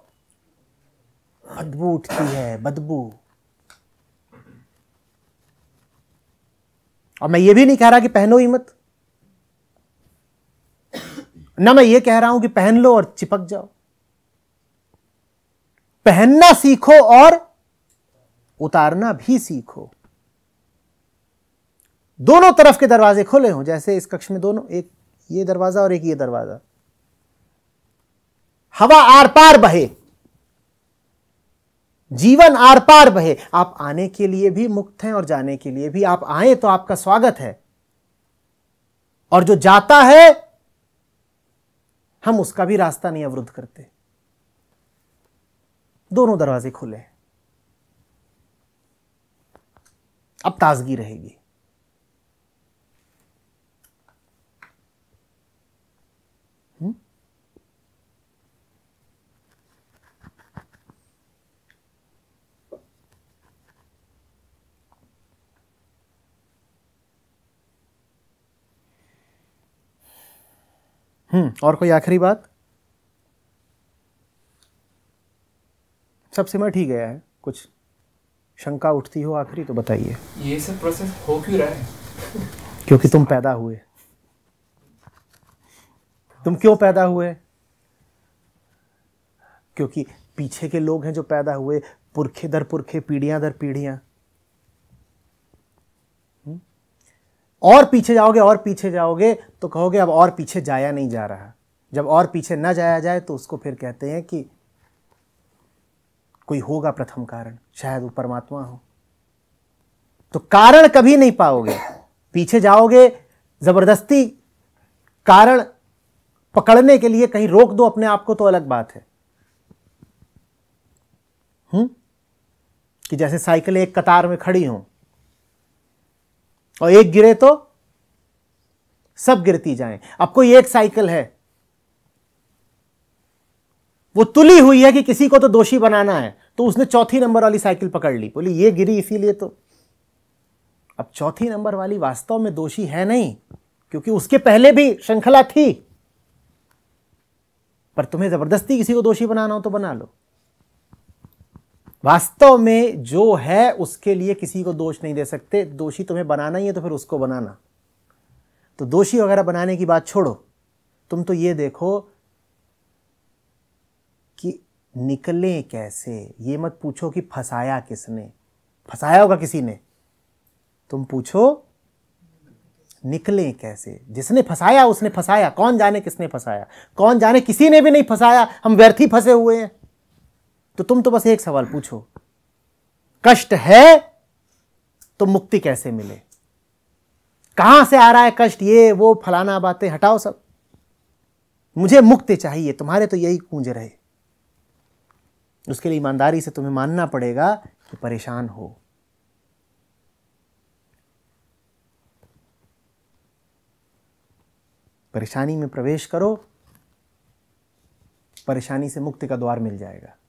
बदबू उठती है बदबू और मैं ये भी नहीं कह रहा कि पहनो ही मत ना मैं ये कह रहा हूं कि पहन लो और चिपक जाओ पहनना सीखो और उतारना भी सीखो दोनों तरफ के दरवाजे खुले हों जैसे इस कक्ष में दोनों एक ये दरवाजा और एक ये दरवाजा हवा आर पार बहे जीवन आर पार बहे आप आने के लिए भी मुक्त हैं और जाने के लिए भी आप आए तो आपका स्वागत है और जो जाता है हम उसका भी रास्ता नहीं अवरुद्ध करते दोनों दरवाजे खुले हैं अब ताजगी रहेगी हम्म? हम्म और कोई आखिरी बात सब मैं ठीक गया है कुछ शंका उठती हो आखिरी तो बताइए ये सब प्रोसेस हो क्यों रहा है क्योंकि तुम पैदा हुए तुम क्यों पैदा हुए क्योंकि पीछे के लोग हैं जो पैदा हुए पुरखे दर पुरखे पीढ़ियां दर पीढ़ियां हम्म? और पीछे जाओगे और पीछे जाओगे तो कहोगे अब और पीछे जाया नहीं जा रहा जब और पीछे ना जाया जाए तो उसको फिर कहते हैं कि कोई होगा प्रथम कारण शायद वो परमात्मा हो तो कारण कभी नहीं पाओगे पीछे जाओगे जबरदस्ती कारण पकड़ने के लिए कहीं रोक दो अपने आप को तो अलग बात है हुँ? कि जैसे साइकिल एक कतार में खड़ी हो और एक गिरे तो सब गिरती जाएं अब कोई एक साइकिल है वो तुली हुई है कि किसी को तो दोषी बनाना है तो उसने चौथी नंबर वाली साइकिल पकड़ ली बोली ये गिरी इसीलिए तो अब चौथी नंबर वाली वास्तव में दोषी है नहीं क्योंकि उसके पहले भी श्रृंखला थी पर तुम्हें जबरदस्ती किसी को दोषी बनाना हो तो बना लो वास्तव में जो है उसके लिए किसी को दोष नहीं दे सकते दोषी तुम्हें बनाना ही है तो फिर उसको बनाना तो दोषी वगैरह बनाने की बात छोड़ो तुम तो ये देखो निकले कैसे ये मत पूछो कि फंसाया किसने फंसाया होगा किसी ने तुम पूछो निकले कैसे जिसने फंसाया उसने फंसाया कौन जाने किसने फंसाया कौन जाने किसी ने भी नहीं फंसाया हम व्यर्थी फंसे हुए हैं तो तुम तो बस एक सवाल पूछो कष्ट है तो मुक्ति कैसे मिले कहां से आ रहा है कष्ट ये वो फलाना बातें हटाओ सब मुझे मुक्ति चाहिए तुम्हारे तो यही कूंज रहे उसके लिए ईमानदारी से तुम्हें मानना पड़ेगा कि परेशान हो परेशानी में प्रवेश करो परेशानी से मुक्ति का द्वार मिल जाएगा